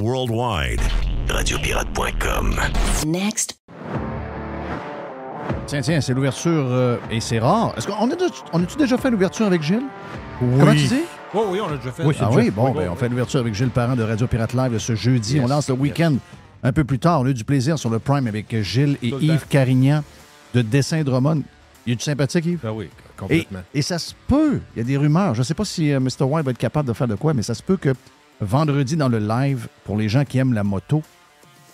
worldwide. Radiopirate.com. Next. Tiens, tiens, c'est l'ouverture euh, et c'est rare. Est-ce qu'on a, on a-tu déjà fait l'ouverture avec Gilles? Oui. Comment tu dis? Oui, oui, on l'a déjà fait. Oui, ah oui, bon, ben, on fait l'ouverture avec Gilles Parent de Radio Pirate Live ce jeudi. on lance le week-end un peu plus tard. On a eu du plaisir sur le Prime avec Gilles et Yves Carignan de Dessin Drummond. Il est sympathique, Yves? Ben oui, complètement. Et, ça se peut, il y a des rumeurs. Je ne sais pas si euh, Mr. White va être capable de faire de quoi, mais ça se peut que Vendredi, dans le live, pour les gens qui aiment la moto,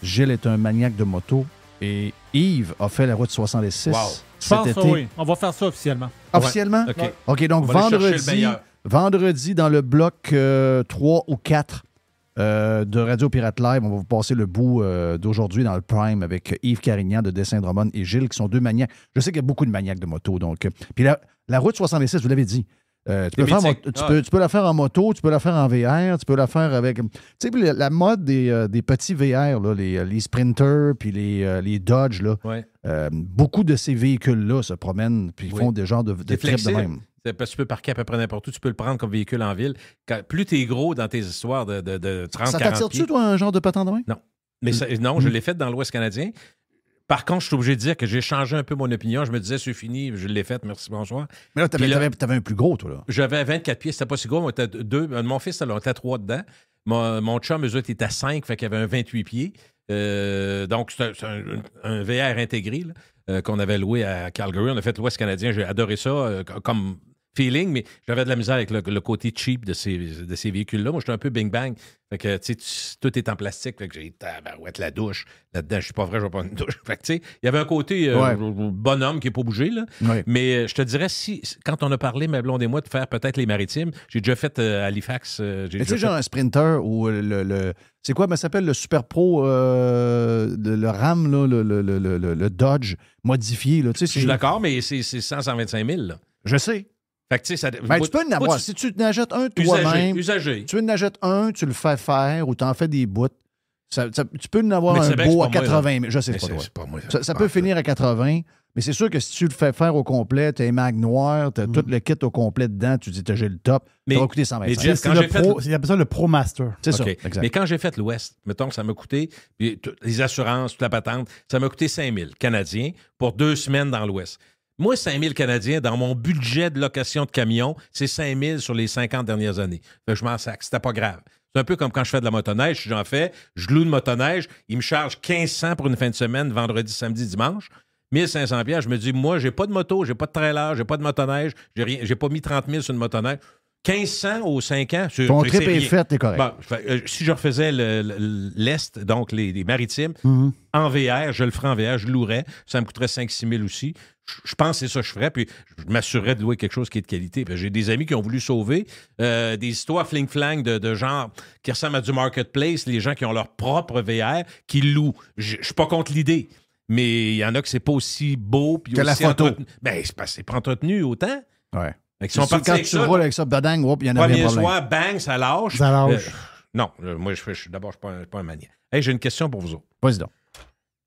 Gilles est un maniaque de moto et Yves a fait la route 66 wow. Je pense On va faire ça officiellement. Officiellement? OK. OK, donc vendredi, vendredi, dans le bloc 3 euh, ou 4 euh, de Radio Pirate Live, on va vous passer le bout euh, d'aujourd'hui dans le Prime avec Yves Carignan de Dessin Drummond et Gilles, qui sont deux maniaques. Je sais qu'il y a beaucoup de maniaques de moto. Donc. Puis la route 66, vous l'avez dit, tu, peux la faire en moto, tu peux la faire en VR, tu peux la faire avec. Tu sais, la, mode des, euh, petits VR, euh, les, sprinters puis les, Dodges. Euh, Dodge, là, beaucoup de ces véhicules-là se promènent puis ils font des genres de, de trips de même. Parce que tu peux parquer à peu près n'importe où, tu peux le prendre comme véhicule en ville. plus tu es gros dans tes histoires de, de, de 30 Ça t'attire-tu, toi, un genre de patin de main? Non. Mais non, je hmm. l'ai fait dans l'Ouest canadien. Par contre, je suis obligé de dire que j'ai changé un peu mon opinion. Je me disais, c'est fini, je l'ai fait, merci, bonsoir. Mais là, t'avais, avais, un plus gros, toi, là. J'avais 24 pieds, c'était pas si gros, on deux. Euh, mon fils, là, on était trois dedans. Mon, mon chum, eux autres, étaient à cinq, fait qu'il avait un 28 pieds. Euh, donc, c'est un, VR intégré, euh, qu'on avait loué à Calgary. On a fait l'Ouest canadien. J'ai adoré ça. comme feeling, mais j'avais de la misère avec le, côté cheap de ces, de ces véhicules-là. Moi, j'étais un peu bing-bang. Fait que, tu sais, tout est en plastique. Fait que j'ai tabarouette la douche. Là-dedans, je suis pas vrai, je vais prendre une douche. Fait que, tu sais, il y avait un côté euh, bonhomme qui est pas bougé, là. Mais euh, je te dirais, si, quand on a parlé, ma blonde et moi, de faire peut-être les maritimes, j'ai déjà fait euh, Halifax. tu sais, genre un sprinter ou le... C'est quoi, mais ça s'appelle le Super Pro, le, RAM, là, le, le, le, Dodge modifié. Là, tu sais, je suis d'accord, mais c'est 125 000. Je sais tu ben, peux en avoir. Si tu en achètes un toi-même, tu en achètes un, tu le fais faire ou tu en fais des bouts. tu peux en avoir un beau à 80, mais je sais pas, ça, peut finir à 80, mais c'est sûr que si tu le fais faire au complet, as les mags noirs, tu as mm. tout le kit au complet dedans, tu dis tu j'ai le top, mais, ça va coûter 125. Mais Il y a besoin le Pro Master. C'est ça, Mais quand j'ai fait l'Ouest, mettons que ça m'a coûté, les assurances, toute la patente, ça m'a coûté 5 000 Canadiens pour deux semaines dans l'Ouest. Moi, 5 000 Canadiens, dans mon budget de location de camion, c'est 5 000 sur les 50 dernières années. je m'en sac, c'était pas grave. C'est un peu comme quand je fais de la motoneige, j'en fais, je loue une motoneige, ils me chargent 1500 pour une fin de semaine, vendredi, samedi, dimanche. 1500 pièces, je me dis, moi, j'ai pas de moto, j'ai pas de trailer, j'ai pas de motoneige, j'ai rien, pas mis 30 000 sur une motoneige. 1500 aux 5 ans. Ton trip est fait, t'es correct. Euh, si je refaisais l'Est, donc les, maritimes, mm-hmm. en VR, je le ferais en VR, je louerais. Ça me coûterait 5-6 000 aussi je pense que c'est ça que je ferais, puis je m'assurerais de louer quelque chose qui est de qualité. J'ai des amis qui ont voulu sauver euh, des histoires fling-flang de, de genre qui ressemblent à du marketplace, les gens qui ont leur propre VR, qui louent. Je suis pas contre l'idée, mais il y en a que c'est pas aussi beau. Puis que aussi la photo. Ben, c'est pas entretenu autant. Ouais. quand tu ça, roules avec ça, badang, il y en a Premier soir, bang, ça lâche. Ça lâche. Euh, non, euh, moi, je, d'abord, je suis pas un, maniaque. J'ai une question pour vous autres. Vas-y donc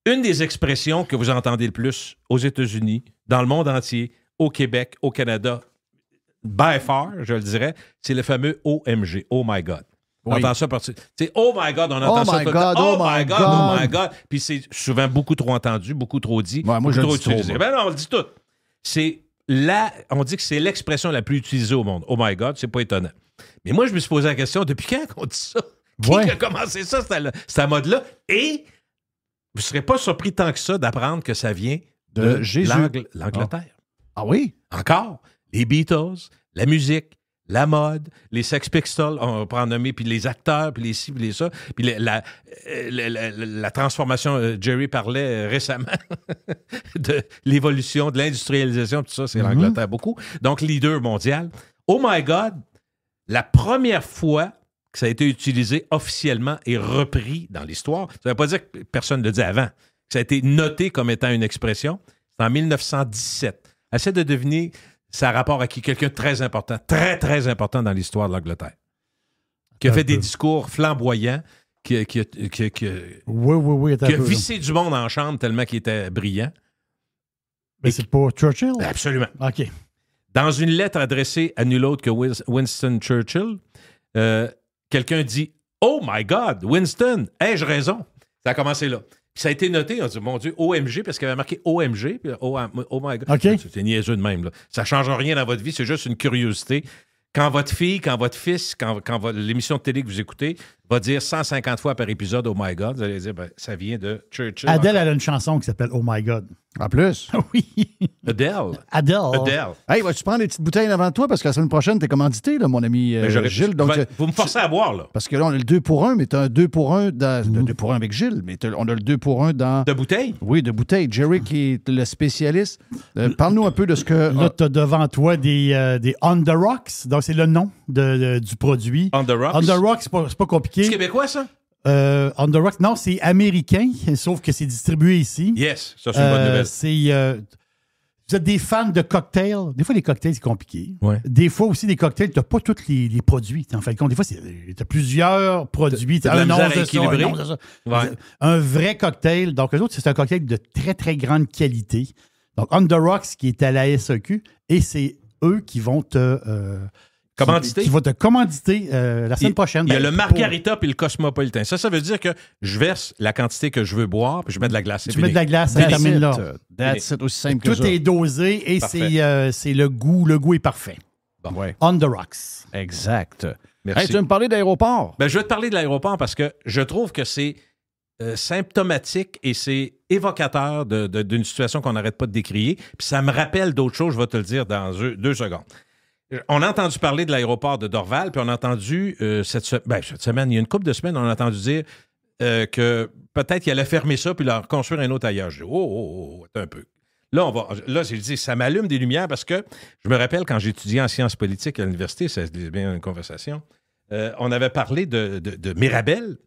une des expressions que vous entendez le plus aux États-Unis, dans le monde entier, au Québec, au Canada, by far, je le dirais, c'est le fameux OMG, oh, oh my God. On entend oh ça partout. C'est oh, oh my God, on entend ça. My God, oh, my God, oh my God. Puis c'est souvent beaucoup trop entendu, beaucoup trop dit. trop utilisé. Ben on le dit tout. C'est là, on dit que c'est l'expression la plus utilisée au monde. Oh my God, c'est pas étonnant. Mais moi, je me suis posé la question, depuis quand on dit ça? Qui a commencé ça, cette mode-là? Et vous ne serez pas surpris tant que ça d'apprendre que ça vient de, l'Angleterre. Ah. ah. oui? Encore. Les Beatles, la musique, la mode, les Sex Pistols, on va en nommer, puis les acteurs, puis les ci, puis les ça, puis euh, la, transformation, euh, Jerry parlait euh, récemment de l'évolution, de l'industrialisation, tout ça, c'est mm-hmm. l'Angleterre beaucoup. Donc, leader mondial. Oh my God, la première fois que ça a été utilisé officiellement et repris dans l'histoire. Ça ne veut pas dire que personne ne le dit avant. Ça a été noté comme étant une expression. C'est en 1917. Essaie de deviner sa rapport à qui Quelqu'un très important, très, très important dans l'histoire de l'Angleterre. Qui a fait des discours flamboyants, qui, a, qui, vissé du monde en chambre tellement qu'il était brillant. Mais c'est pour Churchill? Absolument. OK. Dans une lettre adressée à nul autre que Winston Churchill, euh, quelqu'un dit Oh my God, Winston, ai-je raison? Ça a commencé là. ça a été noté, on dit, mon Dieu, OMG, parce qu'il avait marqué OMG, puis oh, my God. C'était niaiseux de même. Ça ne change rien dans votre vie, c'est juste une curiosité. Quand votre fille, quand votre fils, quand, quand l'émission de télé que vous écoutez, va dire 150 fois par épisode Oh my God, vous allez dire, ben, ça vient de Churchill. Adele, elle a une chanson qui s'appelle Oh my God. En plus. oui. Adele. Adele. Adele. Hey, tu prends des petites bouteilles avant toi parce que la semaine prochaine, t'es commandité, là, mon ami euh, ben, Gilles. Donc, ben, euh, vous me forcez à boire, là. Parce que là, on a le 2 pour 1, mais t'as un 2 pour 1 dans, pour avec Gilles, mais on a le 2 pour 1 dans. De bouteilles? Oui, de bouteilles. Jerry, qui est le spécialiste. Euh, parle-nous un peu de ce que. Là, as devant toi des, des On the Rocks. Donc, c'est le nom de, du produit. On the Rocks. On the Rocks, c'est pas, pas compliqué. C'est québécois, ça? Euh, Rock, non, c'est américain, sauf que c'est distribué ici. Yes, ça, c'est une bonne euh, nouvelle. Euh, vous êtes des fans de cocktails. Des fois, les cocktails, c'est compliqué. Des fois aussi, des cocktails, tu n'as pas tous les, produits. En compte, des fois, tu as plusieurs produits. un, vrai cocktail. Donc, eux autres, c'est un cocktail de très, très grande qualité. Donc, Under The Rocks, qui est à la SEQ, et c'est eux qui vont te. Euh, Commandité. Qui va te commanditer euh, la semaine prochaine. Il y a ben, le margarita puis le cosmopolitain. Ça, ça veut dire que je verse la quantité que je veux boire puis je mets de la glace. Tu mets de la glace, ça termine là. aussi simple Tout est dosé et euh, c'est le goût. Le goût est parfait. On the rocks. Exact. Merci. tu veux me parler d'aéroport? Ben, je vais te parler de l'aéroport parce que je trouve que c'est euh, symptomatique et c'est évocateur d'une situation qu'on n'arrête pas de décrier. Puis ça me rappelle d'autres choses, je vais te le dire dans deux secondes. Euh, on a entendu parler de l'aéroport de Dorval, puis on a entendu euh, ben, cette, semaine, il y a une couple de semaines, on a entendu dire euh, que peut-être il allait fermer ça puis leur construire un autre ailleurs. oh, oh, oh, un peu. Là, on va, là, j'ai dit, ça m'allume des lumières parce que je me rappelle quand j'étudiais en sciences politiques à l'université, ça se disait bien une conversation, on avait parlé de, de, Mirabel,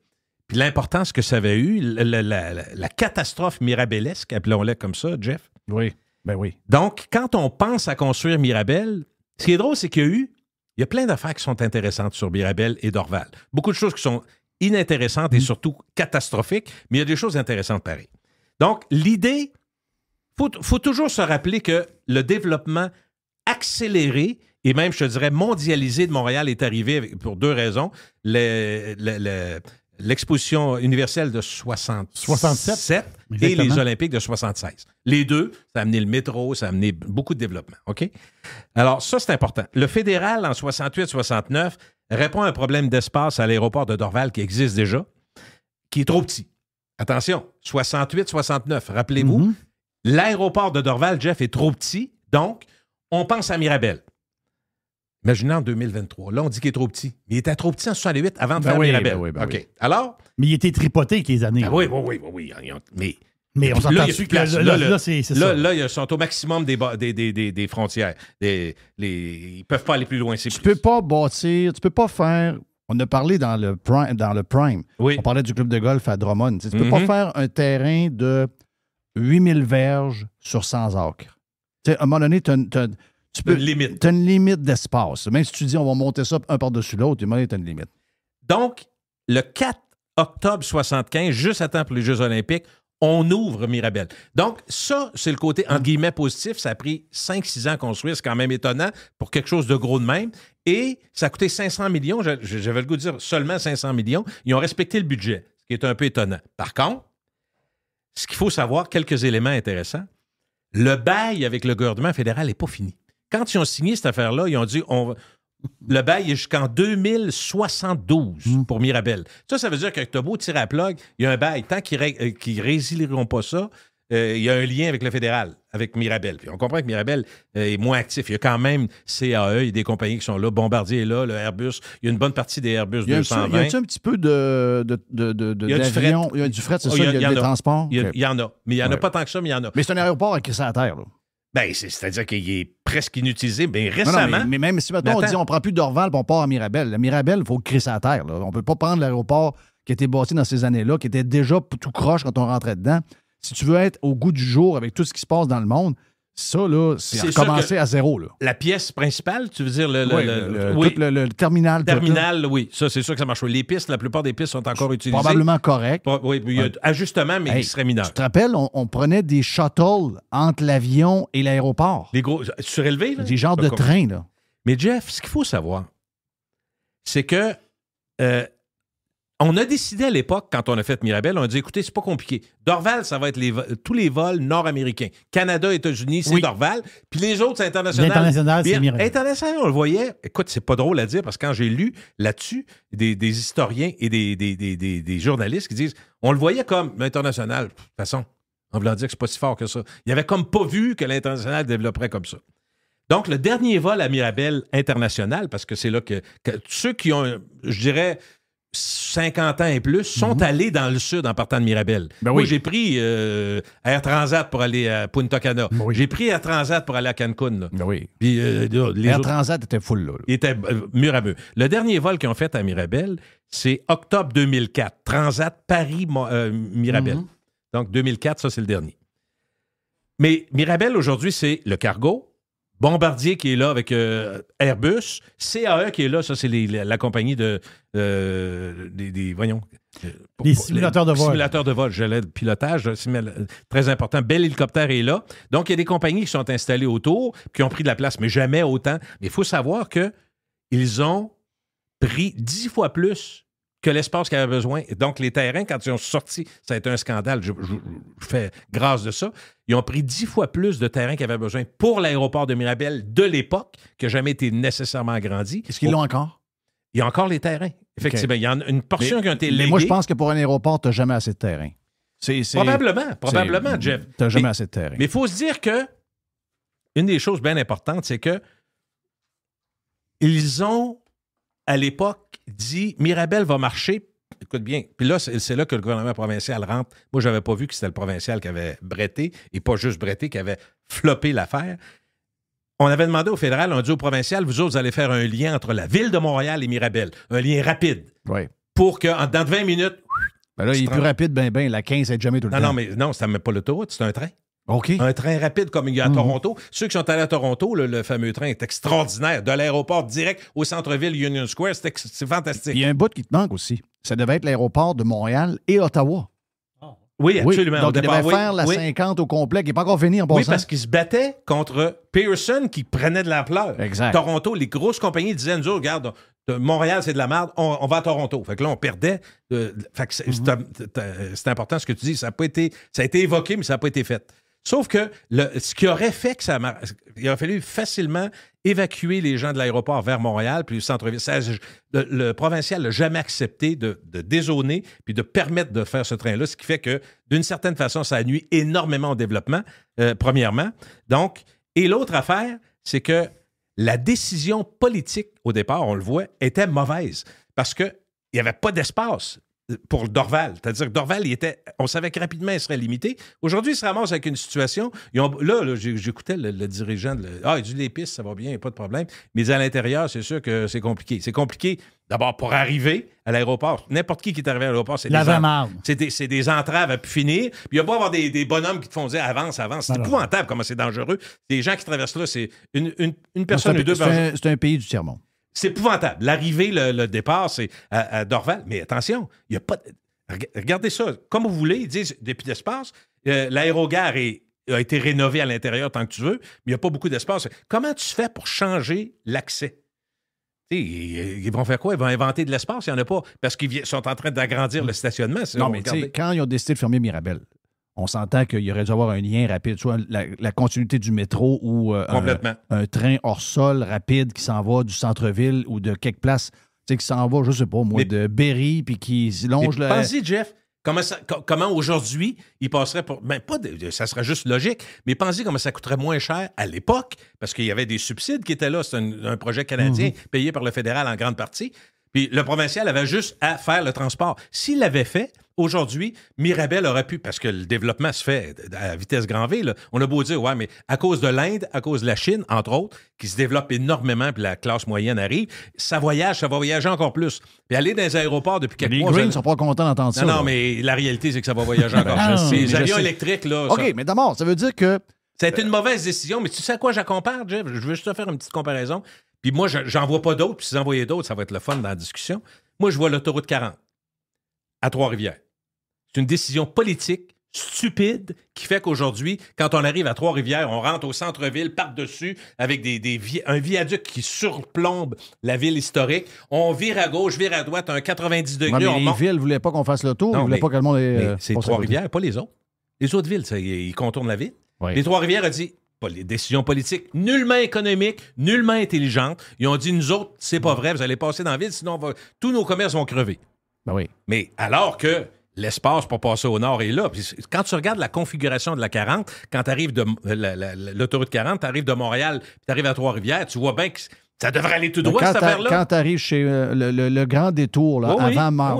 puis l'importance que ça avait eu, la, catastrophe mirabellesque, appelons-la comme ça, Jeff. Oui, ben oui. Donc, quand on pense à construire Mirabel, ce qui est drôle, c'est qu'il y a eu, il y a plein d'affaires qui sont intéressantes sur Birabel et Dorval. Beaucoup de choses qui sont inintéressantes et mm. surtout catastrophiques, mais il y a des choses intéressantes pareil. Donc, l'idée, il faut, toujours se rappeler que le développement accéléré et même, je dirais, mondialisé de Montréal est arrivé pour deux raisons. le, l'exposition universelle de 67 et les Olympiques de 76. Les deux, ça a amené le métro, ça a amené beaucoup de développement. OK? Alors, ça, c'est important. Le fédéral, en 68-69, répond à un problème d'espace à l'aéroport de Dorval qui existe déjà, qui est trop petit. Attention, 68-69, rappelez-vous, mm-hmm. l'aéroport de Dorval, Jeff, est trop petit, donc on pense à Mirabel. Imaginez en 2023. Là, on dit qu'il est trop petit. Mais Il était trop petit en 68 avant de ben faire la ben ben Alors? Mais il était tripoté avec les années. Ben oui, oui, oui, oui. Mais, on que là, là, ils sont au maximum des, frontières. ils ne peuvent pas aller plus loin. Tu ne peux pas bâtir, tu peux pas faire... On a parlé dans le prime. Dans le prime. On parlait du club de golf à Drummond. Tu ne peux pas mhm. faire un terrain de 8000 verges sur 100 acres. sais, à un moment donné, tu as, tu une limite. Tu une limite d'espace. Même si tu dis on va monter ça un par-dessus l'autre, tu as une limite. Donc, le 4 octobre 75, juste à temps pour les Jeux Olympiques, on ouvre Mirabel. Donc, ça, c'est le côté, en guillemets, positif. Ça a pris 5-6 ans à construire. C'est quand même étonnant pour quelque chose de gros de même. Et ça a coûté 500 millions. J'avais le goût de dire seulement 500 millions. Ils ont respecté le budget, ce qui est un peu étonnant. Par contre, ce qu'il faut savoir, quelques éléments intéressants. Le bail avec le gouvernement fédéral n'est pas fini. Quand ils ont signé cette affaire-là, ils ont dit on, le bail est jusqu'en 2072 pour Mirabel. Ça, ça veut dire que tu Tiraplog, beau à il y a un bail. Tant qu'ils ne résilieront pas ça, il y a un lien avec le fédéral, avec Mirabel. Puis on comprend que Mirabel est moins actif. Il y a quand même CAE, il y a des compagnies qui sont là. Bombardier est là, le Airbus. Il y a une bonne partie des Airbus il y a 220. Il y a un petit peu de, de, il, y a du fret. il y a c'est ça, il y a, transports. Il y, en a. Mais il n'y en a pas tant que ça, mais il y en a. Mais c'est un aéroport qui est à terre, là. Ben, c'est-à-dire qu'il est presque inutilisé. Mais récemment. mais, même si maintenant on dit on prend plus d'Orval on part à Mirabel. La Mirabel, il faut crisser à terre. On ne peut pas prendre l'aéroport qui a été bâti dans ces années-là, qui était déjà tout croche quand on rentrait dedans. Si tu veux être au goût du jour avec tout ce qui se passe dans le monde, ça, là, c'est commencé à zéro. Là. La pièce principale, tu veux dire le, le, le, terminal. Terminal, oui. Ça, c'est sûr que ça marche. Les pistes, la plupart des pistes sont encore utilisées. Probablement correct. oui, il y a ajustement, mais hey, il serait mineur. Tu te rappelles, on, prenait des shuttles entre l'avion et l'aéroport. Des gros. Surélevés, là? Des genres de trains, là. Mais Jeff, ce qu'il faut savoir, c'est que euh, on a décidé à l'époque, quand on a fait Mirabel, on a dit écoutez, c'est pas compliqué. Dorval, ça va être tous les vols nord-américains. Canada, États-Unis, c'est Dorval. Puis les autres, c'est international. International, c'est Mirabel. International, on le voyait. Écoute, c'est pas drôle à dire parce que quand j'ai lu là-dessus des, historiens et des, journalistes qui disent on le voyait comme international. De toute façon, on voulait dire que c'est pas si fort que ça. Il avait comme pas vu que l'international développerait comme ça. Donc, le dernier vol à Mirabel international, parce que c'est là que, que, ceux qui ont, je dirais, 50 ans et plus sont mhm. allés dans le sud en partant de Mirabel. Ben Moi, j'ai pris euh, Air Transat pour aller à Punta Cana. Ben j'ai pris Air Transat pour aller à Cancun. Ben euh, Air Transat était full, là. Il était euh, mur à Le dernier vol qu'ils ont fait à Mirabel, c'est octobre 2004. Transat Paris-Mirabel. Mhm. Donc, 2004, ça, c'est le dernier. Mais Mirabel, aujourd'hui, c'est le cargo, Bombardier qui est là avec euh, Airbus, CAE qui est là, ça c'est la, compagnie de euh, des, voyons les euh, simulateurs de vol. Simulateurs de vol, j'allais pilotage, très important. Bel hélicoptère est là. Donc il y a des compagnies qui sont installées autour, qui ont pris de la place, mais jamais autant. Mais il faut savoir que ils ont pris dix fois plus que l'espace qu'il avait besoin. donc, les terrains, quand ils ont sorti, ça a été un scandale. Je, fais grâce de ça. Ils ont pris dix fois plus de terrains qu'ils avaient besoin pour l'aéroport de Mirabel de l'époque, qui n'a jamais été nécessairement agrandi. Est-ce qu'ils l'ont encore? Il y a encore les terrains. Effectivement, il y en a une portion qui a été léguée. Mais moi, je pense que pour un aéroport, tu n'as jamais assez de terrain. c'est probablement, probablement, Jeff. Tu n'as jamais assez de terrain. Mais il faut se dire que une des choses bien importantes, c'est que ils ont, à l'époque, dit Mirabel va marcher. Écoute bien. Puis là, c'est là que le gouvernement provincial rentre. Moi, je n'avais pas vu que c'était le provincial qui avait bretté, et pas juste bretté, qui avait floppé l'affaire. On avait demandé au fédéral, on a dit au provincial, vous autres, vous allez faire un lien entre la ville de Montréal et Mirabel. Un lien rapide. Pour que, dans 20 minutes. Ben là, il est plus rapide, ben, ben, la 15 est jamais tout le temps. Non, mais non, ne met pas l'autoroute, c'est un train. Un train rapide comme il y a à mm. Toronto. Ceux qui sont allés à Toronto, le, fameux train est extraordinaire. De l'aéroport direct au centre-ville Union Square, c'est fantastique. Il y a un bout qui te manque aussi. Ça devait être l'aéroport de Montréal et Ottawa. Ah. Oui, absolument. On Donc, devait faire la 50 au complet, qui n'est pas encore fini en Oui, parce qu'ils se battaient contre Pearson qui prenait de l'ampleur. Exact. Toronto, les grosses compagnies disaient, nous, regarde, Montréal, c'est de la merde, on, va à Toronto. Fait que là, on perdait. Euh, fait que mm-hmm. c'est important ce que tu dis. Ça a, pas été, ça a été évoqué, mais ça n'a pas été fait. Sauf que le, ce qui aurait fait que ça il aurait fallu facilement évacuer les gens de l'aéroport vers Montréal, puis le centre-ville. Le, provincial n'a jamais accepté de, de dézoner, puis de permettre de faire ce train-là, ce qui fait que, d'une certaine façon, ça nuit énormément au développement, euh, premièrement. Donc, et l'autre affaire, c'est que la décision politique, au départ, on le voit, était mauvaise, parce qu'il n'y avait pas d'espace pour Dorval. C'est-à-dire que Dorval, il était, on savait que rapidement, il serait limité. Aujourd'hui, il se ramasse avec une situation. là, j'écoutais le, dirigeant. De, ah, il dit les ça va bien, pas de problème. Mais à l'intérieur, c'est sûr que c'est compliqué. C'est compliqué, d'abord, pour arriver à l'aéroport. N'importe qui qui est arrivé à l'aéroport, c'est des, des, entraves à finir. Puis il y a pas avoir des, bonhommes qui te font dire avance, avance. C'est épouvantable comment c'est dangereux. Des gens qui traversent là, c'est une, personne ou deux. C'est un, un pays du tiers-monde. C'est épouvantable. L'arrivée, le, départ, c'est à, Dorval. Mais attention, il n'y a pas. Regardez ça. Comme vous voulez, ils disent depuis l'espace, euh, l'aérogare a été rénové à l'intérieur tant que tu veux, mais il n'y a pas beaucoup d'espace. Comment tu fais pour changer l'accès? Ils, ils vont faire quoi? Ils vont inventer de l'espace, il n'y en a pas. Parce qu'ils sont en train d'agrandir le stationnement. Non, mais quand ils ont décidé de fermer Mirabel, on s'entend qu'il y aurait dû avoir un lien rapide, soit la, continuité du métro ou euh, un, train hors sol rapide qui s'en va du centre-ville ou de quelque place, tu sais, qui s'en va, je sais pas, moi, de Berry, puis qui longe le. Pensez, Jeff, comment, aujourd'hui, il passerait pour. Ben, pas ça serait juste logique, mais pensez comment ça coûterait moins cher à l'époque, parce qu'il y avait des subsides qui étaient là. C'est un, projet canadien mhm. payé par le fédéral en grande partie. Puis le provincial avait juste à faire le transport. S'il l'avait fait, Aujourd'hui, Mirabel aurait pu, parce que le développement se fait à vitesse grand V, on a beau dire, ouais, mais à cause de l'Inde, à cause de la Chine, entre autres, qui se développe énormément, puis la classe moyenne arrive, ça voyage, ça va voyager encore plus. Puis aller dans les aéroports depuis quelques mois. Les sont pas contents d'entendre ça. Non, non, mais la réalité, c'est que ça va voyager encore ah, plus. Les avions électriques, là. OK, mais d'abord, ça veut dire que. Ça a été une mauvaise décision, mais tu sais à quoi j'accompare, Jeff? Je veux juste faire une petite comparaison. Puis moi, j'en vois pas d'autres, puis si vous en d'autres, ça va être le fun dans la discussion. Moi, je vois l'autoroute 40 à Trois-Rivières. C'est une décision politique stupide qui fait qu'aujourd'hui, quand on arrive à Trois-Rivières, on rentre au centre-ville par-dessus avec des, un viaduc qui surplombe la ville historique. On vire à gauche, vire à droite, un 90 degrés. mais les villes ne voulaient pas qu'on fasse le tour, pas que le monde euh, C'est Trois-Rivières, pas les autres. Les autres villes, ça, ils contournent la ville. Les Trois-Rivières ont dit décision décisions politiques nullement économique, nullement intelligente. Ils ont dit nous autres, c'est pas vrai, vous allez passer dans la ville, sinon tous nos commerces vont crever. Ben oui. Mais alors que l'espace pour passer au nord est là. quand tu regardes la configuration de la 40, quand tu arrives de l'autoroute 40, tu arrives de Montréal, tu arrives à Trois-Rivières, tu vois bien que ça devrait aller tout droit, cette affaire-là. Quand tu arrives chez euh, le, grand détour, là, avant Mar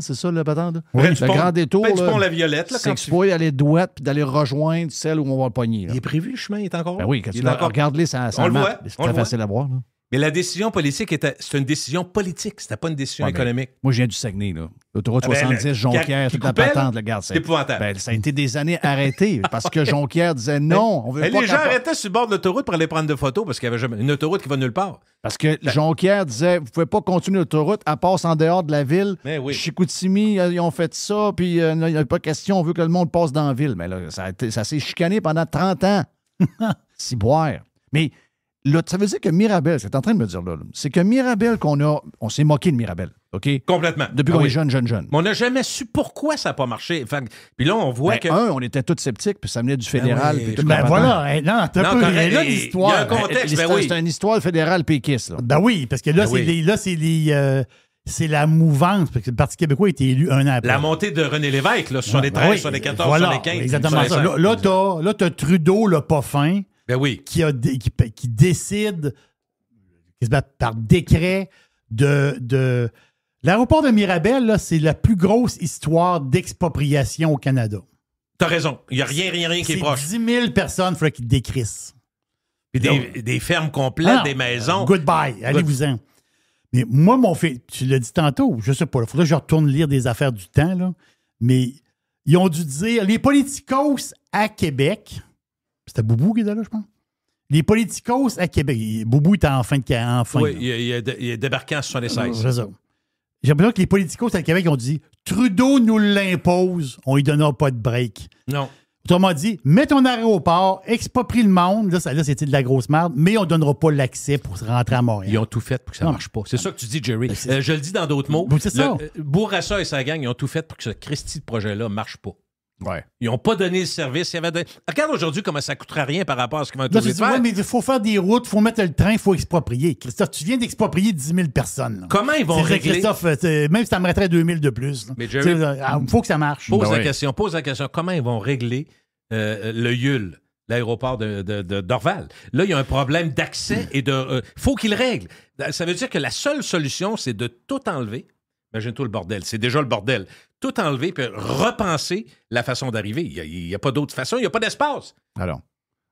c'est ça le battant Le grand détour. Là, pont La Violette. Là, quand tu peux aller droite puis d'aller rejoindre celle où on va le pogner. Il est prévu, le chemin, est encore ben oui, quand tu regardes-les, ça, ça C'est facile à voir. Mais la décision politique, était, c'est une décision politique, c'était pas une décision ben, économique. moi, je viens du Saguenay, là. L'autoroute 70, ah ben, Jonquière, toute la le garde. C'est épouvantable. Ben, ça a été des années arrêtées parce que Jonquière disait non, on veut Les gens arrêtaient sur bord de l'autoroute pour aller prendre des photos parce qu'il y avait jamais une autoroute qui va nulle part. Parce que Jonquière disait, vous pouvez pas continuer l'autoroute, à passe en dehors de la ville. Oui. Chicoutimi, euh, ils ont fait ça, puis euh, il n'y a pas question, on veut que le monde passe dans la ville. Mais là, ça, ça s'est chicané pendant 30 ans. si boire. Mais Là, ça veut dire que Mirabel, c'est en train de me dire là, c'est que Mirabel qu'on a, on s'est moqué de Mirabel, OK? Complètement. Depuis qu'on ah est jeune, jeune, jeune. on n'a jamais su pourquoi ça n'a pas marché. puis là, on voit ben, que. Un, on était tous sceptiques, puis ça venait du ben fédéral. Ben, voilà, non, t'as peu. Il y Il y a un contexte, ben, oui. C'est une histoire fédérale péquiste. Là. Ben oui, parce que là, c'est Là, euh, c'est la mouvance, parce que le Parti québécois a été élu un an après. La montée de René Lévesque, là, sur les 13, sur les 14, sur les 15. Exactement ça. Là, là t'as Trudeau, le pas fin. Ben qui, a, qui, qui décide par décret de. L'aéroport de Mirabel, c'est la plus grosse histoire d'expropriation au Canada. T'as raison. Il n'y a rien, rien, rien qui est, proche. 10 000 personnes, il faudrait qu'ils décrissent. des, fermes complètes, des maisons. Euh, goodbye, allez-vous-en. Mais moi, mon fils, tu l'as dit tantôt, je sais pas, il faudrait que je retourne lire des affaires du temps, là, mais ils ont dû dire les politicos à Québec c'était Boubou qui était là, je pense. Les politicos à Québec. Boubou était en fin de en fin. Oui, il, est débarqué en 76. C'est ça. J'ai l'impression que les politicos à Québec ont dit Trudeau nous l'impose, on lui donnera pas de break. Non. a dit, mets ton aéroport, exproprie le monde. Là, c'était de la grosse merde, mais on ne donnera pas l'accès pour se rentrer à Montréal. Ils ont tout fait pour que ça ne marche pas. C'est ça que tu dis, Jerry. Ben, euh, je le dis dans d'autres ben, mots. C'est ça. Euh, Bourassa et sa gang, ils ont tout fait pour que ce Christie de projet-là ne marche pas. Ils n'ont pas donné le service. Regarde aujourd'hui comment ça ne coûtera rien par rapport à ce qu'ils vont faire. Ouais, mais il faut faire des routes, il faut mettre le train, il faut exproprier. Christophe, tu viens d'exproprier 10 000 personnes. Comment ils vont régler? Christophe, euh, même si ça me 2 000 de plus. Il ah, faut que ça marche. Pose ben la question, pose la question. Comment ils vont régler euh, le Yule, l'aéroport de, Dorval. Là, il y a un problème d'accès et de... Euh, faut qu'il règlent. Ça veut dire que la seule solution, c'est de tout enlever. imagine tout le bordel. C'est déjà le bordel tout enlever puis repenser la façon d'arriver. Il n'y a, pas d'autre façon, il n'y a pas d'espace. Alors,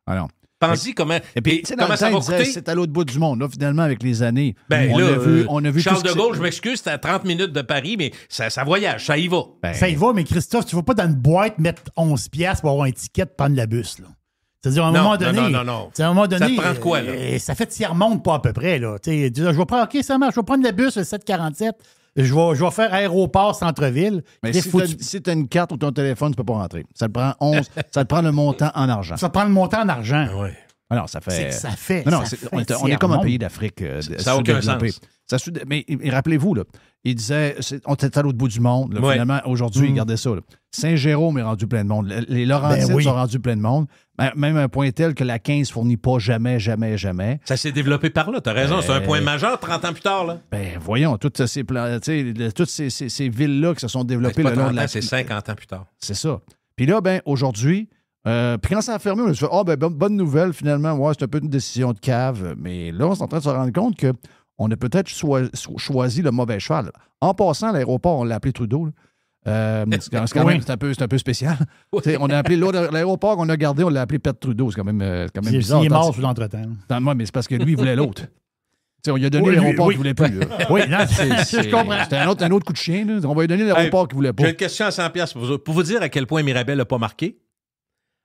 alors. Pensez comment, et puis, comment ça va C'est à l'autre bout du monde, finalement, avec les années. Ben on, là, a vu, on a vu Charles de Gaulle, je m'excuse, c'est à 30 minutes de Paris, mais ça, voyage, ça y va. Ben, ça y va, mais Christophe, tu ne vas pas dans une boîte mettre 11 pièces pour avoir un ticket, prendre la bus. C'est-à-dire, à un moment donné. Non, non, non. À un Ça prend quoi, là? Euh, ça fait tiers monde, pas à peu près, là. Tu je vais prendre, OK, ça marche, je vais prendre le bus, le 747 je vais, je faire aéroport centre-ville. Mais si tu as, une carte ou ton téléphone, tu peux pas rentrer. Ça te prend 11, ça te prend le montant en argent. Ça te prend le montant en argent. Ben oui. Alors, ça fait. ça fait. on, est, comme un pays d'Afrique. Euh, ça n'a aucun sens. Ça, mais rappelez-vous, là il disait, on était à l'autre bout du monde. Finalement, aujourd'hui, il regardez hmm. ça. Saint-Jérôme est rendu plein de monde. Les Laurentides ben sont rendus plein de monde. Même un point tel que la 15 fournit pas jamais, jamais, jamais. Ça s'est développé par là, t'as raison. C'est un ben point majeur 30 ans plus tard. Là. Ben voyons, toutes ces, ces, villes-là qui se sont développées ben, le long la... C'est 50 ans plus tard. C'est ça. Puis là, ben aujourd'hui, euh, quand ça a fermé, on se fait Ah, oh, ben, bonne nouvelle, finalement, ouais, c'est un peu une décision de cave. Mais là, on est en train de se rendre compte que on a peut-être choisi le mauvais cheval. En passant, l'aéroport, on l'a appelé Trudeau. Euh, c'est quand même c'est un, peu, un, peu, spécial. On a appelé l'aéroport qu'on a gardé, on l'a appelé Pet Trudeau. C'est quand même, euh, quand même il, bizarre. Il est mort sous l'entretemps. Moi, mais c'est parce que lui, il voulait l'autre. on lui a donné l'aéroport qu'il voulait plus. Oui, non, je comprends. C'était un autre, un autre, coup de chien. On va lui donner l'aéroport qu'il ne voulait pas. J'ai une question à 100$ pour pour vous dire à quel point Mirabel n'a pas marqué.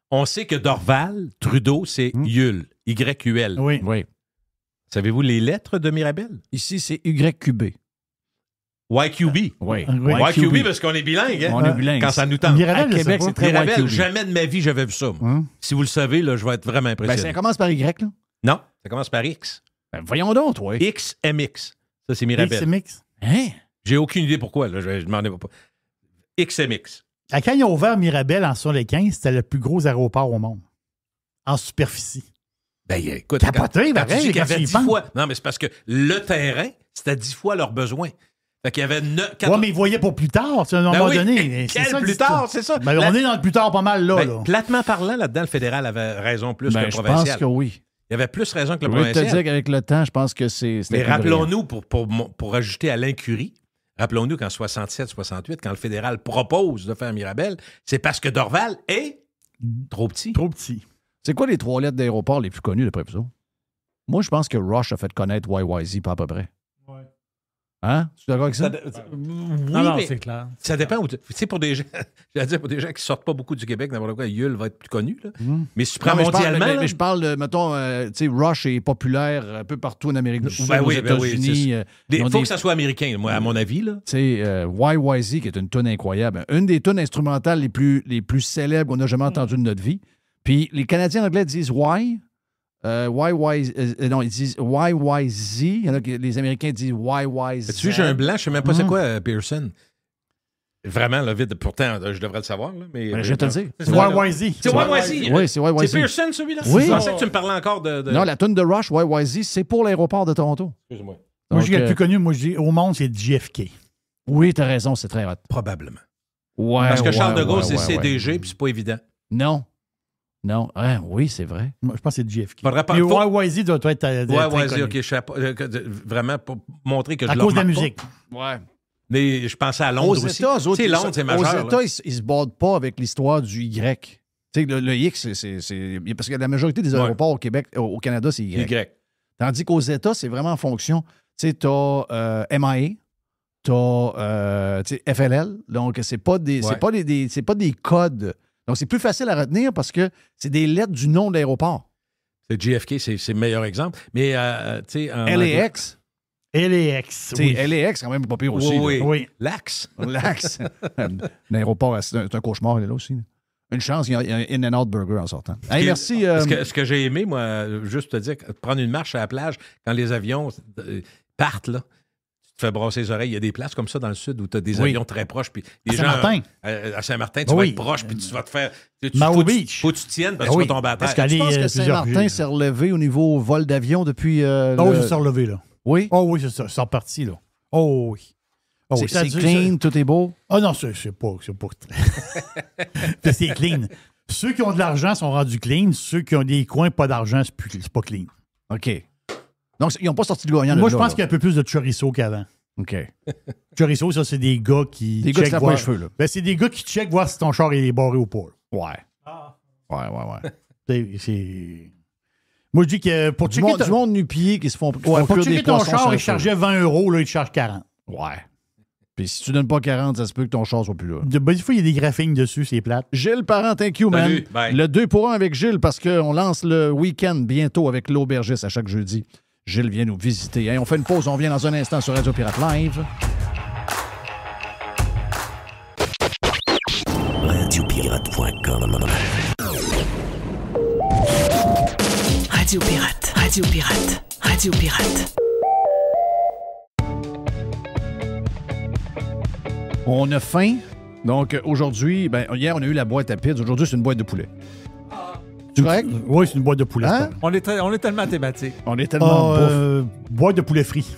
On sait que Dorval, Trudeau, c'est Yul. Hmm. Y-U-L. Oui. oui. Savez-vous les lettres de Mirabel? Ici, c'est YQB. YQB. Ah, oui. Ah, YQB, parce qu'on est bilingue. Hein? On est bilingue. Quand ça nous tente. Mirabel, Québec, c'est très Mirabel, jamais de ma vie, j'avais vu ça. Hein? Si vous le savez, là, je vais être vraiment ben, impressionné. ça commence par Y, là? Non, ça commence par X. Ben, voyons donc, toi. XMX. Ça, c'est Mirabel. XMX. Hein? J'ai aucune idée pourquoi. Je, ne m'en ai pas. XMX. À quand ils ont ouvert Mirabel en 75, c'était le plus gros aéroport au monde. En superficie. Ben, écoute, c'est quand, fois. Non, mais c'est parce que le terrain, c'était dix fois leurs besoins. Fait qu'il y avait 9, Ouais, mais ils voyaient pour plus tard, tu à un ben moment donné. Quel plus tard, c'est ça. Mais ben, On est dans le plus tard pas mal, ben, là. Platement parlant, là-dedans, le fédéral avait raison plus que le provincial. Je pense que oui. Il y avait plus raison que le provincial. Je te dire qu'avec le temps, je pense que c'est. Mais rappelons-nous, pour, pour, pour ajouter à l'incurie, rappelons-nous qu'en 67-68, quand le fédéral propose de faire Mirabel, c'est parce que Dorval est trop petit. Trop petit. C'est quoi les trois lettres d'aéroport les plus connues d'après vous? Moi, je pense que Rush a fait connaître YYZ pas à peu près. Hein? Tu es d'accord avec ça? Euh, oui, non, c'est clair. Ça dépend. tu sais, pour des gens, dire, pour des gens qui sortent pas beaucoup du Québec, n'importe quoi, Yule va être plus connu. Mm-hmm. Mais si tu prends mondialement. Mais, je parle, mettons, euh, tu sais, Rush est populaire un peu partout en Amérique du ben Sud, aux ben États-Unis. Euh, il faut que ça soit américain, moi, à mon avis. Tu sais, YYZ, qui est une tonne incroyable, une des tonnes instrumentales les plus, les plus célèbres qu'on a jamais mm. entendues de notre vie. Puis les Canadiens anglais disent why. Euh, euh non, ils disent YYZ. Il y en a qui, les Américains disent YYZ. Tu j'ai un blanc, je sais même pas c'est hmm. quoi euh, Pearson. Vraiment, le vide Pourtant, euh, je devrais le savoir, là, mais. Ben, je vais te le dire. C'est YYZ. C'est YYZ. Oui, c'est YYZ. C'est Pearson, celui-là. Oui. Je pensais que tu me parlais encore de. Non, la tune de Rush, YYZ, c'est pour l'aéroport de Toronto. Excuse-moi. Moi, je dis le plus connu, moi, je dis au monde, c'est JFK. Oui, t'as raison, c'est très hot. Probablement. Parce que Charles de Gaulle, c'est CDG, puis c'est pas évident. Non. Non, ah, oui, c'est vrai. je pense que c'est JFK. Faudrait pas... Mais YYZ doit être. YYZ, euh, ok, je euh, Vraiment, pour montrer que à je cause de la musique. Ouais. Mais je pensais à Londres aussi. États, Londres, c'est majeur. Aux États, ils, ne se bordent pas avec l'histoire du Y. Tu sais, le, X, c'est. Parce que la majorité des aéroports au Québec, au Canada, c'est Y. Y. Tandis qu'aux États, c'est vraiment en fonction. Tu sais, t'as euh, MIA, t'as euh, FLL. Donc, c'est pas pas des, pas des codes c'est plus facile à retenir parce que c'est des lettres du nom de l'aéroport. C'est JFK, c'est le meilleur exemple. Mais, euh, euh, tu sais. LAX. LAX. Oui. LAX, quand même, pas pire aussi. Oui. lax. oui. L'aéroport, c'est un, cauchemar, il est là aussi. Une chance, il y a un in and out Burger en sortant. merci. Euh, ce que j'ai aimé, moi, juste te dire, prendre une marche à la plage quand les avions partent, là tu fais brosser les oreilles. Il y a des places comme ça dans le sud où tu as des avions très proches. Puis à Saint-Martin. Euh, euh, à, Saint-Martin, tu vas être proche, puis tu vas te faire. Tu, Mao faut que tu tiennes parce ben que tu vas euh, Saint-Martin s'est relevé au niveau vol d'avion depuis. Euh, oh, le... s'est relevé, là. Oui. Oh, oui, c'est ça. C'est reparti, là. Oh, oui. Oh c'est clean, tout est beau. Ah non, c'est pas, c'est pas. c'est clean. Ceux qui ont de l'argent sont rendus clean. Ceux qui ont des coins, pas d'argent, c'est pas clean. OK. Donc, ils n'ont pas sorti de gagnant. Moi, je pense qu'il y a un peu plus de chorizo qu'avant. OK. chorizo, ça, c'est des gars qui. Des gars qui voir... les cheveux, ben, c'est des gars qui checkent voir si ton char est barré ou pas. Ouais. Ah. Ouais, ouais, ouais. c'est. Moi, je dis que pour du le Monde, Du nu-pied qui se font. ouais, pour cuire ton char, il chargeait 20 euros, là, il te charge 40. Ouais. Puis si tu donnes pas 40, ça se peut que ton char soit plus là. Il faut ben, fois, il y a des graphiques dessus, c'est plate. Gilles Parent, thank you, man. Salut, le 2 pour 1 avec Gilles parce qu'on lance le week-end bientôt avec l'aubergiste à chaque jeudi. Gilles vient nous visiter. on fait une pause, on vient dans un instant sur Radio Pirate Live. Radio Pirate, Radio Pirate, Radio Pirate. On a faim. Donc aujourd'hui, ben, hier on a eu la boîte à pides. Aujourd'hui c'est une boîte de poulet. C'est Oui, c'est une boîte de poulet. Hein? On, est on est tellement thématique. On est tellement. Ah, euh, boîte de poulet frit.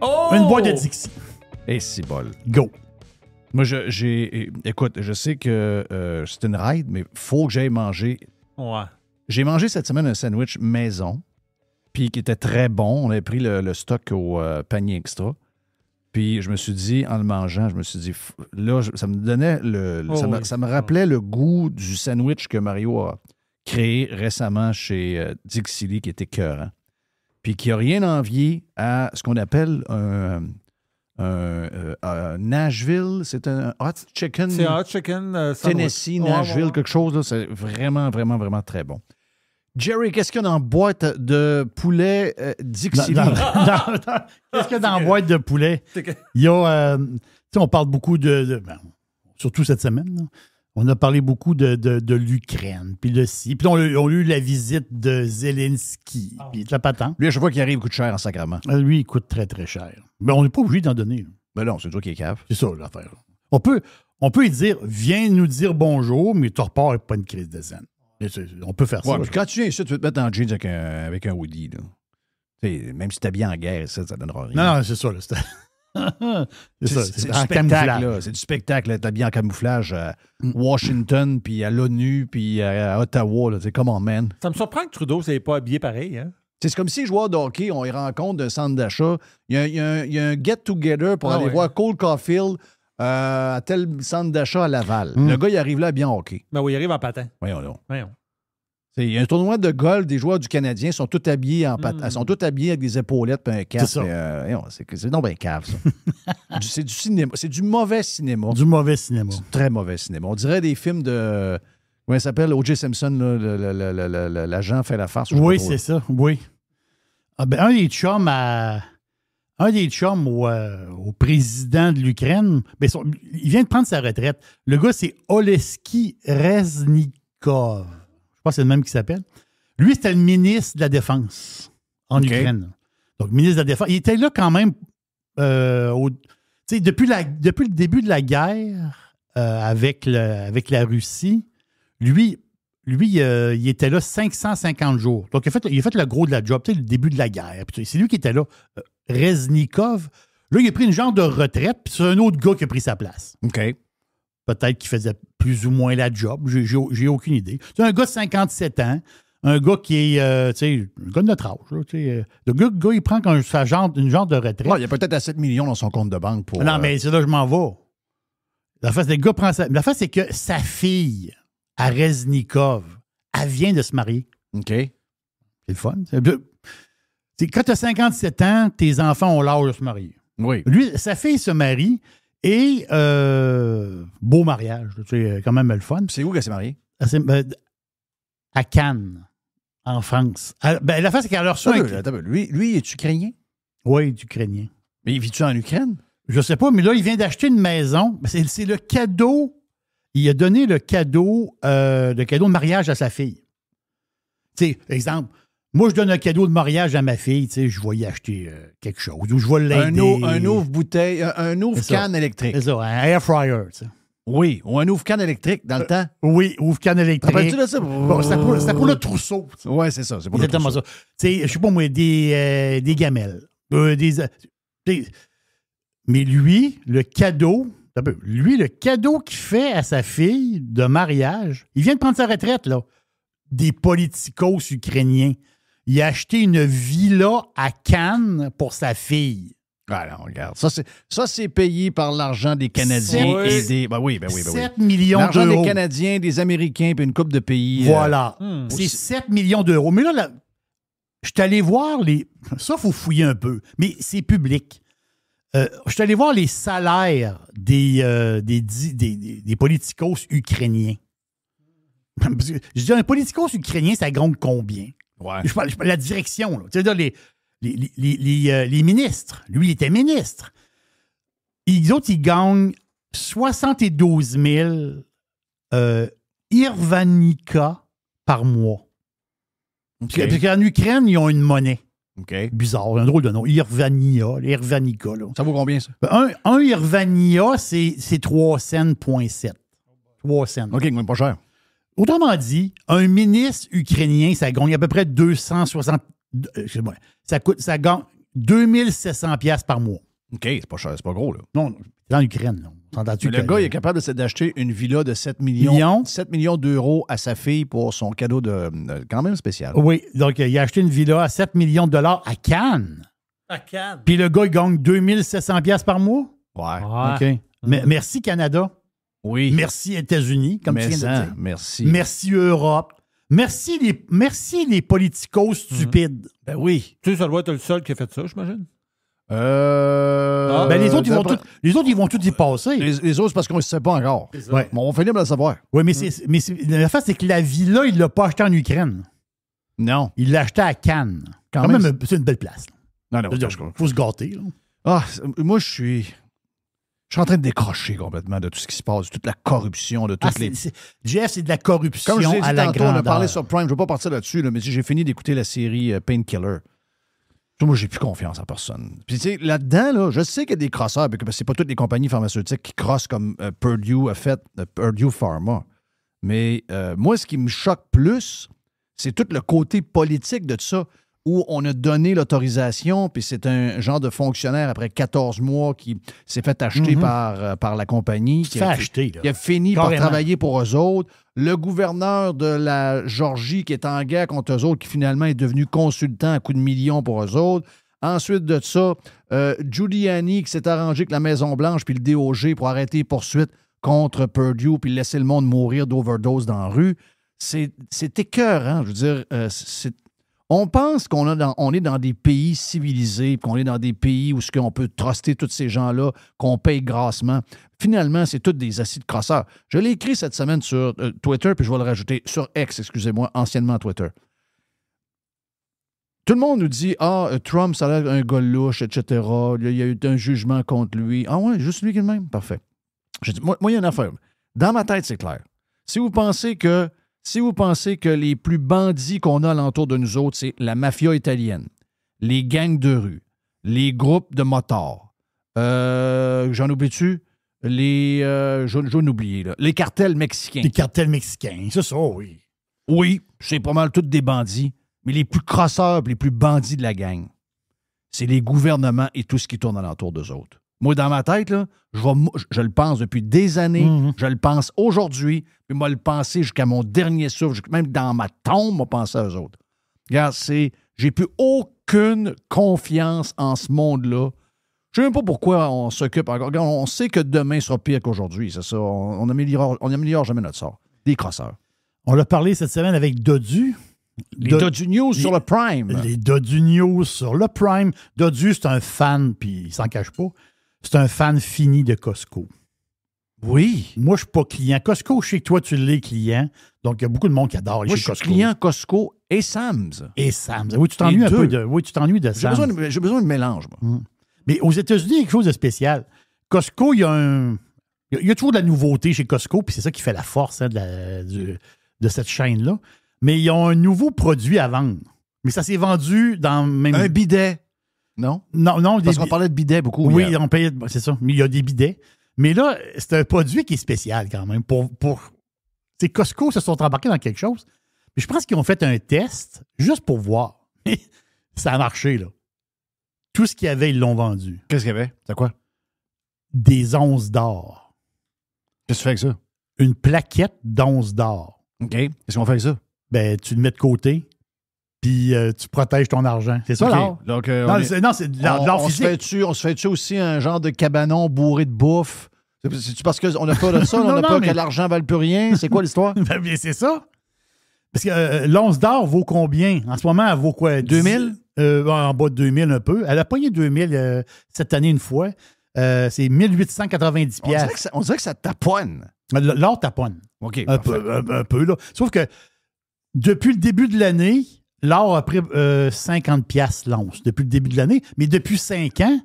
Oh! Une boîte de Dixie. Et eh, c'est bol. Go. Moi, j'ai. Eh, écoute, je sais que euh, c'est une ride, mais faut que j'aille manger. Ouais. J'ai mangé cette semaine un sandwich maison, puis qui était très bon. On avait pris le, stock au euh, panier extra. Puis je me suis dit, en le mangeant, je me suis dit, là, ça me donnait le. Oh ça, me, rappelait le goût du sandwich que Mario a, créé récemment chez euh, Dixie Lee, qui était cœur, puis qui n'a rien envié à ce qu'on appelle un, euh, Nashville, c'est un hot chicken. C'est hot chicken. Euh, Tennessee, Nashville, quelque chose. C'est vraiment, vraiment, vraiment très bon. Jerry, qu'est-ce qu'il y a dans boîte de poulet Dixie Lee? Qu'est-ce qu'il y a dans boîte de poulet? Il y a. on parle beaucoup de. Ben, surtout cette semaine. Là on a parlé beaucoup de, de, l'Ukraine, puis de si. Puis on, a eu la visite de Zelensky, ah puis de la Lui, à chaque fois qu'il arrive, il coûte cher en sacrement. Euh, lui, il coûte très, très cher. Mais on n'est pas obligé d'en donner. Là. Mais non, c'est toi qui est cave. C'est ça, l'affaire. On peut, on peut lui dire, viens nous dire bonjour, mais ton repars n'est pas une crise de zen. On peut faire ça. quand tu viens ici, tu vas te mettre en jeans avec un, avec un hoodie. Là. Même si t'es bien en guerre, ça, ça donnera rien. Non, non c'est ça. Là, c'est ça, c'est du, spectacle. C'est du spectacle, en camouflage à euh, mm. Washington, puis à l'ONU, puis euh, à, Ottawa. C'est comment, man. Ça me surprend que Trudeau s'est pas habillé pareil. Hein. C'est comme si les joueurs de hockey, on y rencontre d'un centre d'achat. Il y a, un, get-together pour ah aller voir Cole Caulfield euh, à tel centre d'achat à Laval. Mm. Le gars, il arrive là bien hockey. Ben oui, il arrive en patin. Voyons donc. Voyons. C'est un tournoi de golf des joueurs du Canadien sont tous habillés en hmm. sont tous habillés avec des épaulettes et un casque. C'est non euh, ben cave ça. c'est du cinéma, c'est du mauvais cinéma. Du mauvais cinéma. Du très mauvais cinéma. On dirait des films de comment il s'appelle O.J. Simpson l'agent fait la farce. Oui, c'est ça. Oui. Ah, ben, un des chums un des chums au, euh, président de l'Ukraine, ben, il vient de prendre sa retraite. Le gars c'est Oleski Reznikov pense que c'est le même qui s'appelle. Lui, c'était le ministre de la Défense en Ukraine. Donc, ministre de la Défense. Il était là quand même euh, depuis, le début de la guerre euh, avec, la Russie. Lui, lui euh, il était là 550 jours. Donc, il a fait, il fait le gros de la job, le début de la guerre. C'est lui qui était là. Reznikov, là, il a pris une genre de retraite, puis c'est un autre gars qui a pris sa place. OK. Peut-être qu'il faisait plus ou moins la job. J'ai aucune idée. C'est un gars de 57 ans, un gars qui est, euh, tu sais, un gars de notre âge. Là, euh, le gars, il prend une genre de retraite. il y a peut-être à 7 millions dans son compte de banque pour. Non, euh, mais c'est là je m'en vais. La face, le gars prend sa... La face, c'est que sa fille, Areznikov, elle vient de se marier. OK. C'est le fun. C'est, quand tu as 57 ans, tes enfants ont l'âge de se marier. Oui. Lui, sa fille se marie, et euh, beau mariage, c'est euh, quand même le fun. C'est où qu'elle s'est mariée? Ben, à Cannes, en France. Ben, la face, c'est qu'elle ah, lui, lui, est ukrainien? Oui, il est ukrainien. Mais il vit-tu en Ukraine? Je sais pas, mais là, il vient d'acheter une maison. Ben, c'est le cadeau. Il a donné le cadeau, euh, le cadeau de mariage à sa fille. Tu sais, exemple, moi, je donne un cadeau de mariage à ma fille, tu sais, je vais y acheter euh, quelque chose ou je vais l'aider. Un, ouvre-bouteille, un ouvre-canne électrique. C'est ça, un air fryer, Oui, ou un ouvre-canne électrique dans le euh, temps. Oui, ouvre-canne électrique. Ça tu ça? Bon, pour, le trousseau. Oui, c'est ça. C'est pour Exactement ça. Tu sais, je sais pas moi, des, euh, des gamelles. mais lui, le cadeau, lui, le cadeau qu'il fait à sa fille de mariage, il vient de prendre sa retraite, là, des politicos ukrainiens il a acheté une villa à Cannes pour sa fille. Voilà, ah, on regarde. Ça, c'est, payé par l'argent des Canadiens et des. Ben oui, ben oui, ben oui. 7 millions d'euros. L'argent des Canadiens, des Américains, et une coupe de pays. Euh, voilà. Hmm. C'est 7 millions d'euros. Mais là, je suis allé voir les. Ça, il faut fouiller un peu, mais c'est public. Euh, je suis allé voir les salaires des, euh, des, politicos ukrainiens. Je dis, un politicos ukrainien, ça gronde combien? Je, parle, de la direction. cest dire les, les, les, euh, les, ministres. Lui, il était ministre. Ils autres, ils gagnent 72 000 euh, Irvanica par mois. Parce, qu'en Ukraine, ils ont une monnaie. Bizarre, un drôle de nom. Irvania, Ça vaut combien, ça? Ben, un, Irvania, c'est, c'est 3 cents, 3 cents. OK, même pas cher. Autrement dit, un ministre ukrainien, ça gagne à peu près 260. Euh, moi Ça coûte, ça gagne 2700 pièces par mois. OK, c'est pas cher, c'est pas gros, là. Non, c'est en Ukraine, là. Le gars, il est capable d'acheter une villa de 7 millions, d'euros à sa fille pour son cadeau de, euh, quand même spécial. Oui, donc euh, il a acheté une villa à 7 millions de dollars à Cannes. À Cannes. Puis le gars, il gagne 2700 pièces par mois. Ouais. OK. Merci, Canada. Oui. Merci États-Unis, comme tu viens dire. Merci. Merci Europe. Merci les, merci les politicos mhm. stupides. Ben oui. Tu sais, ça doit être le seul qui a fait ça, j'imagine. Euh, ah. ben les autres, ils ben, vont tout, les autres, ils vont tout y passer. Les, autres, parce qu'on ne sait pas encore. On va finir par le savoir. Oui, mais, mais la face, c'est que la villa, il ne l'a pas achetée en Ukraine. Non. Il l'a achetée à Cannes. Quand, même, c'est une belle place. Non, non, Il faut se gâter. Ah, moi, je suis. Je suis en train de décrocher complètement de tout ce qui se passe, de toute la corruption, de toutes ah, les. Jeff, c'est de la corruption. Comme je on a parlé sur Prime, je ne vais pas partir là-dessus, mais j'ai fini d'écouter la série euh, Painkiller. Moi, j'ai plus confiance en personne. Puis, tu sais, là-dedans, je sais qu'il y a des crosseurs, parce que c'est pas toutes les compagnies pharmaceutiques qui crossent comme euh, Purdue a fait, euh, Purdue Pharma. Mais moi, ce qui me choque plus, c'est tout le côté politique de tout ça où on a donné l'autorisation, puis c'est un genre de fonctionnaire après 14 mois qui s'est fait acheter mhm. par, euh, par la compagnie. Qui a, acheter, a fini par travailler pour eux autres. Le gouverneur de la Georgie qui est en guerre contre eux autres, qui finalement est devenu consultant à coup de millions pour eux autres. Ensuite de ça, euh, Giuliani qui s'est arrangé avec la Maison-Blanche puis le DOG pour arrêter les poursuites contre Purdue puis laisser le monde mourir d'overdose dans la rue. C'est écœurant. Je veux dire, euh, c'est on pense qu'on est dans des pays civilisés, qu'on est dans des pays où ce qu'on peut truster tous ces gens-là, qu'on paye grassement. Finalement, c'est toutes des acides de Je l'ai écrit cette semaine sur euh, Twitter, puis je vais le rajouter sur X, excusez-moi, anciennement Twitter. Tout le monde nous dit Ah, euh, Trump, ça a l'air un gars etc. Il y a eu un jugement contre lui. Ah ouais, juste lui qui le même. Parfait. moi, moi, il y a une affaire. Dans ma tête, c'est clair. Si vous pensez que si vous pensez que les plus bandits qu'on a alentour de nous autres, c'est la mafia italienne, les gangs de rue, les groupes de motards, euh, j'en oublie-tu? Les. Euh, j'en oublie, Les cartels mexicains. Les cartels mexicains, c'est ça, oui. Oui, c'est pas mal tous des bandits, mais les plus crosseurs, les plus bandits de la gang, c'est les gouvernements et tout ce qui tourne alentour d'eux autres. Moi, dans ma tête, je, je, le pense depuis des années, mhm. je le pense aujourd'hui, puis moi, le penser jusqu'à mon dernier souffle, même dans ma tombe, moi, penser à eux autres. Regarde, c'est. J'ai plus aucune confiance en ce monde-là. Je ne sais même pas pourquoi on s'occupe encore. on sait que demain sera pire qu'aujourd'hui, c'est ça. On n'améliore on jamais notre sort. Des crosseurs. On l'a parlé cette semaine avec Dodu. Les Dodu News sur le Prime. Les Dodu News sur le Prime. Dodu, c'est un fan, puis il s'en cache pas c'est un fan fini de Costco. Oui. Moi, je ne suis pas client. Costco, Chez toi, tu l'es client. Donc, il y a beaucoup de monde qui adore Moi, chez Costco. Je suis client Costco et Sam's. Et Sam's. Oui, tu t'ennuies un peu de, oui, tu de Sam's. J'ai besoin, de mélange. Hum. Mais aux États-Unis, il y a quelque chose de spécial. Costco, il y a un. Il y a toujours de la nouveauté chez Costco, puis c'est ça qui fait la force hein, de, de, cette chaîne-là. Mais ils ont un nouveau produit à vendre. Mais ça s'est vendu dans même. Un bidet. Non? Non, non. Parce parlait de bidets beaucoup. Oui, on c'est ça. Mais il y a des bidets. Mais là, c'est un produit qui est spécial quand même. Pour, pour, c'est Costco se sont embarqués dans quelque chose. Mais je pense qu'ils ont fait un test juste pour voir. ça a marché, là. Tout ce qu'il y avait, ils l'ont vendu. Qu'est-ce qu'il y avait? C'est quoi? Des onces d'or. Qu'est-ce que tu fais avec ça? Une plaquette d'onces d'or. OK. Qu'est-ce qu'on fait avec ça? Ben, tu le mets de côté, puis euh, tu protèges ton argent. C'est ça okay. Donc, euh, non, c'est, de l'or physique. On se fait-tu aussi un genre de cabanon bourré de bouffe? C'est-tu parce qu'on a pas de ça? on n'a pas que l'argent ne plus rien? C'est quoi l'histoire? bien, c'est ça. Parce que euh, l'once d'or vaut combien? En ce moment, elle vaut quoi? 2000? en bas de 2000 un peu. Elle a pogné 2000 cette année une fois. c'est 1890 on on dirait que ça taponne. L'or taponne. OK. Un peu, un peu, là. Sauf que depuis le début de l'année, l'or a pris 50 euh, l'once depuis le début de l'année, mais depuis 5 ans,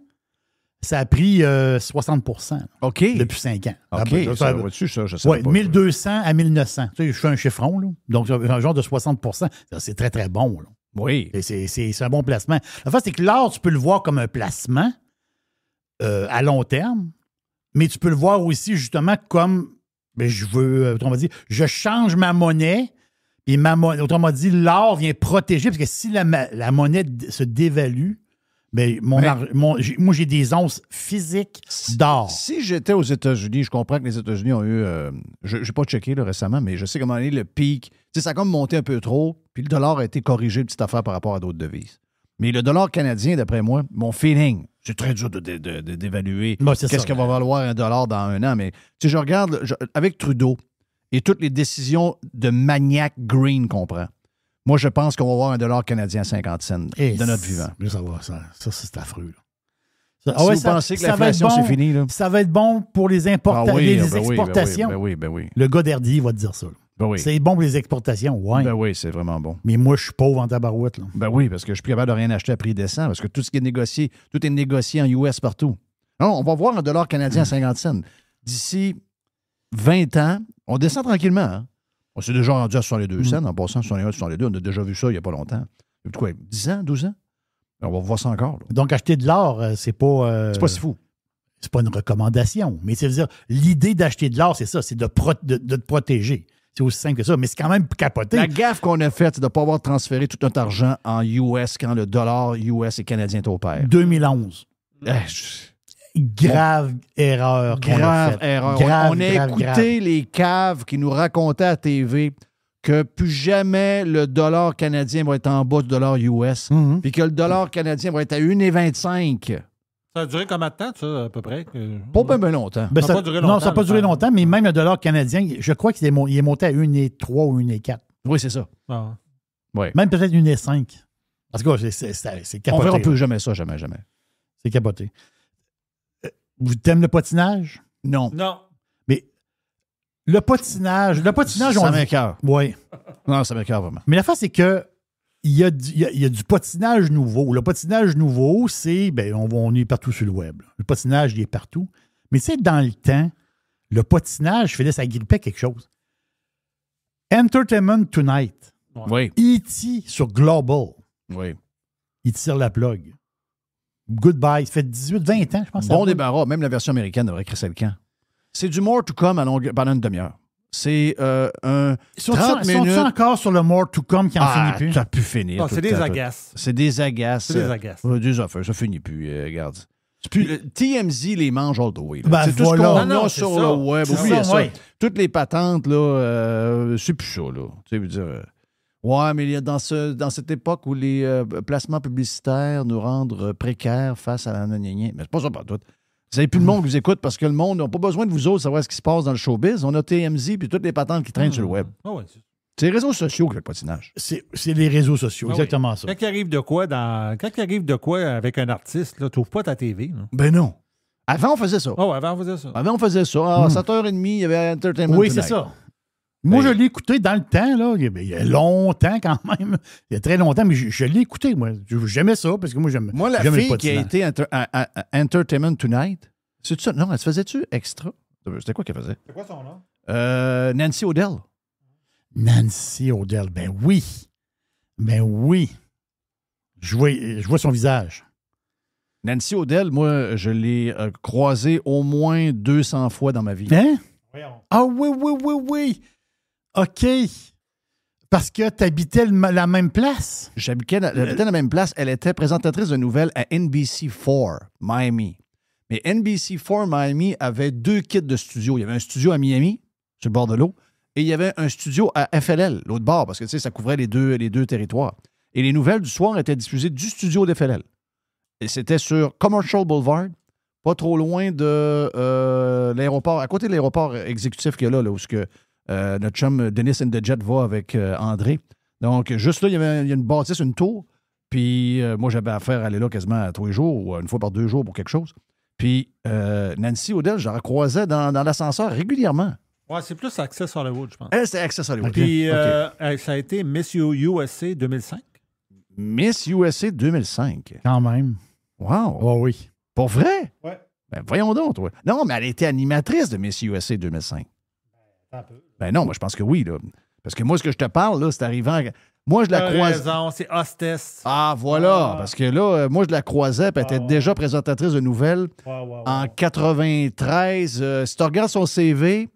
ça a pris 60 euh, OK. Depuis 5 ans. OK, ah, ben, ça, 1200 à 1900. Tu sais, je fais un chiffron, là. Donc, un genre de 60 C'est très, très bon, Oui. Oui. C'est un bon placement. La face c'est que l'or, tu peux le voir comme un placement euh, à long terme, mais tu peux le voir aussi, justement, comme, mais ben, je veux, on va dire, je change ma monnaie autrement dit, l'or vient protéger, parce que si la, monnaie se dévalue, ben, mon, moi, j'ai des onces physiques d'or. Si, j'étais aux États-Unis, je comprends que les États-Unis ont eu. Euh, je n'ai pas checké récemment, mais je sais comment donné, le pic. ça a comme monté un peu trop, puis le dollar a été corrigé, petite affaire par rapport à d'autres devises. Mais le dollar canadien, d'après moi, mon feeling, c'est très dur de, de, bah, qu'est-ce qu'il va valoir un dollar dans un an. Mais si je regarde, avec Trudeau, et toutes les décisions de maniaque green qu'on prend. Moi, je pense qu'on va avoir un dollar canadien à 50 cents de notre vivant. Ça, ça, ça c'est affreux. Ah ça, vous pensez que bon, Ça va être bon pour les, importations, les, exportations. Le gars d'Herdy va te dire ça. Ben c'est bon pour les exportations, ouais. Ben oui, c'est vraiment bon. Mais moi, je suis pauvre en tabarouette. Ben oui, parce que je suis plus capable de rien acheter à prix décent, parce que tout ce qui est négocié, tout est négocié en US partout. Non, on va voir un dollar canadien à 50 cents. D'ici 20 ans, on descend tranquillement. Hein. On s'est déjà rendu à 62 mm. cents. scènes, En passant, les deux. on a déjà vu ça il n'y a pas longtemps. Il quoi, 10 ans, 12 ans? On va voir ça encore. Donc, acheter de l'or, euh, c'est pas. Euh, c'est pas si fou. C'est pas une recommandation. Mais c'est-à-dire, l'idée d'acheter de l'or, c'est ça, c'est de, te protéger. C'est aussi simple que ça, mais c'est quand même capoté. La gaffe qu'on a faite, c'est de ne pas avoir transféré tout notre argent en US quand le dollar US et canadien est au pair. 2011. Grave erreur. Grave erreur. on a écouté les caves qui nous racontaient à TV que plus jamais le dollar canadien va être en bas du dollar US, et mhm. que le dollar canadien va être à 1,25. Ça a duré combien de temps, ça, à peu près? Pas bien longtemps. Ben, ça n'a pas duré longtemps. Non, ça n'a pas duré longtemps, mais même le dollar canadien, je crois qu'il est, monté à 1,3 ou 1,4. Oui, c'est ça. Ah. Même peut-être 1,5. Parce que c'est capoté. On ne verra plus jamais ça, jamais, jamais. C'est capoté. Vous aimez le patinage? Non. Non. Mais le patinage, le patinage, ça on. Ça Oui. non, ça cœur vraiment. Mais la face, c'est que. Il y, a du, patinage nouveau. Le patinage nouveau, c'est, ben, on, on, est partout sur le web. Le potinage, il est partout. Mais c'est dans le temps, le patinage, Félix, ça grippait quelque chose. Entertainment Tonight. Oui. E.T. sur Global. Oui. Il tire la plug. Goodbye. Ça fait 18, 20 ans, je pense. Bon débarras. Même la version américaine devrait crisser le camp. C'est du more to come à pendant une demi-heure. C'est euh, un. 30 minutes. Sont-ils encore sur le more to come qui en ah, finit plus? Ça pu finir. c'est des agaces. C'est des agaces. C'est des agaces. des affaires. Ça finit plus, euh, regarde. Puis, le TMZ les mange all the way. Ben, c'est tout ce qu'on ah non, a sur le web. Toutes les patentes, là, euh, c'est plus ça. Là. Tu sais, dire, euh, Ouais, mais il y a dans, ce, dans cette époque où les euh, placements publicitaires nous rendent euh, précaires face à la Mais c'est pas ça pas tout. Vous avez plus le monde qui vous écoute parce que le monde n'a pas besoin de vous autres savoir ce qui se passe dans le showbiz. On a TMZ puis toutes les patentes qui traînent sur le mmh. web. Ah c'est... les réseaux sociaux que le patinage. C'est, les réseaux sociaux, ah exactement ça. Quand il arrive de quoi dans quand arrive de quoi avec un artiste, tu n'ouvres pas ta TV. Ben non. Avant, on faisait ça. Oh, avant, on faisait ça. Avant, on faisait ça. À 7h30, mmh. il y avait Entertainment. Oui, c'est ça. Moi, ben, je l'ai écouté dans le temps, là. Il y, a, ben, longtemps quand même. Il y a très longtemps, mais je, l'ai écouté, moi. J'aimais ça parce que moi, j'aime. Moi, la fille qui a été à, Entertainment Tonight, c'est ça? Non, elle se faisait-tu extra? C'était quoi qu'elle faisait? c'est quoi son nom? Euh, Nancy O'Dell. Nancy O'Dell, ben oui. Ben oui. Je vois, je vois son visage. Nancy O'Dell, moi, je l'ai euh, croisée au moins 200 fois dans ma vie. Hein? Ah oui, oui, oui, oui. OK. Parce que tu habitais la même place. J'habitais la, la même place. Elle était présentatrice de nouvelles à NBC4, Miami. Mais NBC4 Miami avait deux kits de studio. Il y avait un studio à Miami, sur le bord de l'eau, et il y avait un studio à FLL, l'autre bord, parce que tu sais, ça couvrait les deux, les deux territoires. Et les nouvelles du soir étaient diffusées du studio d'FLL. Et c'était sur Commercial Boulevard, pas trop loin de euh, l'aéroport, à côté de l'aéroport exécutif qu'il y a là, là où ce que euh, notre chum euh, Denis Jet va avec euh, André. Donc, juste là, il y avait a une bâtisse, une tour. Puis moi, j'avais affaire à aller là quasiment à tous les jours, ou une fois par deux jours pour quelque chose. Puis Nancy Odell, je la croisais dans, l'ascenseur régulièrement. Ouais, c'est plus Access Hollywood, je pense. c'est Access Hollywood. Puis hein? ça a été Miss USA 2005. Miss USA 2005. Quand même. Wow. Oh oui. Pour vrai? Ouais. Ben, voyons donc, Non, mais elle était animatrice de Miss USA 2005. Ben, un peu. Ben non, moi, je pense que oui. Parce que moi, ce que je te parle, là, c'est arrivant. Moi, je la croisais. c'est hostess. Ah, voilà. Ah. Parce que là, euh, moi, je la croisais, puis elle était ah, déjà présentatrice de nouvelles. en 93, euh, si tu regardes son CV,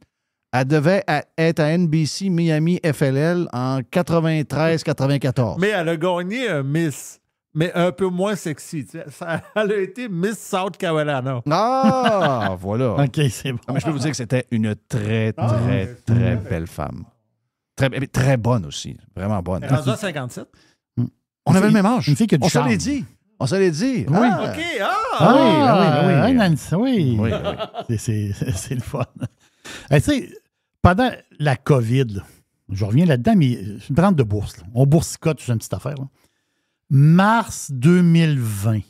elle devait être à NBC Miami FLL en 93-94. Mais elle a gagné euh, Miss mais un peu moins sexy. Ça, elle a été Miss South Carolina. Ah, voilà. OK, c'est bon. Mais je peux vous dire que c'était une très, ah, très, très, belle femme. Très, eh très bonne aussi. Vraiment bonne. Elle 57. Hmm. On avait le même âge. Une fille qui a du On s'en est dit. On s'en l'est dit. Oui. Ah, OK. Ah, ah oui, ah, oui, oui, oui. oui. C'est le fun. tu sais, pendant la COVID, je reviens là-dedans, mais une prends de bourse. On boursicote, c'est une petite affaire. Là mars 2020.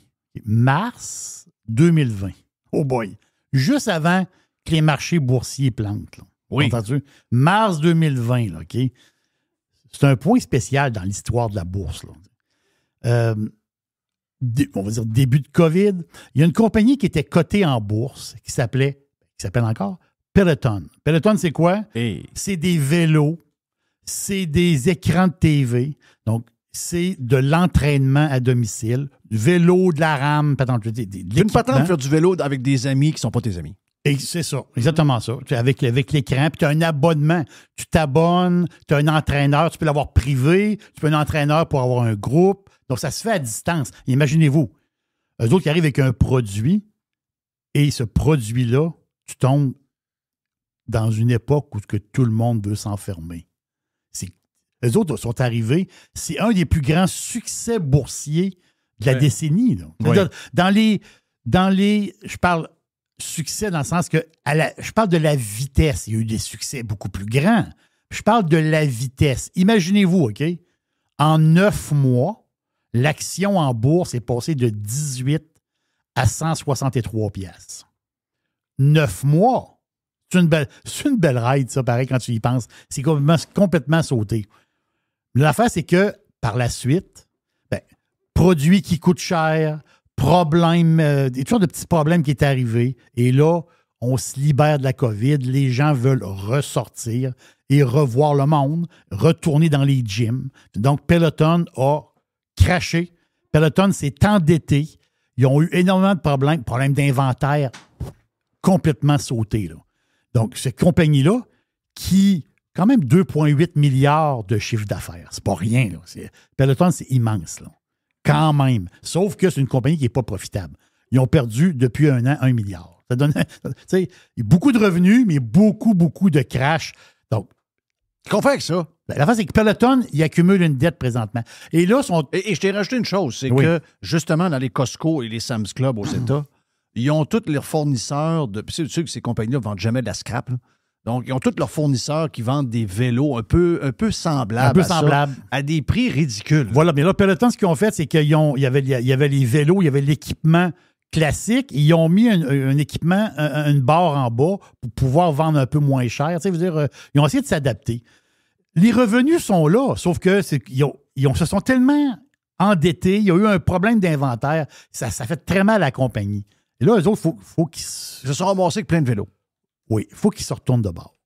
Mars 2020. Oh boy. Juste avant que les marchés boursiers plantent. Oui. Mars 2020, OK? C'est un point spécial dans l'histoire de la bourse. Euh, on va dire début de COVID. Il y a une compagnie qui était cotée en bourse qui s'appelait, qui s'appelle encore Peloton. Peloton, c'est quoi? C'est des vélos, c'est des écrans de TV. Donc, c'est de l'entraînement à domicile, du vélo, de la rame, patente. Tu une faire du vélo avec des amis qui ne sont pas tes amis. Et c'est ça, exactement ça. Avec, avec l'écran, puis tu as un abonnement. Tu t'abonnes, tu as un entraîneur, tu peux l'avoir privé, tu peux un entraîneur pour avoir un groupe. Donc, ça se fait à distance. Imaginez-vous, eux autres qui arrivent avec un produit, et ce produit-là, tu tombes dans une époque où que tout le monde veut s'enfermer. Les autres sont arrivés. C'est un des plus grands succès boursiers de la décennie. Dans les. Dans les. Je parle succès dans le sens que je parle de la vitesse. Il y a eu des succès beaucoup plus grands. Je parle de la vitesse. Imaginez-vous, OK? En neuf mois, l'action en bourse est passée de 18 à 163 piastres. Neuf mois. C'est une belle, une belle ride, ça, pareil, quand tu y penses. C'est complètement sauté. L'affaire, c'est que par la suite, ben, produits qui coûte cher, problèmes, euh, des il de petits problèmes qui est arrivé. Et là, on se libère de la COVID, les gens veulent ressortir et revoir le monde, retourner dans les gyms. Donc, Peloton a craché. Peloton s'est endetté. Ils ont eu énormément de problèmes, problèmes d'inventaire complètement sauté. Donc, cette compagnie-là, qui quand même 2,8 milliards de chiffre d'affaires. C'est pas rien. Là. Peloton, c'est immense. Là. Quand même. Sauf que c'est une compagnie qui n'est pas profitable. Ils ont perdu depuis un an un milliard. Ça donne beaucoup de revenus, mais beaucoup, beaucoup de crash. Donc, qu'on fait avec ça? Ben, la face c'est que Peloton, il accumule une dette présentement. Et là, et, je t'ai rajouté une chose, c'est que justement, dans les Costco et les Sam's Club aux États, ils ont tous leurs fournisseurs de. Puis c'est que ces compagnies-là ne vendent jamais de la scrap. Donc, ils ont tous leurs fournisseurs qui vendent des vélos un peu, un peu semblables. à à des prix ridicules. Voilà. Mais là, Peloton, ce qu'ils ont fait, c'est qu'il y, avait, y avait les vélos, il y avait l'équipement classique. Ils ont mis un, équipement, une barre en bas pour pouvoir vendre un peu moins cher. dire, euh, ils ont essayé de s'adapter. Les revenus sont là, sauf que ils, se sont tellement endettés, il y a eu un problème d'inventaire. Ça, fait très mal à la compagnie. Et là, eux autres, il faut, qu'ils se sont remboursés avec plein de vélos. Oui, il faut qu'il se retourne de bord.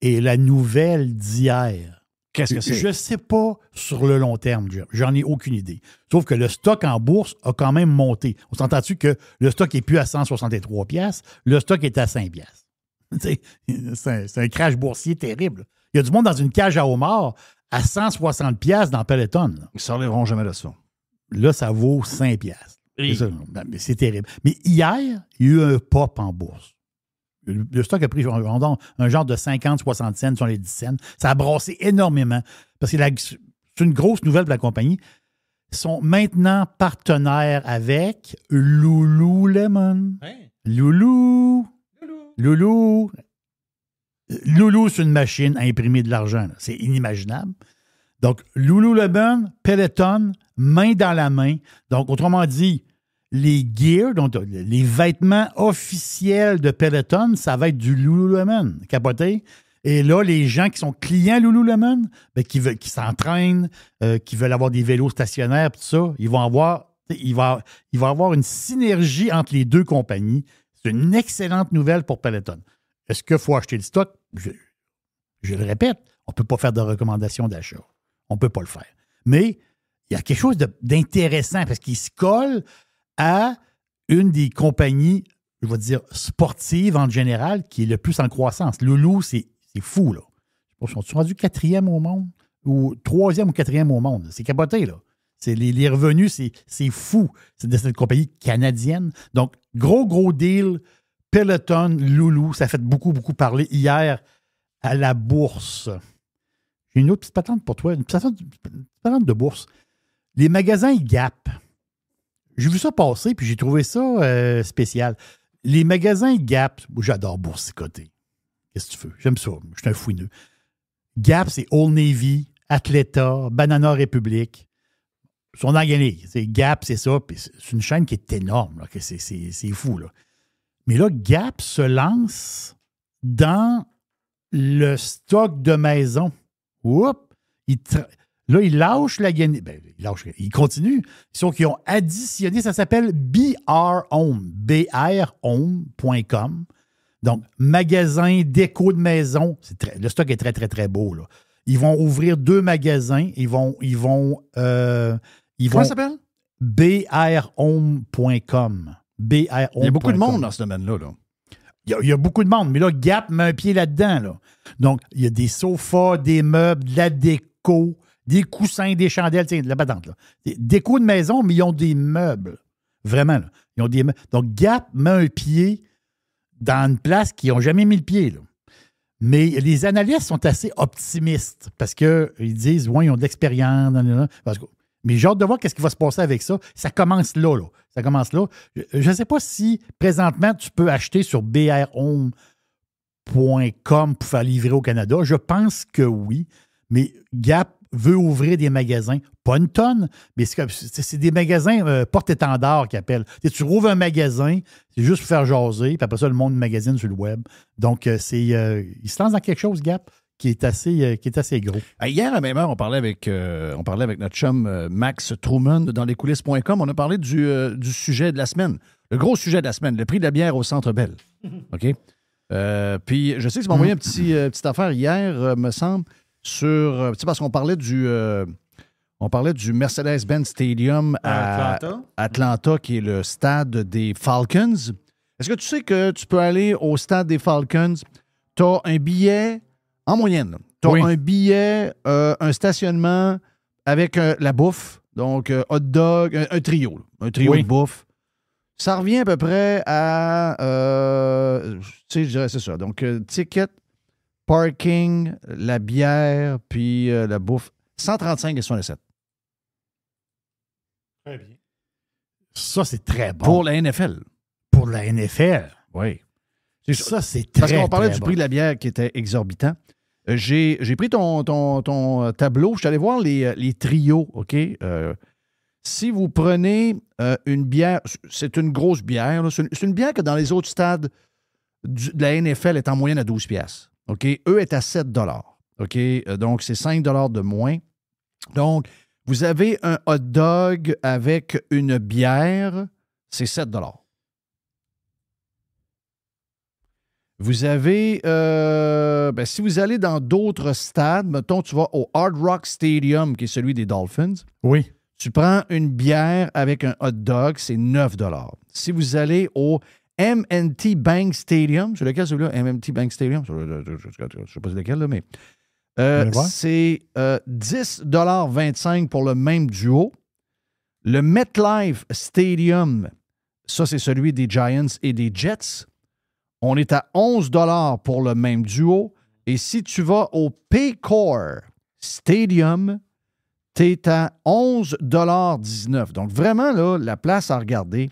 Et la nouvelle d'hier. Qu'est-ce que c'est? Je ne sais pas sur le long terme, J'en ai aucune idée. Sauf que le stock en bourse a quand même monté. On s'entend-tu que le stock n'est plus à 163 pièces, le stock est à 5 pièces. c'est un, crash boursier terrible. Il y a du monde dans une cage à homard à 160 pièces dans Peloton. Ils ne s'enlèveront jamais de ça. Là, ça vaut 5 pièces. C'est terrible. Mais hier, il y a eu un pop en bourse. Le stock a pris un, un genre de 50, 60 cents sur les 10 cents. Ça a brassé énormément parce que c'est une grosse nouvelle pour la compagnie. Ils sont maintenant partenaires avec Loulou Lemon. Hein? Loulou. Loulou. Loulou. c'est une machine à imprimer de l'argent. C'est inimaginable. Donc, Loulou Lemon, Peloton, main dans la main. Donc, autrement dit, les gears, les vêtements officiels de Peloton, ça va être du Lululemon, capoté. Et là, les gens qui sont clients Lululemon, ben, qui, s'entraînent, euh, qui veulent avoir des vélos stationnaires, tout ça, ils vont avoir, avoir une synergie entre les deux compagnies. C'est une excellente nouvelle pour Peloton. Est-ce qu'il faut acheter le stock? Je, le répète, on ne peut pas faire de recommandations d'achat. On ne peut pas le faire. Mais il y a quelque chose d'intéressant parce qu'ils se collent à une des compagnies, je vais dire, sportives en général, qui est le plus en croissance. Loulou, c'est fou, là. Je Ils sont rendus quatrième au monde? Ou troisième ou quatrième au monde? C'est capoté, là. Les, les, revenus, c'est fou. C'est de cette compagnie canadienne. Donc, gros, gros deal. Peloton, Loulou, ça fait beaucoup, beaucoup parler hier à la bourse. J'ai une autre petite patente pour toi, une patente, de bourse. Les magasins Gap, j'ai vu ça passer, puis j'ai trouvé ça euh, spécial. Les magasins Gap, j'adore boursicoter. Qu'est-ce que tu veux? J'aime ça. Je suis un fouineux. Gap, c'est Old Navy, Athleta, Banana République. Son a' C'est Gap, c'est ça. c'est une chaîne qui est énorme. Là, que c'est, fou. Là. Mais là, Gap se lance dans le stock de maisons. Oups! Il Là, ils lâchent la Guinée. Ben, ils continuent. Ils ont additionné. Ça s'appelle BRHome. homecom Donc, magasin déco de maison. le stock est très, très, très beau. Ils vont ouvrir deux magasins. Ils vont. Ils vont, euh, ils Comment ça s'appelle? Il y a beaucoup de monde dans ce domaine-là. Il y, a, beaucoup de monde, mais là, Gap met un pied là-dedans. Là. Donc, il y a des sofas, des meubles, de la déco, des coussins, des chandelles, de la patente. Des, coups de maison, mais ils ont des meubles. Vraiment. Ils ont des Donc, Gap met un pied dans une place qu'ils n'ont jamais mis le pied. Mais les analystes sont assez optimistes parce qu'ils disent, oui, ils ont de l'expérience. Mais j'ai hâte de voir qu'est-ce qui va se passer avec ça. Ça commence là, là. Ça commence là. Je ne sais pas si présentement tu peux acheter sur brhome.com pour faire livrer au Canada. Je pense que oui. Mais Gap veut ouvrir des magasins, pas une tonne, mais c'est des magasins euh, porte-étendard qui appellent. tu ouvres un magasin, c'est juste pour faire jaser, puis après ça, le monde magazine sur le web. Donc, euh, c'est euh, il se lance dans quelque chose, Gap, qui est assez, qui est assez gros. Hier, à même heure, on parlait avec, on parlait avec notre chum Max Truman dans coulisses.com. On a parlé du, sujet de la semaine, le gros sujet de la semaine, le prix de la bière au Centre Belle. OK? puis, je sais que tu m'as envoyé mm. une petite affaire hier, me semble sur. Euh, tu sais, parce qu'on parlait du. Euh, on parlait du Mercedes-Benz Stadium à, Atlanta. qui est le stade des Falcons. Est-ce que tu sais que tu peux aller au stade des Falcons? Tu as un billet, en moyenne, tu as un billet, euh, un stationnement avec la bouffe, donc hot dog, un, trio, un trio de bouffe. Ça revient à peu près à. tu sais, je dirais, c'est ça. Donc, ticket, parking, la bière, puis euh, la bouffe. 135 et 67. Très bien. Ça, c'est très bon. Pour la NFL. Pour la NFL. Oui. Ça, c'est très Parce qu'on parlait du prix de la bière qui était exorbitant. Euh, j'ai pris ton, ton, euh, tableau. Je suis allé voir les, trios, OK? si vous prenez une bière, c'est une grosse bière. C'est une, bière que dans les autres stades de la NFL est en moyenne à 12 piastres. OK? Eux est à 7 OK? Euh, donc, c'est 5 de moins. Donc, vous avez un hot dog avec une bière, c'est 7 Vous avez, euh, ben, si vous allez dans d'autres stades, mettons, tu vas au Hard Rock Stadium, qui est celui des Dolphins. Oui. Tu prends une bière avec un hot dog, c'est 9 Si vous allez au MNT Bank Stadium. C'est lequel celui-là? M&T Bank Stadium? Je ne sais pas c'est lequel, là, mais. Euh, c'est 10,25 euh, pour le même duo. Le MetLife Stadium, ça, c'est celui des Giants et des Jets. On est à 11 pour le même duo. Et si tu vas au Paycor Stadium, tu es à 11,19 Donc, vraiment, là, la place à regarder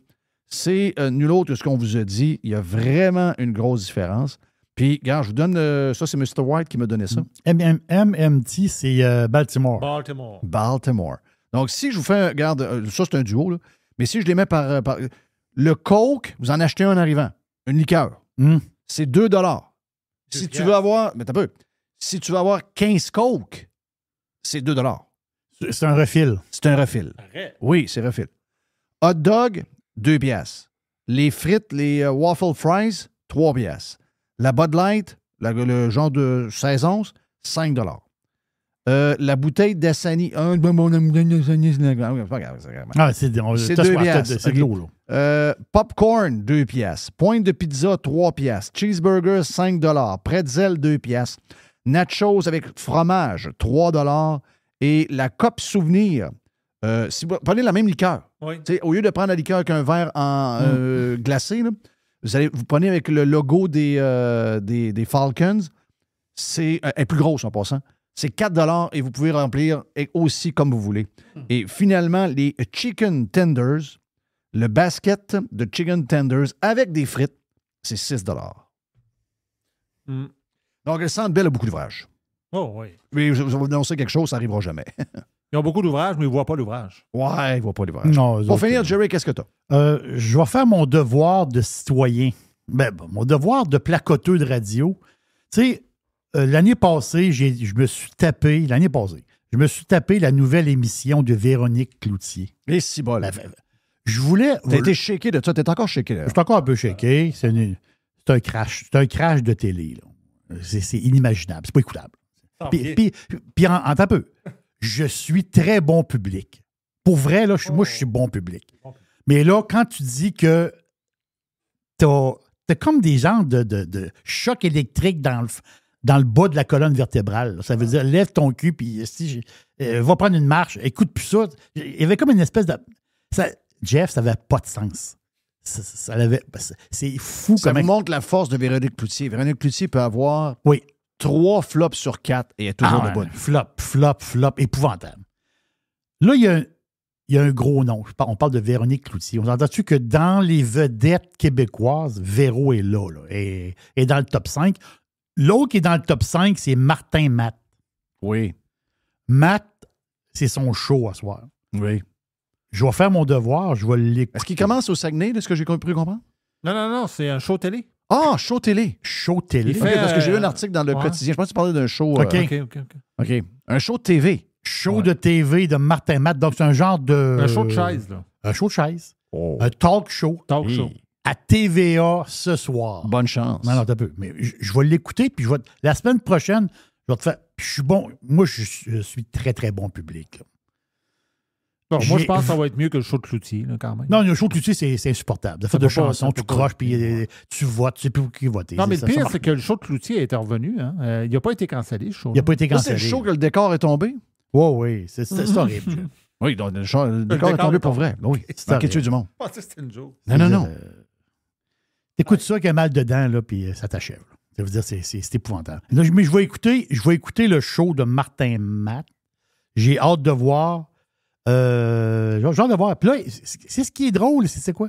c'est euh, nul autre que ce qu'on vous a dit. Il y a vraiment une grosse différence. Puis, regarde, je vous donne. Euh, ça, c'est Mr. White qui me donnait ça. MMT, c'est euh, Baltimore. Baltimore. Baltimore. Donc, si je vous fais. Regarde, ça, c'est un duo, là. Mais si je les mets par, Le Coke, vous en achetez un arrivant. Une liqueur. Mm. C'est 2 Si tu veux avoir. Mais t'as peu. Si tu veux avoir 15 Coke, c'est 2 C'est un refil. C'est un refil. Oui, c'est refil. Hot dog, 2 piastres. Les frites, les euh, waffle fries, 3 piastres. La Bud Light, le genre de 16 onces, 5 dollars. Euh, la bouteille d'Assani. Ah, c'est de l'eau. Euh, popcorn, 2 pièces. Pointe de pizza, 3 pièces. Cheeseburger, 5 dollars. Pretzel, 2 pièces. Nachos avec fromage, 3 dollars. Et la COP souvenir, euh, prenez la même liqueur, au lieu de prendre la liqueur avec un verre en, hmm. euh, glacé, vous, allez, vous prenez avec le logo des, euh, des, Falcons. C'est, euh, elle est plus grosse en passant. C'est 4 et vous pouvez remplir aussi comme vous voulez. Hmm. Et finalement, les Chicken Tenders, le basket de Chicken Tenders avec des frites, c'est 6 dollars. Hmm. Donc, elle sent belle beaucoup d'ouvrages. Oh oui. Mais je vais vous annoncer quelque chose, ça n'arrivera jamais. Ils ont beaucoup d'ouvrages, mais ils ne voient pas l'ouvrage. Ouais, ils ne voient pas l'ouvrage. Non, Pour finir, euh, Jerry, qu'est-ce que tu as? Euh, je vais faire mon devoir de citoyen. Ben, mon devoir de placoteux de radio. Tu sais, euh, l'année passée, je me suis tapé, l'année passée, je me suis tapé la nouvelle émission de Véronique Cloutier. Les ciboles. je voulais. T'as été shaké de ça, t'es encore shaké. Je suis encore un peu shaké. C'est un crash. C'est un crash de télé. C'est inimaginable. C'est pas écoutable. Puis, en, en un je suis très bon public. Pour vrai, là, moi, je suis oh. bon public. Mais là, quand tu dis que tu as comme des genres de, choc électrique dans le, dans le bas de la colonne vertébrale. Ça veut ah. dire, lève ton cul, puis si, euh, va prendre une marche, écoute plus ça. Il y avait comme une espèce de... Jeff, ça n'avait pas de sens. Ça, c'est fou. Ça montre la force de Véronique Ploutier. Véronique Ploutier peut avoir oui trois flops sur quatre et est toujours ah de bonne. Flop, flop, flop, épouvantable. Là, il y a un, il y a un gros nom. On parle de Véronique Cloutier. On entend-tu que dans les vedettes québécoises, Véro est là, et, et dans le top 5. L'autre qui est dans le top 5, c'est Martin Matt. Oui. Matt, c'est son show à soir. Oui. Je vais faire mon devoir, je vais l'écouter. Est-ce qu'il commence au Saguenay, de ce que j'ai compris comprendre? Non, non, non, c'est un show télé. Ah, show télé. Show télé. parce que j'ai eu un euh, article dans le quotidien. Je pense que tu parlais d'un show. Euh, OK, OK, OK. OK. Un show TV. Show de TV de Martin Matt. Donc, c'est un genre de. Un show de chaise, là. Un show de chaise. Oh. Un talk show. Talk show. À TVA ce soir. Bonne chance. Non, non, t'as peu. Mais je, vais l'écouter, puis je vais. La semaine prochaine, je vais te faire. Puis je suis bon. Moi, je, suis très, très bon public moi, je pense que ça va être mieux que le show de Cloutier, quand même. Non, le show de Cloutier, c'est insupportable. La fait deux chansons, tu croches, puis euh, tu votes, tu sais plus qui voter. Non, mais le pire, c'est que le show de Cloutier est revenu. Hein. Euh, il n'a pas été cancellé, le show. Il n'a pas été cancellé. C'est le show que le décor est tombé? Oui, oui, c'est horrible. Oui, donc, le, décor, est tombé pour vrai. Oui, c'est inquiétude du monde. c'était une Non, non, non. Euh, Écoute ça qui a mal dedans, là, puis ça t'achève. Je veux dire, c'est épouvantable. mais je vais écouter, je vais écouter le show de Martin Matt. J'ai hâte de voir euh, genre de voir. c'est ce qui est drôle, c'est quoi?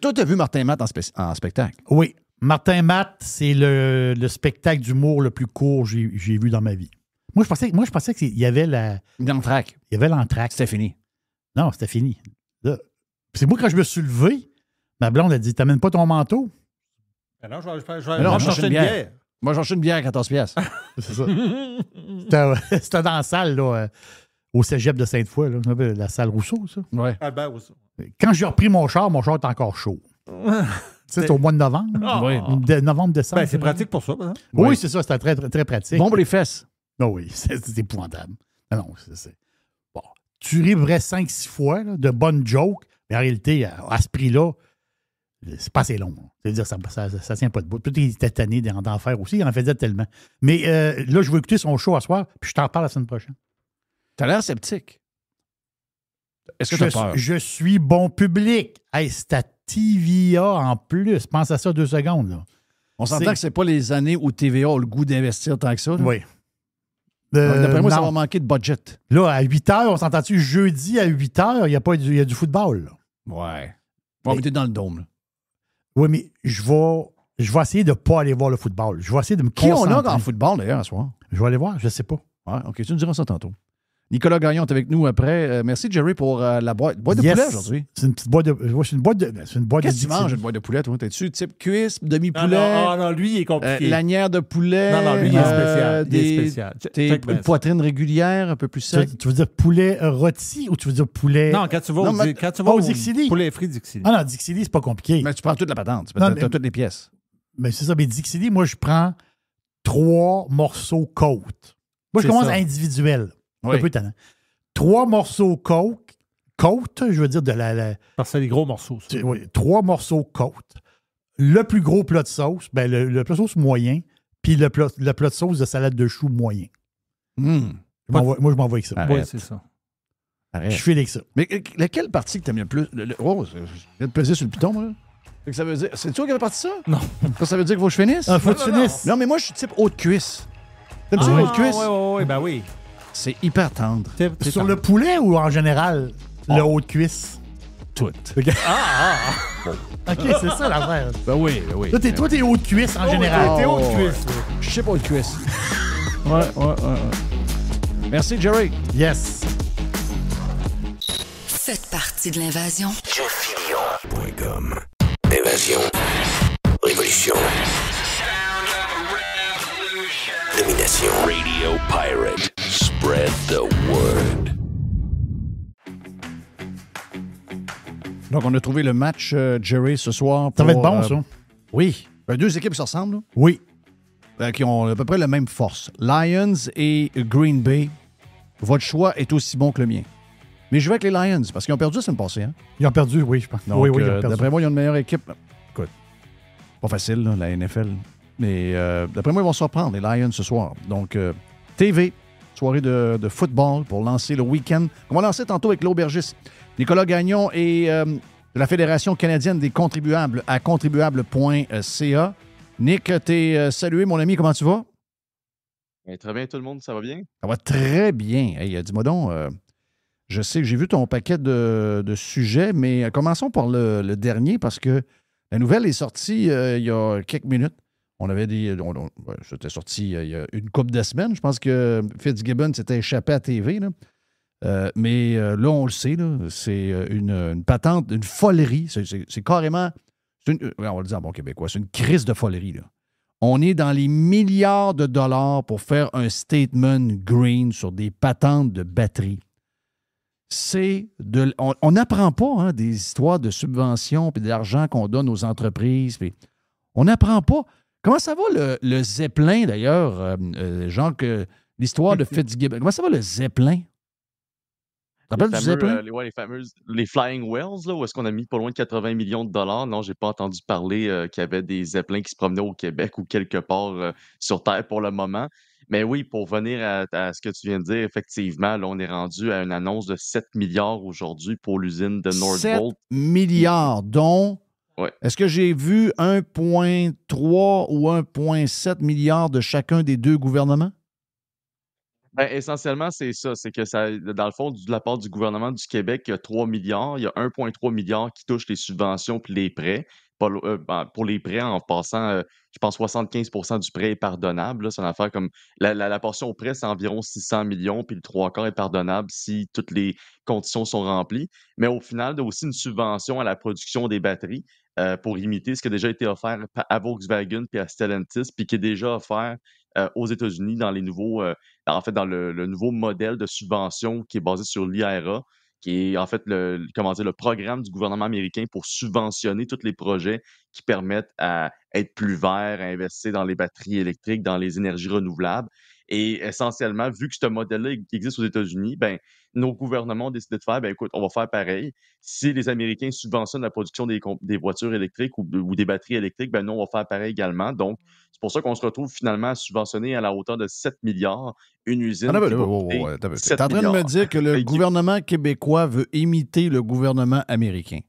Toi, tu as vu Martin Matt en, spectacle? Oui. Martin Matt, c'est le, spectacle d'humour le plus court que j'ai vu dans ma vie. Moi, je pensais, pensais qu'il y avait la. L'entraque. Il y avait l'entraque. C'était fini. Non, c'était fini. C'est moi, quand je me suis levé, ma blonde a dit T'amènes pas ton manteau? Alors, ben je vais, je une bière. Moi, j'en une bière à 14 c'est ça. Euh, c'était dans la salle, là. Euh au cégep de Sainte-Foy, la salle Rousseau, ça. Albert ah, Rousseau. Quand j'ai repris mon char, mon char est encore chaud. C'est au mois de novembre. Ah! novembre, décembre. Ben, c'est pratique pour ça. Hein? Oui, c'est ça. C'était très, très, pratique. Bon les fesses. Non, ah oui, c'est épouvantable. Mais non, c'est. Bon. Tu vrai 5 six fois de bonnes jokes, mais en réalité, à, ce prix-là, c'est pas assez long. C'est-à-dire, ça, ça, ça, tient pas debout. Tout est tanné d'en faire aussi. Il en faisait tellement. Mais euh, là, je vais écouter son show à soir, puis je t'en parle la semaine prochaine. T'as l'air sceptique. Est-ce que je, peur? je suis bon public. Hey, c'est ta TVA en plus. Pense à ça deux secondes. On s'entend que c'est pas les années où TVA a le goût d'investir tant que ça. Oui. Euh, d'après moi, ça va manquer de budget. Là, à 8 h, on s'entend-tu jeudi à 8 h, il y, a pas du, y a du football. Ouais. On va dans le dôme. Oui, mais je vais, je vais essayer de ne pas aller voir le football. Je vais essayer de me Qui on a dans le football, d'ailleurs, ce soir? Je vais aller voir, je ne sais pas. Ouais, OK, tu nous diras ça tantôt. Nicolas Gagnon est avec nous après. Euh, merci, Jerry, pour euh, la boîte, boîte de poulet aujourd'hui. C'est une petite boîte de. C'est une boîte de. C'est une boîte Qu'est-ce que tu une boîte de poulet, toi? tes dessus type cuisse, demi-poulet? non, ah, non, lui, il est euh, compliqué. lanière de poulet. Non, non, lui, il est spécial. Des, spécial. une poitrine régulière, un peu plus sec. Tu, veux dire poulet rôti ou tu veux dire poulet. Non, quand tu vas, au, quand tu vas oh, Poulet frit Dixili. Ah non, Dixili, c'est pas compliqué. Mais tu prends toute la patente. Tu as, toutes les pièces. Mais c'est ça. Mais Dixili, moi, je prends trois morceaux côte. Moi, je commence individuel. Oui. Un peu Trois morceaux coke, côte, je veux dire, de la. Parce que c'est des gros morceaux. Ça. Oui, trois morceaux côte. Le plus gros plat de sauce, ben le, le plat de sauce moyen, puis le plat, de sauce de salade de choux moyen. Hmm. Moi, je m'en avec ça. Arrête. Oui, c'est ça. Je suis avec ça. Mais laquelle partie que t'aimes le plus? oh, je viens de peser sur le piton, Ça veut dire. C'est toi qui partie ça? Non. Ça, veut dire qu'il faut que je finisse? Ah, faut que tu finisses. Non, mais moi, je suis type haute cuisse. T'aimes-tu haute ah, cuisse? Oui, oui, oui, ben oui. C'est hyper tendre. Sur le poulet ou en général, le oh. haut de cuisse? Tout. Ah, ah! ah. OK, c'est ça l'affaire. Bah oui, ben oui. Toi, t'es, haut de cuisse en oh, général. T'es haut de oh, cuisse. Je sais pas haut de cuisse. ouais, ouais, ouais. Merci, Jerry. Yes. Faites partie de l'invasion. Jeffilion.com Évasion. Révolution. Domination. Radio Pirate. Donc, on a trouvé le match, euh, Jerry, ce soir. ça va être bon, euh, ça. Oui. Ben, deux équipes se ressemblent. Oui. Ben, qui ont à peu près la même force. Lions et Green Bay. Votre choix est aussi bon que le mien. Mais je vais avec les Lions parce qu'ils ont perdu la semaine passée. Hein? Ils ont perdu, oui, je pense. Donc, oui, oui, euh, D'après moi, ils ont une meilleure équipe. Écoute, pas facile, la NFL. Mais d'après moi, ils vont se reprendre, les Lions, ce soir. Donc, TV, soirée de, football pour lancer le week-end. On va lancer tantôt avec l'aubergiste Nicolas Gagnon et euh, la Fédération canadienne des contribuables à contribuables.ca. Nick, t'es euh, salué, mon ami, comment tu vas? très bien, tout le monde, ça va bien? Ça va très bien. Hey, euh, dis-moi donc, je sais que j'ai vu ton paquet de, sujets, mais commençons par le, dernier parce que la nouvelle est sortie il y a quelques minutes. On avait des. c'était sorti euh, il y a une couple de semaines. Je pense que Fitzgibbon s'était échappé à TV. Euh, mais euh, là, on le sait, c'est une, patente, une folerie. C'est carrément. on va le dire en bon québécois, c'est une crise de folerie. On est dans les milliards de dollars pour faire un statement green sur des patentes de batterie. C'est de. On n'apprend pas hein, des histoires de subventions et de l'argent qu'on donne aux entreprises. on n'apprend pas. Comment ça va le, Zeppelin, d'ailleurs, que l'histoire de Fitzgerald Comment ça va le Zeppelin? Les, fameux, euh, les, les, fameuses, les Flying Wells, là, où est-ce qu'on a mis pas loin de 80 millions de dollars. Non, j'ai pas entendu parler euh, qu'il y avait des zeppelins qui se promenaient au Québec ou quelque part euh, sur Terre pour le moment. Mais oui, pour venir à, ce que tu viens de dire, effectivement, là, on est rendu à une annonce de 7 milliards aujourd'hui pour l'usine de Nordvolt. 7 milliards, dont est-ce que j'ai vu 1,3 ou 1,7 milliard de chacun des deux gouvernements? Ben, essentiellement, c'est ça. C'est que ça, dans le fond, de la part du gouvernement du Québec, il y a 3 milliards. Il y a 1,3 milliard qui touche les subventions puis les prêts. Euh, ben, pour, les prêts, en passant, euh, je pense 75 du prêt est pardonnable. C'est une affaire comme la, la portion au prêt, c'est environ 600 millions, puis le trois quarts est pardonnable si toutes les conditions sont remplies. Mais au final, il y a aussi une subvention à la production des batteries. Euh, pour imiter ce qui a déjà été offert à Volkswagen puis à Stellantis, puis qui est déjà offert euh, aux États-Unis dans les nouveaux, euh, en fait, dans le, nouveau modèle de subvention qui est basé sur l'IRA, qui est en fait le, comment le programme du gouvernement américain pour subventionner tous les projets qui permettent à être plus verts, à investir dans les batteries électriques, dans les énergies renouvelables. Et essentiellement, vu que ce modèle-là existe aux États-Unis, ben, nos gouvernements ont décidé de faire, ben, écoute, on va faire pareil. Si les Américains subventionnent la production des, voitures électriques ou, des batteries électriques, ben, nous, on va faire pareil également. Donc, mmh. c'est pour ça qu'on se retrouve finalement à subventionner à la hauteur de 7 milliards une ah, usine. Ah, tu es en train de me dire que le ben, gouvernement québécois veut imiter le gouvernement américain.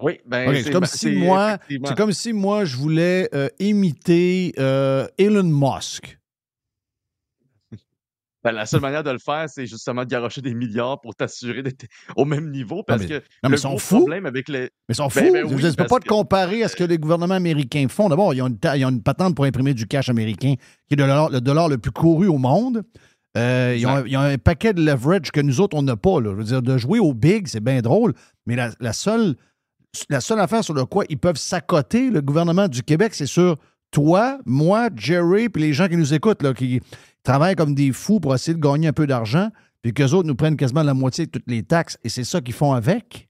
Oui, ben, c'est comme si moi, comme si moi je voulais euh, imiter euh, Elon Musk. Ben, la seule manière de le faire, c'est justement de garocher des milliards pour t'assurer d'être au même niveau. Parce que le sont problème avec les. Mais ils sont ben, ben fous. ne peux pas te comparer à ce que euh les gouvernements américains font. D'abord, ils, ils, ont une patente pour imprimer du cash américain, qui est le dollar le, plus couru au monde. Euh, ils, ont, un paquet de leverage que nous autres, on n'a pas. Là. Je veux dire, de jouer au big, c'est bien drôle, mais la, seule, la seule affaire sur laquelle quoi ils peuvent s'accoter, le gouvernement du Québec, c'est sur toi, moi, Jerry, puis les gens qui nous écoutent, là, qui, travaillent comme des fous pour essayer de gagner un peu d'argent, puis qu'eux autres nous prennent quasiment la moitié de toutes les taxes, et c'est ça qu'ils font avec?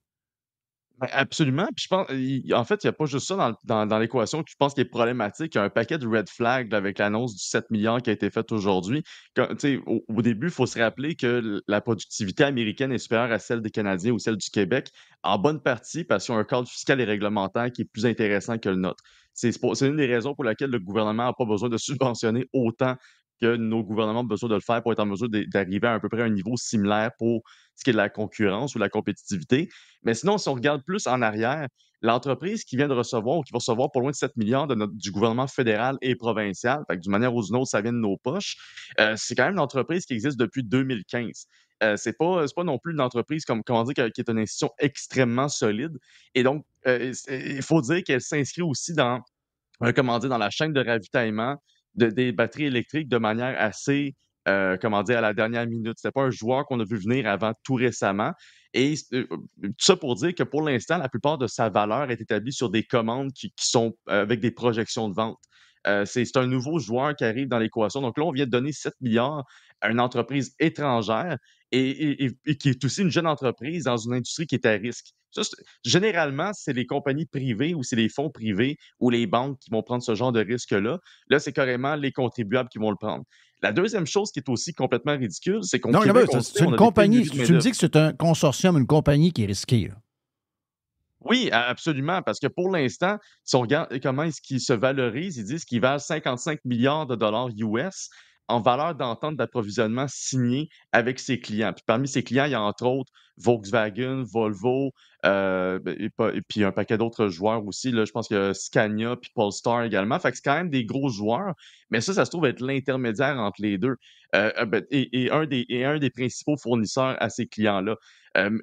Ben, absolument. je pense, en fait, il n'y a pas juste ça dans, l'équation je pense qui est problématique. Il y a un paquet de red flags avec l'annonce du 7 milliards qui a été faite aujourd'hui. Au, au, début, il faut se rappeler que la productivité américaine est supérieure à celle des Canadiens ou celle du Québec, en bonne partie parce qu'ils ont un cadre fiscal et réglementaire qui est plus intéressant que le nôtre. C'est une des raisons pour laquelle le gouvernement n'a pas besoin de subventionner autant que nos gouvernements ont besoin de le faire pour être en mesure d'arriver à à peu près un niveau similaire pour ce qui est de la concurrence ou de la compétitivité. Mais sinon, si on regarde plus en arrière, l'entreprise qui vient de recevoir ou qui va recevoir pour loin de 7 millions du gouvernement fédéral et provincial, d'une manière ou d'une autre, ça vient de nos poches, euh, c'est quand même une entreprise qui existe depuis 2015. Euh, c'est pas, pas non plus une entreprise comme comment dire qui est une institution extrêmement solide et donc euh, il faut dire qu'elle s'inscrit aussi dans comment dire dans la chaîne de ravitaillement des batteries électriques de manière assez, euh, comment dire, à la dernière minute. c'est pas un joueur qu'on a vu venir avant tout récemment. Et euh, euh, tout ça pour dire que pour l'instant, la plupart de sa valeur est établie sur des commandes qui, sont avec des projections de vente. c'est un nouveau joueur qui arrive dans l'équation. Donc là, on vient de donner 7 milliards à une entreprise étrangère et, qui est aussi une jeune entreprise dans une industrie qui est à risque. généralement, c'est les compagnies privées ou c'est les fonds privés ou les banques qui vont prendre ce genre de risque-là. Là, c'est carrément les contribuables qui vont le prendre. La deuxième chose qui est aussi complètement ridicule, c'est qu'on. Non, c'est une compagnie. Tu, me dis que c'est un consortium, une compagnie qui est risquée. Oui, absolument, parce que pour l'instant, si on regarde comment est-ce qu'ils se valorisent, ils disent qu'ils valent 55 milliards de dollars US en valeur d'entente d'approvisionnement signée avec ses clients. Puis parmi ses clients, il y a entre autres Volkswagen, Volvo, euh, ben, et, puis un paquet d'autres joueurs aussi. Là, je pense que y Scania puis Polestar également. Fait que c'est quand même des gros joueurs, mais ça, ça se trouve être l'intermédiaire entre les deux euh, euh, ben, et, un des, un des principaux fournisseurs à ces clients-là.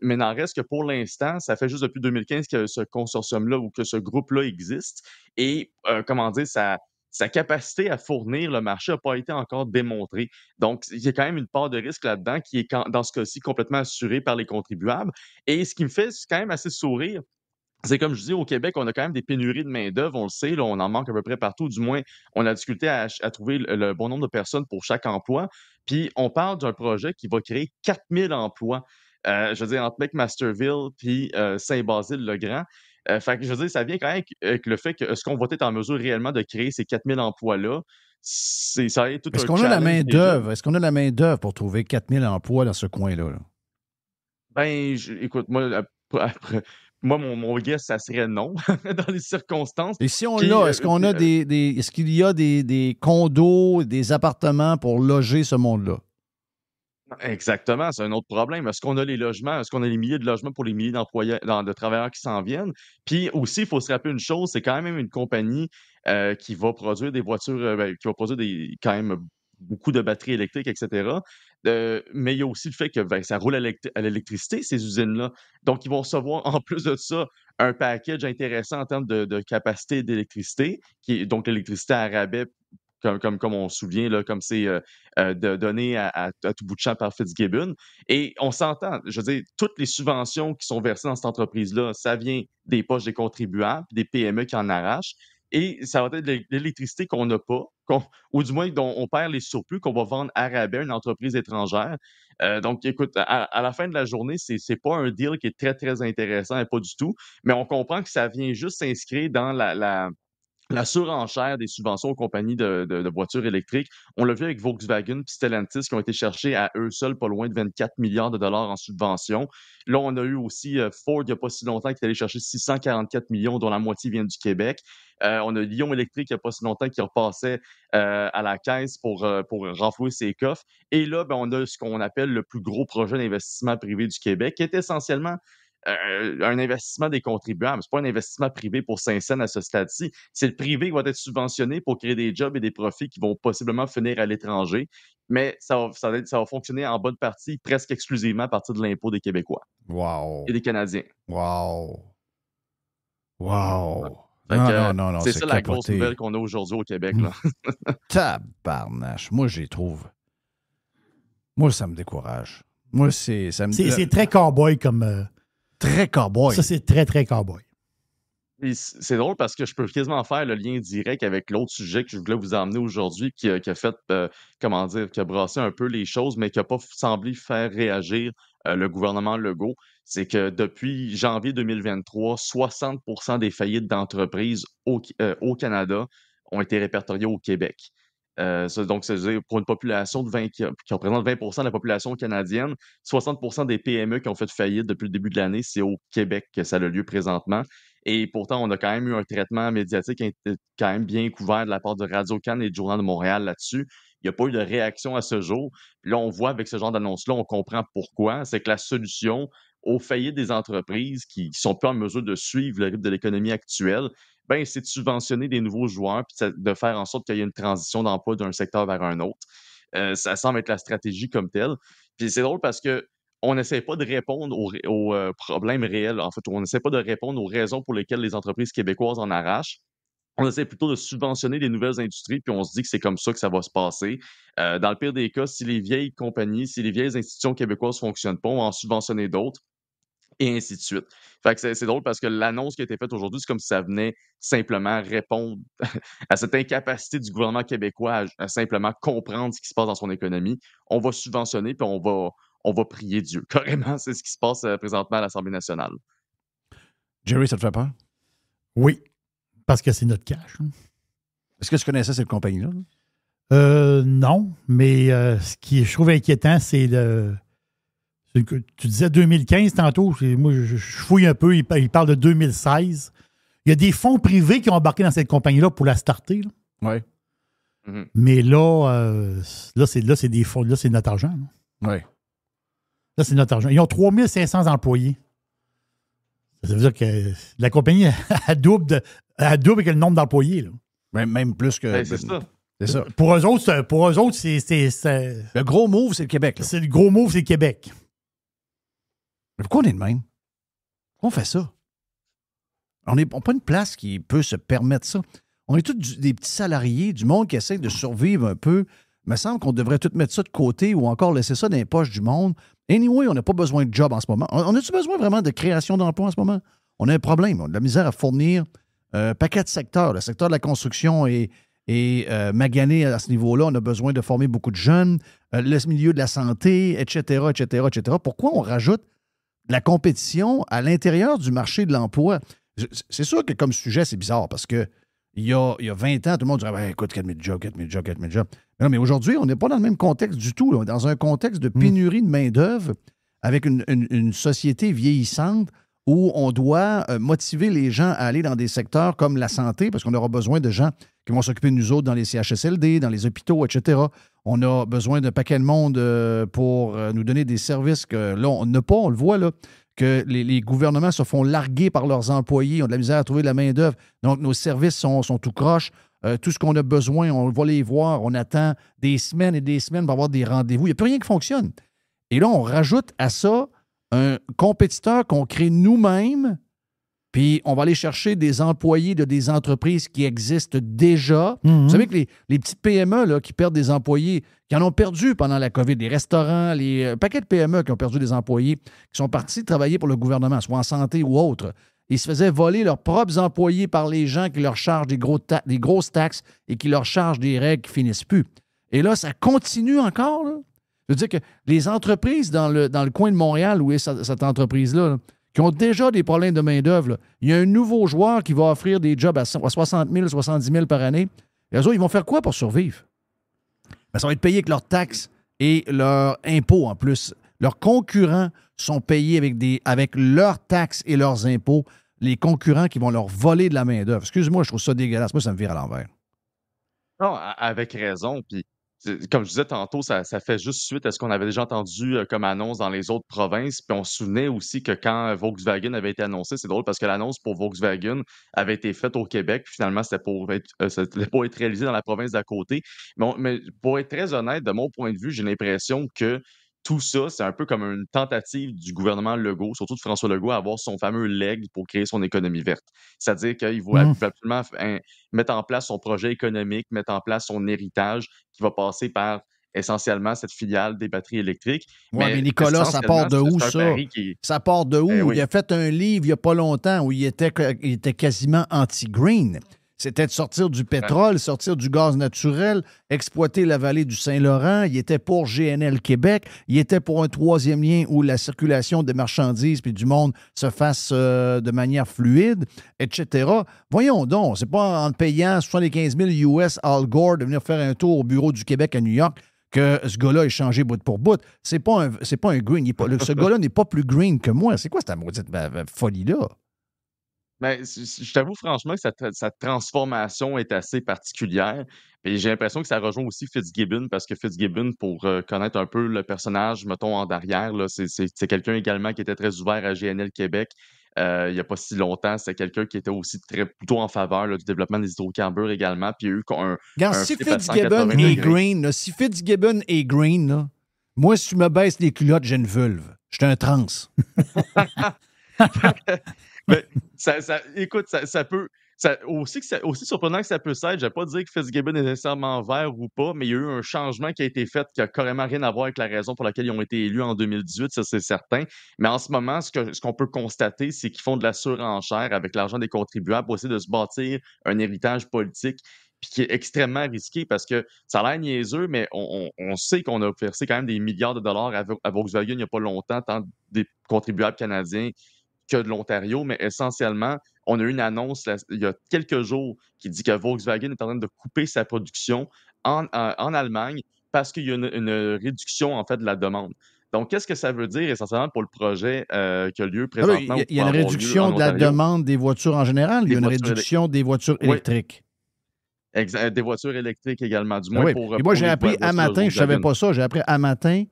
mais n'en reste que pour l'instant, ça fait juste depuis 2015 que ce consortium-là ou que ce groupe-là existe. Et comment dire, ça sa capacité à fournir le marché n'a pas été encore démontrée. Donc, il y a quand même une part de risque là-dedans qui est, dans ce cas-ci, complètement assurée par les contribuables. Et ce qui me fait quand même assez sourire, c'est comme je dis, au Québec, on a quand même des pénuries de main-d'œuvre, on le sait, on en manque à peu près partout. Du moins, on a discuté à, à trouver le, bon nombre de personnes pour chaque emploi. Puis, on parle d'un projet qui va créer 4000 emplois. Euh, je veux dire, entre McMasterville puis euh, Saint-Basile-le-Grand. Euh, que, je veux ça vient quand même avec, euh, le fait que ce qu'on va être en mesure réellement de créer ces 4000 emplois-là? C'est, ça est tout Est-ce qu'on a la main d'œuvre? Est-ce qu'on a la main d'œuvre pour trouver 4000 emplois dans ce coin-là? Ben, écoute, moi, moi, mon, guess, ça serait non, dans les circonstances. Et si on l'a, euh, est-ce qu'on a des, est-ce qu'il y a des, condos, des appartements pour loger ce monde-là? Exactement, c'est un autre problème. Est-ce qu'on a les logements? Est-ce qu'on a les milliers de logements pour les milliers d'employés, de travailleurs qui s'en viennent? Puis aussi, il faut se rappeler une chose, c'est quand même une compagnie euh, qui va produire des voitures, euh, ben, qui va produire des, quand même beaucoup de batteries électriques, etc. mais il y a aussi le fait que ben, ça roule à l'électricité, ces usines-là. Donc, ils vont recevoir, en plus de ça, un package intéressant en termes de, capacité d'électricité, donc l'électricité à rabais comme, comme, on se souvient, là, comme c'est euh, euh, donné à, tout bout de champ par Fitzgibbon. Et on s'entend, je veux dire, toutes les subventions qui sont versées dans cette entreprise-là, ça vient des poches des contribuables, des PME qui en arrachent. Et ça va être de l'électricité qu'on n'a pas, ou du moins dont on perd les surplus qu'on va vendre à rabais une entreprise étrangère. Euh, donc, écoute, à, la fin de la journée, ce n'est pas un deal qui est très, très intéressant et pas du tout, mais on comprend que ça vient juste s'inscrire dans la la surenchère des subventions aux compagnies de, voitures électriques. On l'a vu avec Volkswagen et Stellantis qui ont été cherchés à eux seuls pas loin de 24 milliards de dollars en subventions. Là, on a eu aussi euh, Ford il n'y a pas si longtemps qui est allé chercher 644 millions, dont la moitié vient du Québec. Euh, on a Lyon Électrique il n'y a pas si longtemps qui repassait euh, à la caisse pour, euh, pour renflouer ses coffres. Et là, ben, on a ce qu'on appelle le plus gros projet d'investissement privé du Québec, qui est essentiellement euh, euh, un investissement des contribuables. Ce n'est pas un investissement privé pour Saint-Saëns à ce stade-ci. C'est le privé qui va être subventionné pour créer des jobs et des profits qui vont possiblement finir à l'étranger. Mais ça va, ça, va, fonctionner en bonne partie, presque exclusivement à partir de l'impôt des Québécois. Wow. Et des Canadiens. Wow. Wow. non, non, non, c'est ça la grosse nouvelle qu'on a aujourd'hui au Québec. Là. Tabarnache. Moi, j'y trouve. Moi, ça me décourage. Moi, c'est. C'est très cowboy comme. Euh, très Ça, c'est très, très cowboy. C'est drôle parce que je peux quasiment faire le lien direct avec l'autre sujet que je voulais vous emmener aujourd'hui, qui, euh, a fait, euh, comment dire, qui a brassé un peu les choses, mais qui n'a pas semblé faire réagir euh, le gouvernement Legault. C'est que depuis janvier 2023, 60 des faillites d'entreprises au Canada ont été répertoriées au Québec. Euh, donc, c'est-à-dire pour une population de 20, qui, représente 20 de la population canadienne, 60 des PME qui ont fait faillite depuis le début de l'année, c'est au Québec que ça a lieu présentement. Et pourtant, on a quand même eu un traitement médiatique euh, quand même bien couvert de la part de Radio Cannes et du Journal de Montréal là-dessus. Il n'y a pas eu de réaction à ce jour. là, on voit avec ce genre d'annonce-là, on comprend pourquoi. C'est que la solution aux faillites des entreprises qui ne sont plus en mesure de suivre le rythme de l'économie actuelle, ben, c'est de subventionner des nouveaux joueurs et de faire en sorte qu'il y ait une transition d'emploi d'un secteur vers un autre. Euh, ça semble être la stratégie comme telle. Puis c'est drôle parce qu'on n'essaie pas de répondre aux, euh, problèmes réels. En fait, on n'essaie pas de répondre aux raisons pour lesquelles les entreprises québécoises en arrachent. On essaie plutôt de subventionner des nouvelles industries, puis on se dit que c'est comme ça que ça va se passer. Euh, dans le pire des cas, si les vieilles compagnies, si les vieilles institutions québécoises ne fonctionnent pas, on va en subventionner d'autres et ainsi de suite. Fait que c'est drôle parce que l'annonce qui a été faite aujourd'hui, c'est comme si ça venait simplement répondre à cette incapacité du gouvernement québécois à, simplement comprendre ce qui se passe dans son économie. On va subventionner puis on va, on va prier Dieu. Carrément, c'est ce qui se passe euh, présentement à l'Assemblée nationale. Jerry, ça te fait peur? Oui, parce que c'est notre cash. Hein. Est-ce que tu connaissais cette compagnie-là? Euh, non, mais euh, ce qui je trouve inquiétant, c'est le tu disais 2015 tantôt, moi je, fouille un peu, il, parle de 2016. Il y a des fonds privés qui ont embarqué dans cette compagnie-là pour la starter. Oui. Mhm. Mais là, euh, là, c'est, là, des c'est notre argent. Là. Oui. Là, c'est notre argent. Ils ont 3500 employés. Ça veut dire que la compagnie a double, double le nombre d'employés. Même, plus que. Ben, c'est ça. Pour eux autres, pour eux autres c'est, Le gros move, c'est le Québec. le gros move, c'est le Québec. Mais pourquoi on est de même? Pourquoi on fait ça? On n'est pas une place qui peut se permettre ça. On est tous des petits salariés, du monde qui essaie de survivre un peu. Il me semble qu'on devrait tout mettre ça de côté ou encore laisser ça dans les poches du monde. Anyway, on n'a pas besoin de job en ce moment. On, a-tu besoin vraiment de création d'emplois en ce moment? On a un problème. On a de la misère à fournir euh, un paquet de secteurs. Le secteur de la construction est, euh, magané à ce niveau-là. On a besoin de former beaucoup de jeunes. Euh, le milieu de la santé, etc., etc., etc. Pourquoi on rajoute la compétition à l'intérieur du marché de l'emploi. C'est sûr que comme sujet, c'est bizarre parce que il y, a, 20 ans, tout le monde dirait ben, écoute, 000 jobs, 000 jobs, 000 jobs. Mais non, mais aujourd'hui, on n'est pas dans le même contexte du tout. On est dans un contexte de hmm. pénurie de main-d'œuvre avec une, société vieillissante où on doit euh, motiver les gens à aller dans des secteurs comme la santé parce qu'on aura besoin de gens qui vont s'occuper de nous autres dans les CHSLD, dans les hôpitaux, etc. On a besoin d'un paquet de monde euh, pour euh, nous donner des services que là, on n'a pas, on le voit là, que les, gouvernements se font larguer par leurs employés, ont de la misère à trouver de la main-d'œuvre. Donc, nos services sont, tout croche euh, tout ce qu'on a besoin, on va les voir. On attend des semaines et des semaines pour avoir des rendez-vous. Il n'y a plus rien qui fonctionne. Et là, on rajoute à ça un compétiteur qu'on crée nous-mêmes puis on va aller chercher des employés de des entreprises qui existent déjà. Vous savez que les, petites PME qui perdent des employés, qui en ont perdu pendant la COVID, les restaurants, les euh, paquets de PME qui ont perdu des employés, qui sont partis travailler pour le gouvernement, soit en santé ou autre. Ils se faisaient voler leurs propres employés par les gens qui leur chargent des, gros des grosses taxes et qui leur chargent des règles qui finissent plus. Et là, ça continue encore. Je veux dire que les entreprises dans le, dans le coin de Montréal où est cette, entreprise-là, là qui ont déjà des problèmes de main-d'œuvre. Il y a un nouveau joueur qui va offrir des jobs à 60 000, 70 000 par année. Et eux autres, ils vont faire quoi pour survivre? Ben, ça va être payé avec leurs taxes et leurs impôts en plus. Leurs concurrents sont payés avec, avec leurs taxes et leurs impôts. Les concurrents qui vont leur voler de la main-d'œuvre. Excuse-moi, je trouve ça dégueulasse. Moi, ça me vire à l'envers. Non, avec raison. Puis comme je disais tantôt, ça, fait juste suite à ce qu'on avait déjà entendu euh, comme annonce dans les autres provinces. Puis on se souvenait aussi que quand Volkswagen avait été annoncé, c'est drôle parce que l'annonce pour Volkswagen avait été faite au Québec. Puis finalement, c'était pour être, euh, pour être réalisé dans la province d'à côté. mais, pour être très honnête, de mon point de vue, j'ai l'impression que tout ça, c'est un peu comme une tentative du gouvernement Legault, surtout de François Legault, à avoir son fameux leg pour créer son économie verte. C'est-à-dire qu'il va mmh. absolument hein, mettre en place son projet économique, mettre en place son héritage qui va passer par essentiellement cette filiale des batteries électriques. Oui, mais, Nicolas, ça part de où ça? Ça part de eh où? Il a fait un livre il n'y a pas longtemps où il était quasiment anti-green. C'était de sortir du pétrole, sortir du gaz naturel, exploiter la vallée du Saint-Laurent. Il était pour GNL Québec. Il était pour un troisième lien où la circulation des marchandises puis du monde se fasse euh, de manière fluide, etc. Voyons donc, c'est pas en payant 75 000 US Al Gore de venir faire un tour au bureau du Québec à New York que ce gars-là est changé bout pour bout. C'est pas un, c'est pas un green. ce gars-là n'est pas plus green que moi. C'est quoi cette maudite folie-là? Mais ben, je t'avoue franchement que sa, transformation est assez particulière. j'ai l'impression que ça rejoint aussi Fitzgibbon parce que Fitzgibbon, pour euh, connaître un peu le personnage, mettons en arrière, là, c'est, quelqu'un également qui était très ouvert à GNL Québec. Euh, il n'y a pas si longtemps, C'est quelqu'un qui était aussi très, plutôt en faveur du développement des hydrocarbures également. Puis eu si Fitzgibbon est green, si Fitzgibbon est green, moi, si tu me baisses les culottes, j'ai une vulve. J'étais un trans. Mais ça, ça, écoute, ça, peut. aussi, aussi surprenant que ça peut être, je vais pas dire que Fitzgibbon est nécessairement vert ou pas, mais il y a eu un changement qui a été fait qui a carrément rien à voir avec la raison pour laquelle ils ont été élus en 2018, ça c'est certain. Mais en ce moment, ce, que, ce qu'on peut constater, c'est qu'ils font de la surenchère avec l'argent des contribuables pour essayer de se bâtir un héritage politique puis qui est extrêmement risqué parce que ça a l'air niaiseux, mais on, sait qu'on a versé quand même des milliards de dollars à, à Volkswagen il n'y a pas longtemps, tant des contribuables canadiens que de l'Ontario, mais essentiellement, on a eu une annonce il y a quelques jours qui dit que Volkswagen est en train de couper sa production en, Allemagne parce qu'il y a une, réduction en fait de la demande. Donc, qu'est-ce que ça veut dire essentiellement pour le projet euh, qui a lieu ah ben, présentement? il y a, une réduction de la demande des voitures en général, il y a une réduction des voitures électriques. Des voitures électriques également, du ben moins pour. Et moi, j'ai appris à matin, je ne savais pas ça, j'ai appris à matin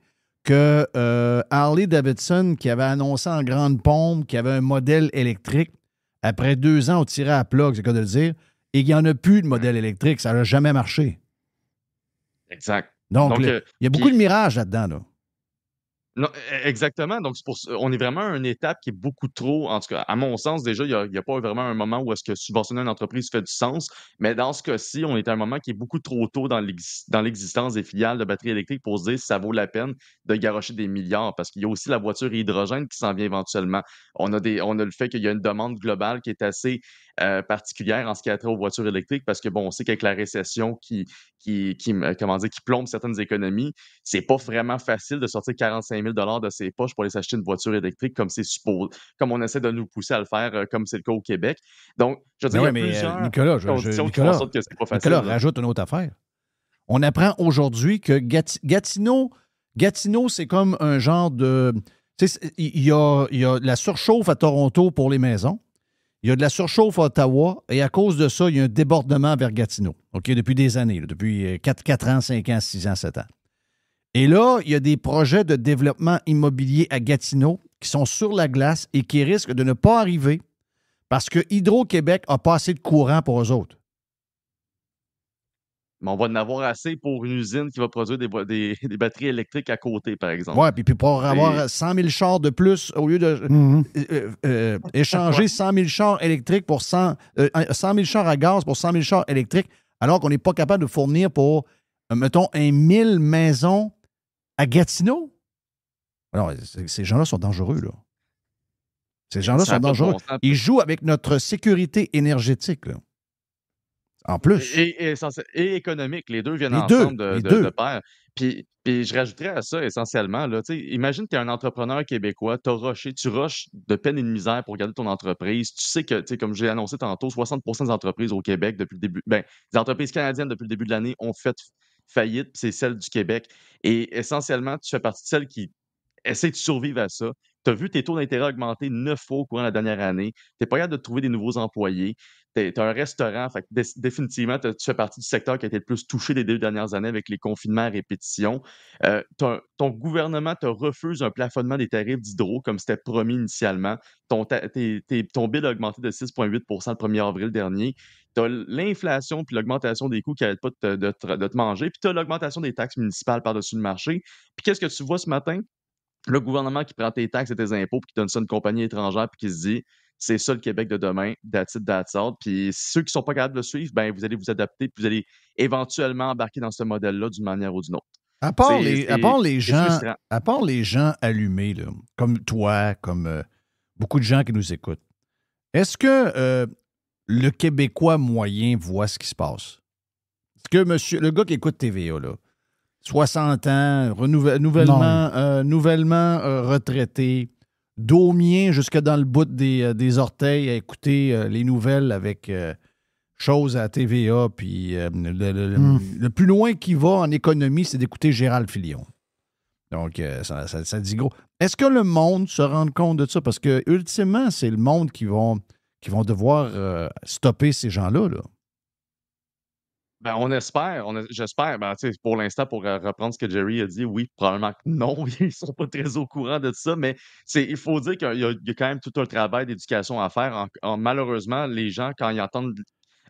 que euh, Harley Davidson, qui avait annoncé en grande pompe qu'il y avait un modèle électrique, après deux ans, on tirait à plat, c'est quoi de le dire, et qu'il n'y en a plus de modèle électrique. Ça n'a jamais marché. Exact. Donc, euh, il y a beaucoup de mirages là-dedans. Là. Non, e, exactement. Donc, on est vraiment à une étape qui est beaucoup trop, en tout cas, à mon sens, déjà, il n'y a, pas vraiment un moment où est-ce que subventionner une entreprise fait du sens. Mais dans ce cas-ci, on est à un moment qui est beaucoup trop tôt dans l'existence des filiales de batteries électriques pour se dire si ça vaut la peine de garocher des milliards. Parce qu'il y a aussi la voiture hydrogène qui s'en vient éventuellement. On a, des, on a le fait qu'il y a une demande globale qui est assez, euh, particulière en ce qui a trait aux voitures électriques parce que, bon, on sait qu'avec la récession qui, qui, euh, comment dire, qui plombe certaines économies, c'est pas vraiment facile de sortir 45 000 de ses poches pour aller s'acheter une voiture électrique comme c'est supposé, comme on essaie de nous pousser à le faire, euh, comme c'est le cas au Québec. Donc, je veux dire, mais Nicolas, je, Nicolas, que c'est pas facile. Nicolas, rajoute une autre affaire. On apprend aujourd'hui que Gatineau, Gatineau, c'est comme un genre de. Il y, il y, a, la surchauffe à Toronto pour les maisons il y a de la surchauffe à Ottawa et à cause de ça, il y a un débordement vers Gatineau. OK, depuis des années, depuis 4, euh, 4 ans, 5 ans, 6 ans, 7 ans. Et là, il y a des projets de développement immobilier à Gatineau qui sont sur la glace et qui risquent de ne pas arriver parce que Hydro-Québec a pas assez de courant pour eux autres mais on va en avoir assez pour une usine qui va produire des, des, batteries électriques à côté, par exemple. Oui, puis, puis pour avoir 100 000 chars de plus, au lieu de euh, mm-hmm. euh, euh, échanger 100 000 chars électriques pour 100, 000 chars à gaz pour 100 000 chars électriques, alors qu'on n'est pas capable de fournir pour, mettons, un 1000 maisons à Gatineau. Alors, ces gens-là sont dangereux, là. Ces gens-là sont dangereux. Ils jouent avec notre sécurité énergétique, là. En plus. Et, économique. Les deux viennent ensemble de, pair. Puis, puis, je rajouterais à ça essentiellement, là, imagine que tu es un entrepreneur québécois, tu as tu rushes de peine et de misère pour garder ton entreprise. Tu sais que, comme j'ai annoncé tantôt, 60 des entreprises au Québec depuis le début, ben, les entreprises canadiennes depuis le début de l'année ont fait faillite, c'est celle du Québec. Et essentiellement, tu fais partie de celles qui essaient de survivre à ça. Tu as vu tes taux d'intérêt augmenter neuf fois au cours de la dernière année. Tu n'es pas capable de trouver des nouveaux employés. Tu t'es un restaurant. Fait définitivement, tu fais partie du secteur qui a été le plus touché des deux dernières années avec les confinements à répétition. Euh, ton, gouvernement te refuse un plafonnement des tarifs d'hydro comme c'était promis initialement. Ton, t bill a augmenté de 6,8 le 1er avril dernier. Tu as l'inflation puis l'augmentation des coûts qui n'arrêtent pas de, te, manger. Puis tu as l'augmentation des taxes municipales par-dessus le marché. Puis qu'est-ce que tu vois ce matin? Le gouvernement qui prend tes taxes et tes impôts, puis qui donne ça à une compagnie étrangère, puis qui se dit c'est ça le Québec de demain, d'attitude, it, Puis ceux qui ne sont pas capables de le suivre, ben, vous allez vous adapter, puis vous allez éventuellement embarquer dans ce modèle-là d'une manière ou d'une autre. À part, les, gens, à les gens allumés, comme toi, comme euh, beaucoup de gens qui nous écoutent, est-ce que euh, le Québécois moyen voit ce qui se passe? Est-ce que monsieur, le gars qui écoute TVA, là, 60 ans, nouvellement euh, retraité, d'Aumien jusque dans le bout des, euh, orteils à écouter euh, les nouvelles avec euh, choses à TVA. Puis hmm. le, plus loin qui va en économie, c'est d'écouter Gérald Filion. Donc, ça, ça, dit gros. Est-ce que le monde se rend compte de ça? Parce que, ultimement, c'est le monde qui vont, qui vont devoir stopper ces gens-là. Là. Ben, on espère, on j'espère. Ben, pour l'instant, pour euh, reprendre ce que Jerry a dit, oui, probablement que non, ils ne sont pas très au courant de ça, mais il faut dire qu'il y, a quand même tout un travail d'éducation à faire. En, malheureusement, les gens, quand ils entendent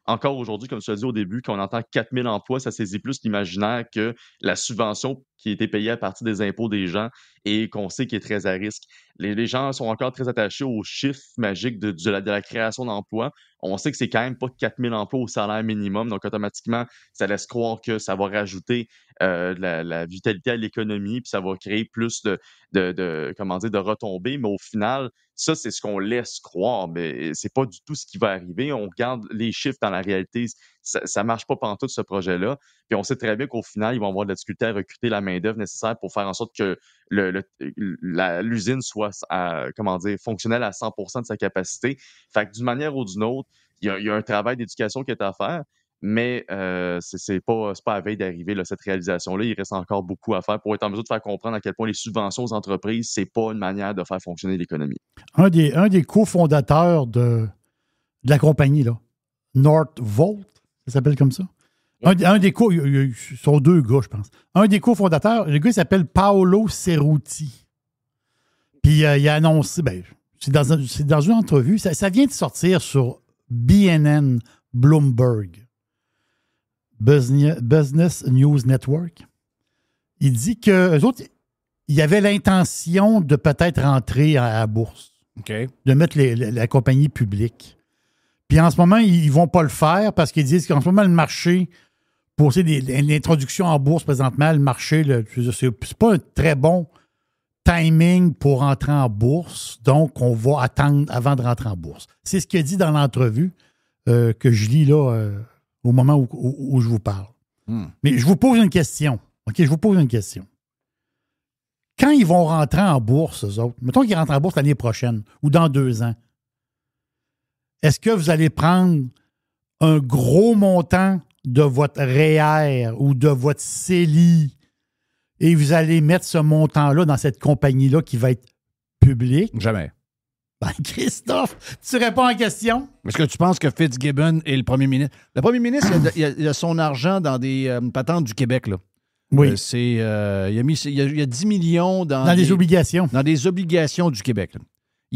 encore aujourd'hui, comme tu l'as dit au début, qu'on entend 4000 emplois, ça saisit plus l'imaginaire que la subvention qui a été payé à partir des impôts des gens et qu'on sait qu'il est très à risque. Les, gens sont encore très attachés aux chiffres magiques de, la, création d'emplois. On sait que c'est quand même pas 4000 emplois au salaire minimum, donc automatiquement, ça laisse croire que ça va rajouter euh, la, vitalité à l'économie, puis ça va créer plus de, de, comment dire, de retombées. Mais au final, ça, c'est ce qu'on laisse croire, mais c'est pas du tout ce qui va arriver. On regarde les chiffres dans la réalité, ça ne marche pas pendant tout ce projet-là. Puis on sait très bien qu'au final, ils vont avoir de la difficulté à recruter la main-d'œuvre nécessaire pour faire en sorte que l'usine soit, comment dire, fonctionnelle à 100 de sa capacité. Fait que d'une manière ou d'une autre, il y, a, un travail d'éducation qui est à faire mais euh, c'est pas, pas à veille d'arriver cette réalisation-là. Il reste encore beaucoup à faire pour être en mesure de faire comprendre à quel point les subventions aux entreprises, c'est pas une manière de faire fonctionner l'économie. Un des, un des cofondateurs de, la compagnie, là, Northvolt, ça s'appelle comme ça. Un, des co ils sont deux gars, je pense. Un des fondateurs, le gars s'appelle Paolo Cerruti. Puis euh, il a annoncé, ben, c'est dans, un, dans, une entrevue, ça, vient de sortir sur BNN Bloomberg, Business, News Network. Il dit que autres, il y avait l'intention de peut-être rentrer à la bourse, de mettre la compagnie publique. Puis en ce moment, ils ne vont pas le faire parce qu'ils disent qu'en ce moment, le marché, pour l'introduction en bourse présentement, le marché, ce n'est pas un très bon timing pour rentrer en bourse. Donc, on va attendre avant de rentrer en bourse. C'est ce qu'il a dit dans l'entrevue euh, que je lis là euh, au moment où, je vous parle. Hmm. Mais je vous pose une question. OK, je vous pose une question. Quand ils vont rentrer en bourse, autres, mettons qu'ils rentrent en bourse l'année prochaine ou dans deux ans, est-ce que vous allez prendre un gros montant de votre REER e ou de votre CELI et vous allez mettre ce montant-là dans cette compagnie-là qui va être publique? Jamais. Ben Christophe, tu réponds à la question. Est-ce que tu penses que Fitzgibbon est le premier ministre? Le premier ministre, il, a, son argent dans des euh, patentes du Québec, là. Oui. Euh, c'est, euh, il, a il, a, 10 millions dans. des, obligations. Dans des obligations du Québec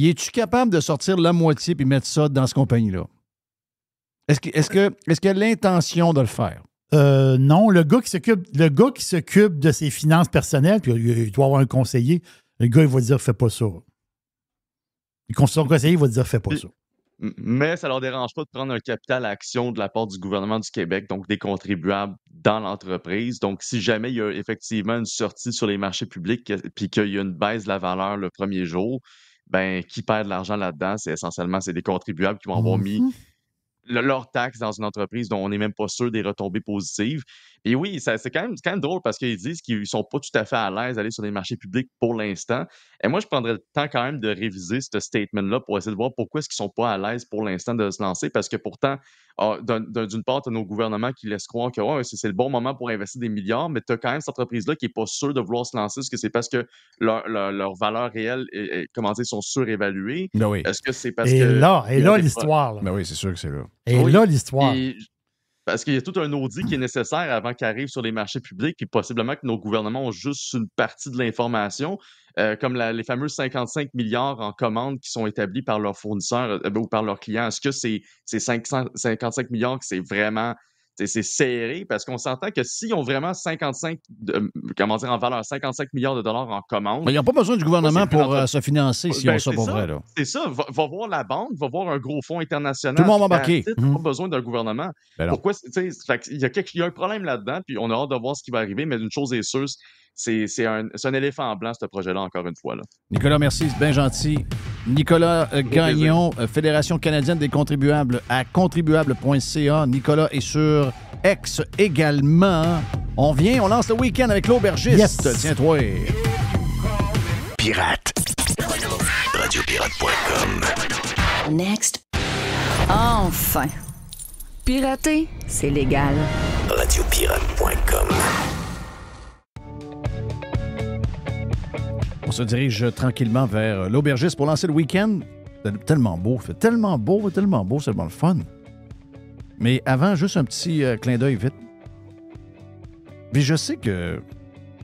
es tu capable de sortir la moitié et mettre ça dans ce compagnie-là? Est-ce qu'il est que, est a l'intention de le faire? Euh, non, le gars qui s'occupe, de ses finances personnelles, puis il doit avoir un conseiller, le gars, il va dire fais pas ça. Son conseiller va dire fais pas ça. Mais ça leur dérange pas de prendre un capital à action de la part du gouvernement du Québec, donc des contribuables dans l'entreprise. Donc, si jamais il y a effectivement une sortie sur les marchés publics puis qu'il y a une baisse de la valeur le premier jour, ben, qui perd de l'argent là-dedans? C'est essentiellement c'est des contribuables qui vont avoir mmh mis leur taxe dans une entreprise dont on n'est même pas sûr des retombées positives. Et oui, c'est quand même, quand même drôle parce qu'ils disent qu'ils ne sont pas tout à fait à l'aise d'aller sur les marchés publics pour l'instant. Et moi, je prendrais le temps quand même de réviser ce statement-là pour essayer de voir pourquoi est-ce qu'ils ne sont pas à l'aise pour l'instant de se lancer parce que pourtant, ah, d'une part, tu as nos gouvernements qui laissent croire que c'est le bon moment pour investir des milliards, mais tu as quand même cette entreprise-là qui n'est pas sûre de vouloir se lancer. Est-ce que c'est parce que leur, leur, réelles valeur réelle, comment dire, sont surévaluées? Non, ben oui. Est-ce que c'est parce que. Là, et là, l'histoire. Mais ben oui, c'est sûr que c'est là. Et là, l'histoire. Parce qu'il y a tout un audit qui est nécessaire avant qu'il arrive sur les marchés publics, puis possiblement que nos gouvernements ont juste une partie de l'information, euh, comme les fameux 55 milliards en commandes qui sont établis par leurs fournisseurs euh, ou par leurs clients. Est-ce que c'est 55 milliards que c'est vraiment c'est serré parce qu'on s'entend que s'ils ont vraiment 55, euh, comment dire, en valeur 55 milliards de dollars en commande… Mais ils n'ont pas besoin du gouvernement pour euh, se financer ben, si ont ça pour vrai. C'est ça. Va, voir la banque, va voir un gros fonds international. Tout le monde Ils n'ont mm-hmm. pas besoin d'un gouvernement. Ben Pourquoi? Il y, y a un problème là-dedans, puis on a hâte de voir ce qui va arriver, mais une chose est sûre, c'est, un, éléphant en blanc, ce projet-là, encore une fois. Nicolas, merci, c'est bien gentil. Nicolas euh, Gagnon, euh, Fédération canadienne des contribuables à contribuable.ca. Nicolas est sur X également. On vient, on lance le week-end avec l'aubergiste. Tiens-toi. Pirate. Radiopirate.com. Next. Enfin. Pirater, c'est légal. Radiopirate.com. On se dirige tranquillement vers euh, l'aubergiste pour lancer le week-end. C'est tellement beau, fait tellement beau, tellement beau, c'est vraiment le fun. Mais avant, juste un petit euh, clin d'œil vite. Puis je sais que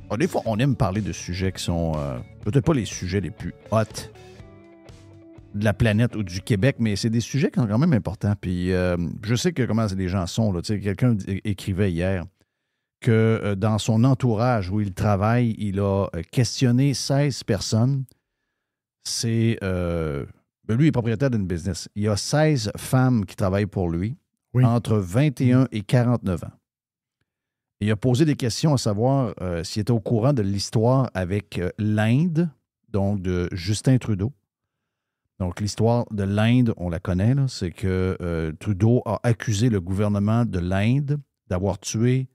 ah, des fois, on aime parler de sujets qui sont euh, peut-être pas les sujets les plus hot de la planète ou du Québec, mais c'est des sujets qui sont quand même importants. Puis je sais que comment les gens sont. Quelqu'un écrivait hier que euh, dans son entourage où il travaille, il a euh, questionné 16 personnes. C'est. Euh, ben lui est propriétaire d'une business. Il y a 16 femmes qui travaillent pour lui, entre 21 et 49 mm. ans. Il a posé des questions à savoir s'il était au courant de l'histoire avec l'Inde, donc de Justin Trudeau. Donc, l'histoire de l'Inde, on la connaît, c'est que Trudeau a accusé le gouvernement de l'Inde d'avoir tué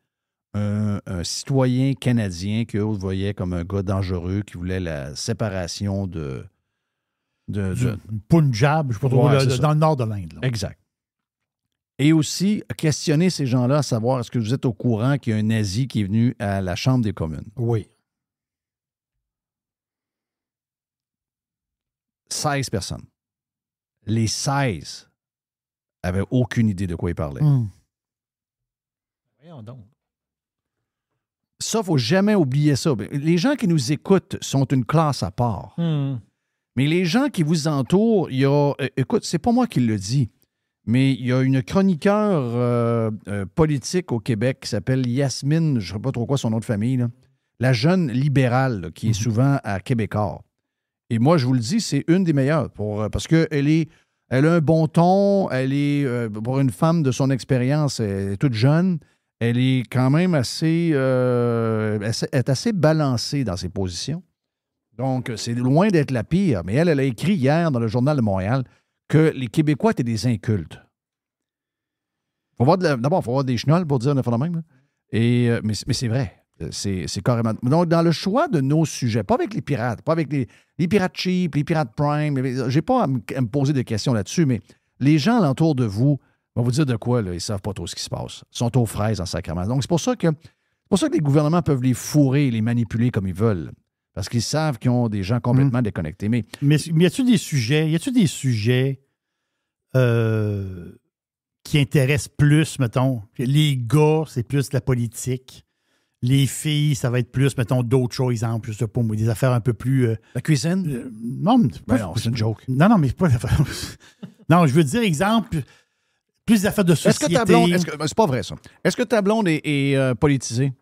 un, citoyen canadien que vous voyaient comme un gars dangereux qui voulait la séparation de. de, Punjab, je sais dans le nord de l'Inde. Exact. Et aussi questionner ces gens-là à savoir est-ce que vous êtes au courant qu'il y a un nazi qui est venu à la Chambre des communes? Oui. 16 personnes. Les 16 avaient aucune idée de quoi ils parlaient. Hmm. donc. Ça, faut jamais oublier ça. Les gens qui nous écoutent sont une classe à part. Hmm. Mais les gens qui vous entourent, il y a. Euh, écoute, c'est pas moi qui le dis, mais il y a une chroniqueur euh, euh, politique au Québec qui s'appelle Yasmine, je ne sais pas trop quoi son nom de famille, la jeune libérale qui est mhm. souvent à Québécois. Et moi, je vous le dis, c'est une des meilleures parce qu'elle est. Elle a un bon ton, elle est, pour une femme de son expérience, est toute jeune, elle est quand même assez, euh, est assez balancée dans ses positions. Donc, c'est loin d'être la pire. Mais elle, elle a écrit hier dans le Journal de Montréal que les Québécois étaient des incultes. D'abord, il faut avoir des chenolles pour dire un phénomène. Euh, mais, c'est vrai. C'est carrément. Donc, dans le choix de nos sujets, pas avec les pirates, pas avec les, pirates cheap, les pirates prime, j'ai pas à me, poser de questions là-dessus, mais les gens l'entour de vous on vous dire de quoi, là, ils ne savent pas trop ce qui se passe. Ils sont aux fraises en sacrement. Donc, c'est pour ça que c'est pour ça que les gouvernements peuvent les fourrer, les manipuler comme ils veulent. Parce qu'ils savent qu'ils ont des gens complètement hum. déconnectés. Mais, mais, y a-t-il des sujets, y a-t-il des sujets euh, qui intéressent plus, mettons? Les gars, c'est plus la politique. Les filles, ça va être plus, mettons, d'autres choses, exemple, plus sais pas, des affaires un peu plus. Euh, la cuisine? Euh, ben non, c'est une joke. Non, non, mais pas. non, je veux dire, exemple, plus d'affaires de Est-ce que ta blonde. Ben, c'est pas vrai, ça. Est-ce que ta blonde est, euh, politisée?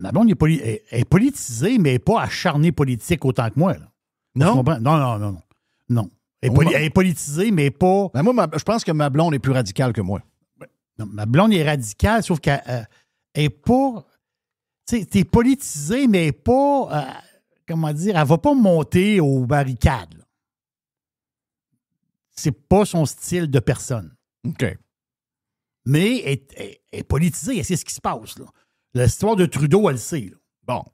Ma blonde est, politisée, mais pas acharnée politique autant que moi. Non? non? Non, non, non. Elle, est, politisée, mais pas. Mais ben, moi, je pense que ma blonde est plus radicale que moi. ma blonde est radicale, sauf qu'elle n'est euh, est pas. Tu sais, t'es politisée, mais pas. Euh, comment dire? Elle va pas monter aux barricades. C'est pas son style de personne. OK mais est, est, politisé. c'est ce qui se passe. L'histoire de Trudeau, elle sait. Bon.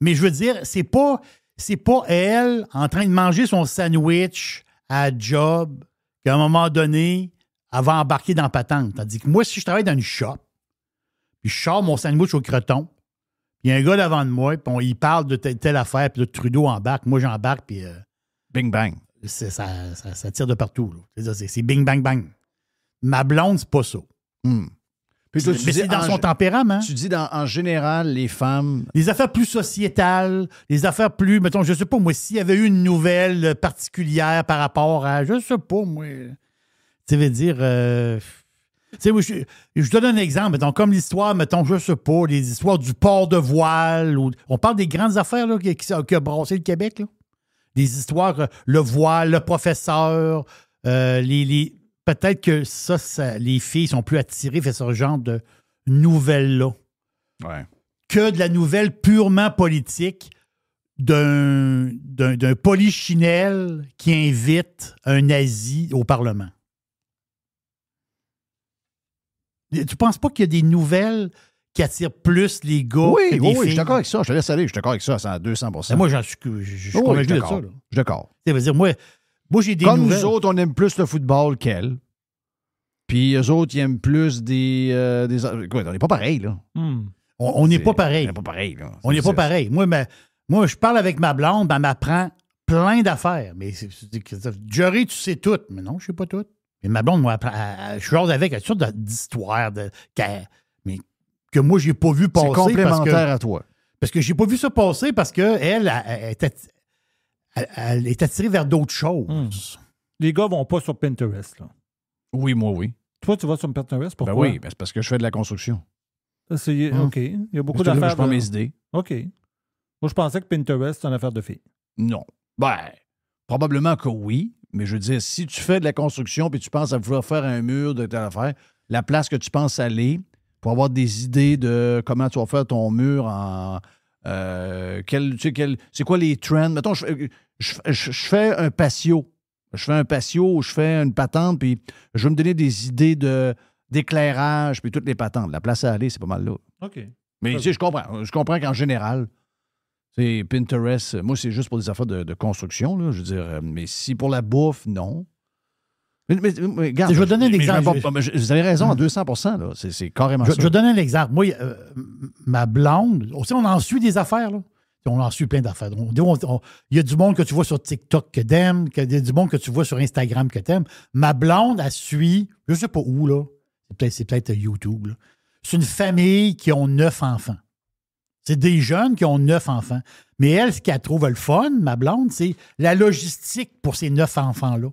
Mais je veux dire, c'est pas, c'est pas elle en train de manger son sandwich à job qu'à un moment donné, elle va embarquer dans patente. Tandis que moi, si je travaille dans une shop, puis je sors mon sandwich au creton, puis il y a un gars devant de moi, puis il parle de telle, affaire, puis Trudeau embarque, moi j'embarque, puis. Euh, bing bang. Ça, ça, ça, tire de partout. C'est bing bang bang. Ma blonde, c'est pas ça. Hmm. Puis tu dans son tempérament. Tu dis en général, les femmes. Les affaires plus sociétales, les affaires plus. Mettons, je sais pas, moi, s'il y avait eu une nouvelle particulière par rapport à. Je sais pas, moi. Tu veux dire. Euh, je, donne un exemple, comme l'histoire, mettons, je sais pas, les histoires du port de voile. on parle des grandes affaires qui, qui, a brassé le Québec. Des histoires, euh, le voile, le professeur, euh, les peut-être que ça, les filles sont plus attirées vers ce genre de nouvelles-là. Que de la nouvelle purement politique d'un, d'un, polichinelle qui invite un nazi au Parlement. Tu penses pas qu'il y a des nouvelles qui attirent plus les gars oui, que les oui, filles? Oui, je suis d'accord avec ça. Je te laisse aller. Je suis d'accord avec ça à 200 Mais Moi, je, suis convaincu de ça. Je suis d'accord. C'est-à-dire, moi, moi, j'ai des Comme nous autres, on aime plus le football qu'elle. Puis eux autres, ils aiment plus des. Euh, on n'est hmm. pas pareil, là. On n'est pas pareil. On n'est pas pareil, là. On n'est pas pareil. Moi, mais, moi, je parle avec ma blonde, elle m'apprend plein d'affaires. Mais Jerry, tu sais tout. Mais non, je ne sais pas tout. Mais ma blonde, moi, je suis avec une sorte d'histoire de, mais que moi, je n'ai pas vu passer. C'est complémentaire à toi. Parce que j'ai pas vu ça passer parce qu'elle elle, était elle, est attirée vers d'autres choses. Hmm. Les gars vont pas sur Pinterest, là. Oui, moi, oui. Toi, tu vas sur Pinterest, ben pourquoi? Ben oui, parce que je fais de la construction. Hmm. OK. Il y a beaucoup d'affaires. Je prends mes idées. OK. Moi, je pensais que Pinterest, c'est une affaire de filles. Non. Ben, probablement que oui, mais je veux dire, si tu fais de la construction puis tu penses à vouloir faire un mur de telle affaire, la place que tu penses aller pour avoir des idées de comment tu vas faire ton mur en, euh, c'est quoi les trends? maintenant je, fais un patio. Je fais un patio, je fais une patente, puis je vais me donner des idées de, d'éclairage, puis toutes les patentes. La place à aller, c'est pas mal là. OK. Mais tu je comprends. Je comprends qu'en général, c'est Pinterest, moi, c'est juste pour des affaires de, construction, je veux dire. Euh, mais si pour la bouffe, non je vais donner un exemple. Vous avez raison, à 200 c'est carrément je, ça. Je vais donner un exemple. Moi, euh, ma blonde, aussi, oh, on en suit des affaires. Là. On en suit plein d'affaires. Il y a du monde que tu vois sur TikTok que t'aimes, il y a du monde que tu vois sur Instagram que t'aimes. Ma blonde, elle suit, je ne sais pas où, là. C'est peut-être euh, YouTube. C'est une famille qui ont neuf enfants. C'est des jeunes qui ont neuf enfants. Mais elle, ce qu'elle trouve le fun, ma blonde, c'est la logistique pour ces neuf enfants-là.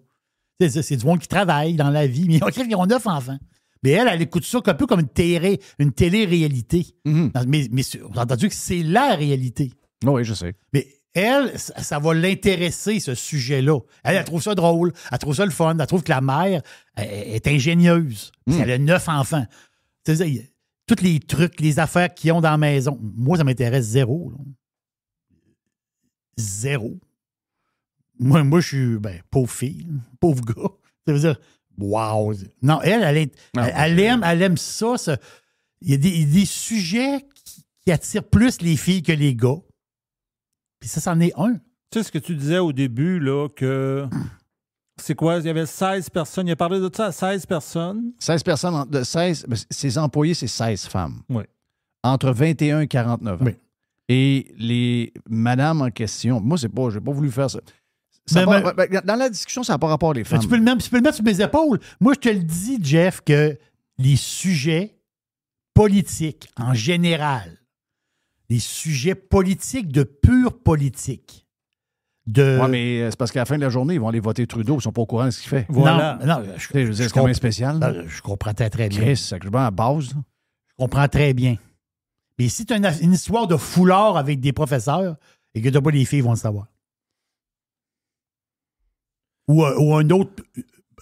C'est du monde qui travaille dans la vie. Mais ils ont neuf enfants. Mais elle, elle écoute ça un peu comme une, télé, une télé-réalité. Mhm. Mais, mais on entendu que c'est la réalité. Ah oui, je sais. Mais elle, ça, va l'intéresser, ce sujet-là. Elle, elle trouve ça drôle, elle trouve ça le fun, elle trouve que la mère est ingénieuse. Hmm. Elle a neuf enfants. tous les trucs, les affaires qu'ils ont dans la maison, moi, ça m'intéresse zéro. Zéro. Moi, je suis ben, pauvre fille, pauvre gars. Ça veut dire, wow. Non, elle, elle, aime, elle aime ça. Il, y a des, sujets qui, attirent plus les filles que les gars. Puis ça, c'en est un. Tu sais ce que tu disais au début, là, que. C'est quoi? Il y avait 16 personnes. Il a parlé de ça à 16 personnes. 16 personnes, de 16, ben, ses employés, c'est 16 femmes. Oui. Entre 21 et 49 ans. Oui. Et les madames en question, moi, c'est pas, j'ai pas voulu faire ça. Ben- ben, dans la discussion, ça n'a pas rapport à les femmes. Tu peux, le mettre, sur mes épaules. Moi, je te le dis, Jeff, que les sujets politiques en général, les sujets politiques de pure politique, de... Oui, mais euh, c'est parce qu'à la fin de la journée, ils vont aller voter Trudeau, ils ne sont pas au courant de ce qu'il fait. Non, non je, je, je, c'est quand même spécial. je comprends très, très bien. Chris, à base. Je comprends très bien. Mais si tu as une, une, histoire de foulard avec des professeurs et que tu n'as pas les filles, ils vont le savoir. Euh, ou, un autre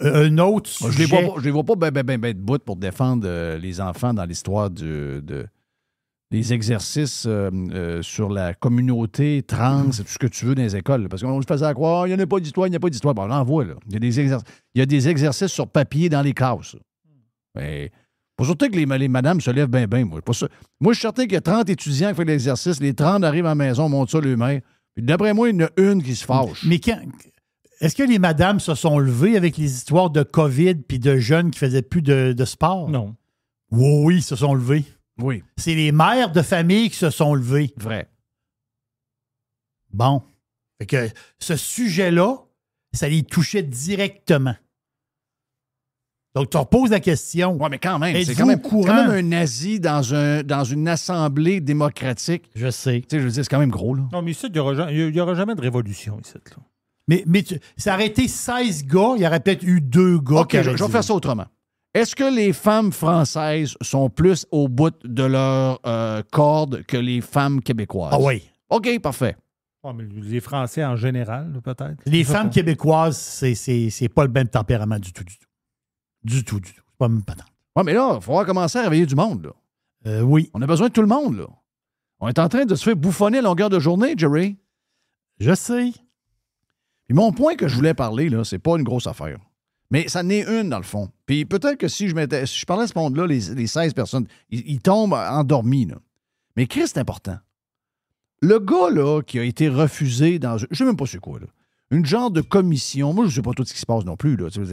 euh, un autre sujet. Je ne les, vois pas, ben ben, ben, ben, de bout pour défendre euh, les enfants dans l'histoire de, des exercices sur la communauté trans, mm-hmm. tout ce que tu veux dans les écoles. parce qu'on se faisait croire, il n'y en a pas d'histoire, il n'y a pas d'histoire. Bon, on en là. Il y, a des exercices, il y a des exercices sur papier dans les classes. Mais pour surtout que les, madames se lèvent bien, bien, moi. Moi, je suis certain qu'il y a 30 étudiants qui font l'exercice, les 30 arrivent à la maison, montent ça le puis D'après moi, il y en a une qui se fâche. Mais quand, est-ce que les madames se sont levées avec les histoires de COVID puis de jeunes qui faisaient plus de, sport? Non. Oui, oui, se sont levées. Oui. C'est les mères de famille qui se sont levées. Vrai. Bon. Fait que ce sujet-là, ça les touchait directement. Donc, tu reposes la question. Oui, mais quand même, c'est quand, même, un nazi dans, un, dans une assemblée démocratique. Je sais. Tu sais, je veux dire, c'est quand même gros, là. Non, mais ici, il n'y aura, jamais de révolution, ici, là. Mais, mais ça aurait été 16 gars, il y aurait peut-être eu deux gars. OK, je, vais faire ça autrement. Est-ce que les femmes françaises sont plus au bout de leur euh, corde que les femmes québécoises? Ah oui. OK, parfait. Ah, les Français en général, peut-être. Les femmes québécoises, c'est pas le même tempérament du tout, du tout. Du tout, du tout. pas même pas tant. Oui, mais là, il faudra commencer à réveiller du monde, euh, oui. On a besoin de tout le monde, là. On est en train de se faire bouffonner à longueur de journée, Jerry. Je sais mon point que je voulais parler, là, c'est pas une grosse affaire. Mais ça n'est une, dans le fond. Puis peut-être que si je, je parlais à ce monde-là, les, 16 personnes, ils, tombent endormis. Là. Mais Christ, c'est important. Le gars, là, qui a été refusé dans. Je sais même pas c'est quoi, là. Une genre de commission. Moi, je sais pas tout ce qui se passe non plus, là. il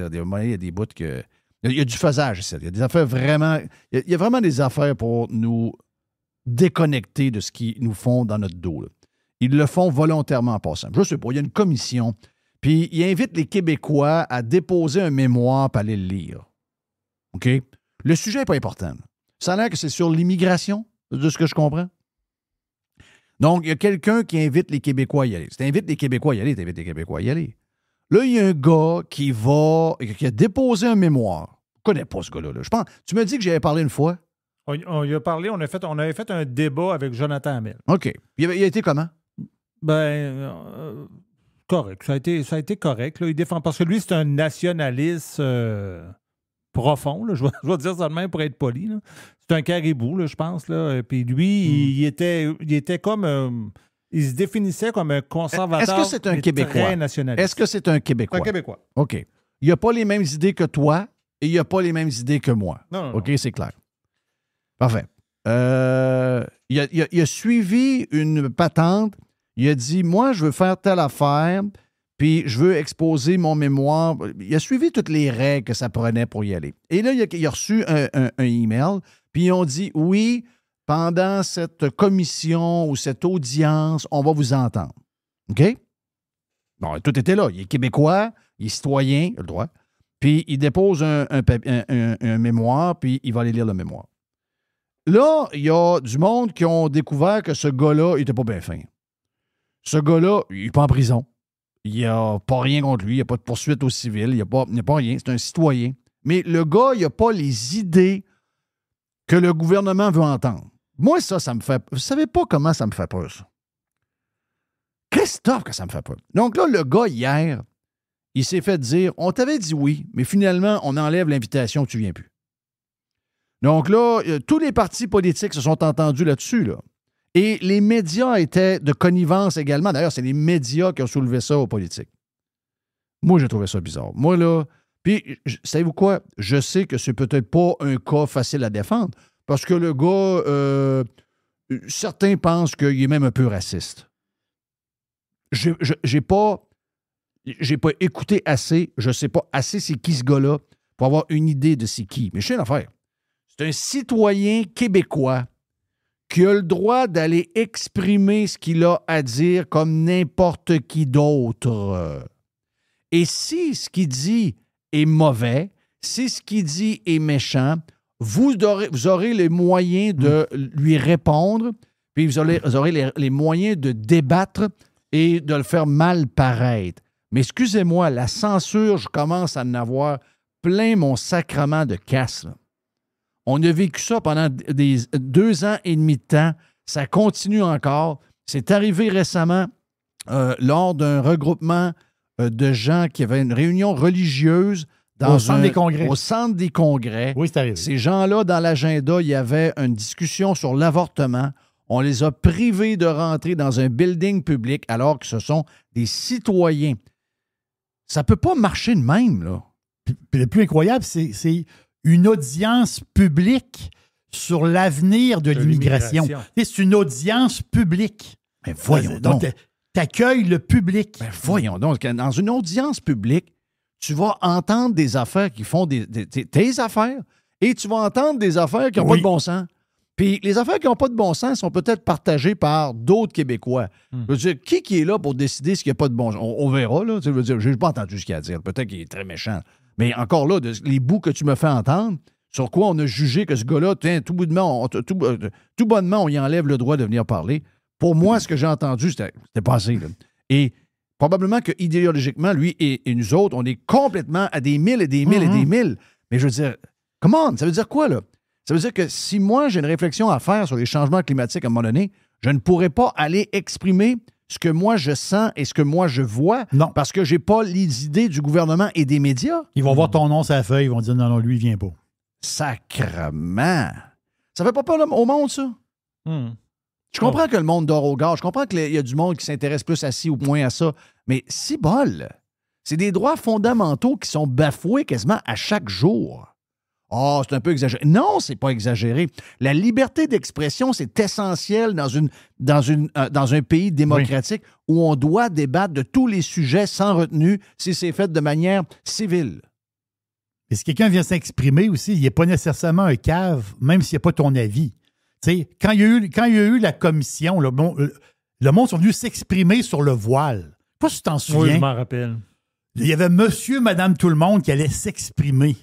y a des bouts que. Il y a du faisage, Il y a des affaires vraiment. Il y a, vraiment des affaires pour nous déconnecter de ce qu'ils nous font dans notre dos. Ils le font volontairement en passant. Je sais pas, il y a une commission. Puis ils invitent les Québécois à déposer un mémoire pour aller le lire. OK? Le sujet n'est pas important. Ça a l'air que c'est sur l'immigration, de ce que je comprends. Donc, il y a quelqu'un qui invite les Québécois à y aller. Si tu les Québécois à y aller, t'invites les Québécois à y aller. Là, il y a un gars qui va, qui a déposé un mémoire. Je connais pas ce gars-là. Je pense, tu me dis que j'avais parlé une fois. On, a parlé, on, avait fait un débat avec Jonathan Hamel. OK. il a été comment? Ben, euh, correct. Ça a été, ça a été correct. Il défend parce que lui, c'est un nationaliste euh, profond. Je, vais, dire ça de même pour être poli. C'est un caribou, je pense. Là. Puis lui, hmm. il, était, il était comme. Euh, il se définissait comme un conservateur. Est-ce que c'est un Québécois? Est-ce que c'est un Québécois? Un Québécois. OK. Il n'a pas les mêmes idées que toi et il n'a pas les mêmes idées que moi. Non, OK, c'est clair. Parfait. il, a, suivi une patente il a dit Moi, je veux faire telle affaire, puis je veux exposer mon mémoire. Il a suivi toutes les règles que ça prenait pour y aller. Et là, il a, reçu un, email, puis ils ont dit Oui, pendant cette commission ou cette audience, on va vous entendre. OK? Bon, tout était là. Il est québécois, il est citoyen, il a le droit. Puis il dépose un, un mémoire, puis il va aller lire le mémoire. Là, il y a du monde qui ont découvert que ce gars-là, il n'était pas bien fin. Ce gars-là, il n'est pas en prison. Il n'y a pas rien contre lui. Il n'y a pas de poursuite au civil. Il n'y a, pas, pas rien. C'est un citoyen. Mais le gars, il n'a pas les idées que le gouvernement veut entendre. Moi, ça, ça me fait. Vous savez pas comment ça me fait peur, ça. Christophe, que ça me fait peur. Donc là, le gars, hier, il s'est fait dire on t'avait dit oui, mais finalement, on enlève l'invitation, tu viens plus. Donc là, euh, tous les partis politiques se sont entendus là-dessus. Là. Et les médias étaient de connivence également. D'ailleurs, c'est les médias qui ont soulevé ça aux politiques. Moi, j'ai trouvé ça bizarre. Moi, là, puis, savez-vous quoi? Je sais que c'est peut-être pas un cas facile à défendre parce que le gars, euh, certains pensent qu'il est même un peu raciste. J'ai pas, j'ai pas écouté assez, je sais pas assez c'est qui ce gars-là pour avoir une idée de c'est qui. Mais je sais affaire. C'est un citoyen québécois qui a le droit d'aller exprimer ce qu'il a à dire comme n'importe qui d'autre. Et si ce qu'il dit est mauvais, si ce qu'il dit est méchant, vous aurez, les moyens de mm. lui répondre, puis vous aurez, les, moyens de débattre et de le faire mal paraître. Mais excusez-moi, la censure, je commence à en avoir plein mon sacrement de casse. On a vécu ça pendant deux ans et demi de temps. Ça continue encore. C'est arrivé récemment euh, lors d'un regroupement euh, de gens qui avaient une réunion religieuse dans au, centre des congrès. Oui, c'est arrivé. Ces gens-là, dans l'agenda, il y avait une discussion sur l'avortement. On les a privés de rentrer dans un building public alors que ce sont des citoyens. Ça ne peut pas marcher de même, là. le plus incroyable, c'est une audience publique sur l'avenir de, l'immigration. C'est une audience publique. Mais ah, voyons donc. T'accueilles le public. Mais ben, voyons donc. Dans une audience publique, tu vas entendre des affaires qui font des, tes affaires et tu vas entendre des affaires qui n'ont pas de bon sens. Puis les affaires qui n'ont pas de bon sens sont peut-être partagées par d'autres Québécois. Hmm. Je veux dire, qui, qui est là pour décider ce qui a pas de bon sens? On, on verra, là. Je n'ai pas entendu ce qu'il a à dire. Peut-être qu'il est très méchant. Mais encore là, de, les bouts que tu me fais entendre, sur quoi on a jugé que ce gars-là, tout, bonnement, on, tout, euh, tout bonnement, on y enlève le droit de venir parler. Pour moi, ce que j'ai entendu, c'était pas Et probablement que idéologiquement, lui et, nous autres, on est complètement à des mille et des mille et des mm-hmm. mille. Mais je veux dire, comment ça veut dire quoi, là? Ça veut dire que si moi, j'ai une réflexion à faire sur les changements climatiques à un moment donné, je ne pourrais pas aller exprimer ce que moi je sens et ce que moi je vois. Non. Parce que j'ai pas les idées du gouvernement et des médias. Ils vont voir ton nom sur la feuille, ils vont dire non, non, lui, il vient pas. Sacrement! Ça fait pas peur au monde, ça? Hmm. Je comprends que le monde dort au gars. Je comprends qu'il y a du monde qui s'intéresse plus à ci ou moins à ça. Mais si bol! C'est des droits fondamentaux qui sont bafoués quasiment à chaque jour. Oh, c'est un peu exagéré. Non, c'est pas exagéré. La liberté d'expression, c'est essentiel dans, une, dans, une, euh, dans un pays démocratique où on doit débattre de tous les sujets sans retenue si c'est fait de manière civile. Et si quelqu'un vient s'exprimer aussi, il est pas nécessairement un cave, même s'il n'y a pas ton avis. quand il, y a eu, eu la commission, le, euh, le monde est venu s'exprimer sur le voile. Je pas si tu t'en souviens. Oui, je m'en rappelle. Il y avait monsieur, madame, tout le monde qui allait s'exprimer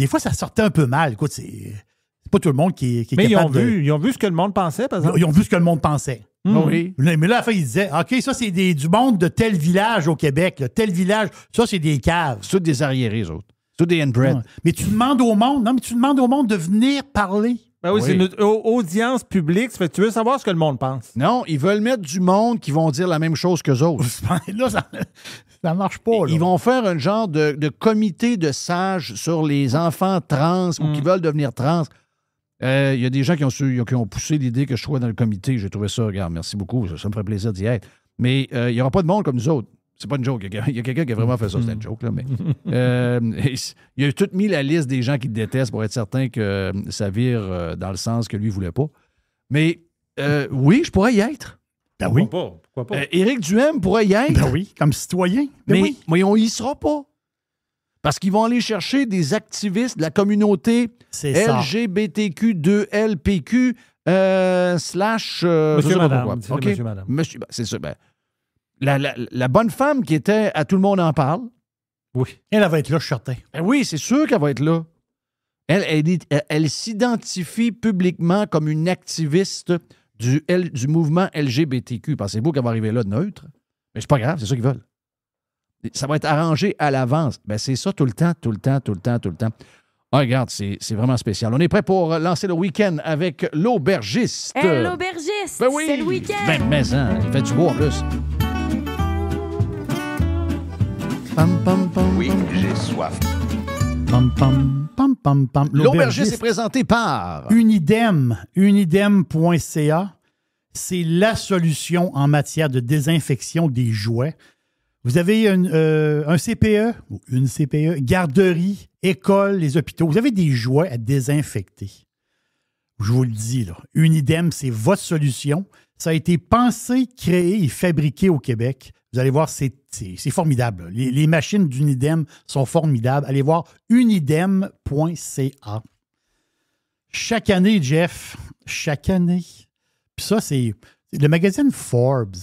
des fois, ça sortait un peu mal. Écoute, c'est pas tout le monde qui, est mais capable ils ont vu, ils ont vu ce que le monde pensait, par exemple. Ils ont vu ce que le monde pensait. Hmm. Ah oui. Mais là, la fin, ils disaient OK, ça, c'est du monde de tel village au Québec, tel village, ça, c'est des caves. C'est des arriérés, les autres. C'est des inbred. Mais tu demandes au monde, non, mais tu demandes au monde de venir parler. Ben oui, c'est une audience publique. tu veux savoir ce que le monde pense. Non, ils veulent mettre du monde qui vont dire la même chose qu'eux autres. Ben là, ça, ça marche pas. Ils vont faire un genre de, comité de sages sur les enfants trans ou qui mm. veulent devenir trans. Euh, il y a des gens qui ont, poussé l'idée que je sois dans le comité. J'ai trouvé ça, regarde, merci beaucoup. Ça, me ferait plaisir d'y être. Mais euh, il n'y aura pas de monde comme nous autres. C'est pas une joke. Il y a, quelqu'un qui a vraiment fait ça. C'est une hmm. joke, là, mais. Euh, il a tout mis la liste des gens qu'il déteste pour être certain que euh, ça vire euh, dans le sens que lui voulait pas. Mais oui, je pourrais y être. Ben oui. Pourquoi pas? Éric Duhem pourrait y être. Ben oui, comme citoyen. Ben mais, oui. mais on y sera pas. Parce qu'ils vont aller chercher des activistes de la communauté LGBTQ2LPQ slash... Monsieur, je madame, monsieur, madame. Monsieur, ben, c'est ça. Ben, la, la, bonne femme qui était à Tout le monde en parle. Oui. Elle, va être là, je suis certain. Ben oui, c'est sûr qu'elle va être là. Elle, elle, s'identifie publiquement comme une activiste du, du mouvement LGBTQ. c'est vous qu'elle va arriver là neutre? Mais c'est pas grave, c'est ça qu'ils veulent. Ça va être arrangé à l'avance. Ben, c'est ça tout le temps, tout le temps, tout le temps, tout le temps. Ah, regarde, c'est vraiment spécial. On est prêt pour lancer le week-end avec l'aubergiste. l'aubergiste! Ben oui! C'est le week-end! Ben, mais, hein, il fait du beau en plus oui, j'ai soif. Pam, pam, présenté par Unidem, unidem.ca. C'est la solution en matière de désinfection des jouets. Vous avez euh, un CPE ou une CPE, garderie, école, les hôpitaux. Vous avez des jouets à désinfecter. Je vous le dis, là. Unidem, c'est votre solution. Ça a été pensé, créé et fabriqué au Québec. Vous allez voir, c'est formidable. Les, machines d'Unidem sont formidables. Allez voir unidem.ca. Chaque année, Jeff, chaque année. Puis ça, c'est le magazine Forbes.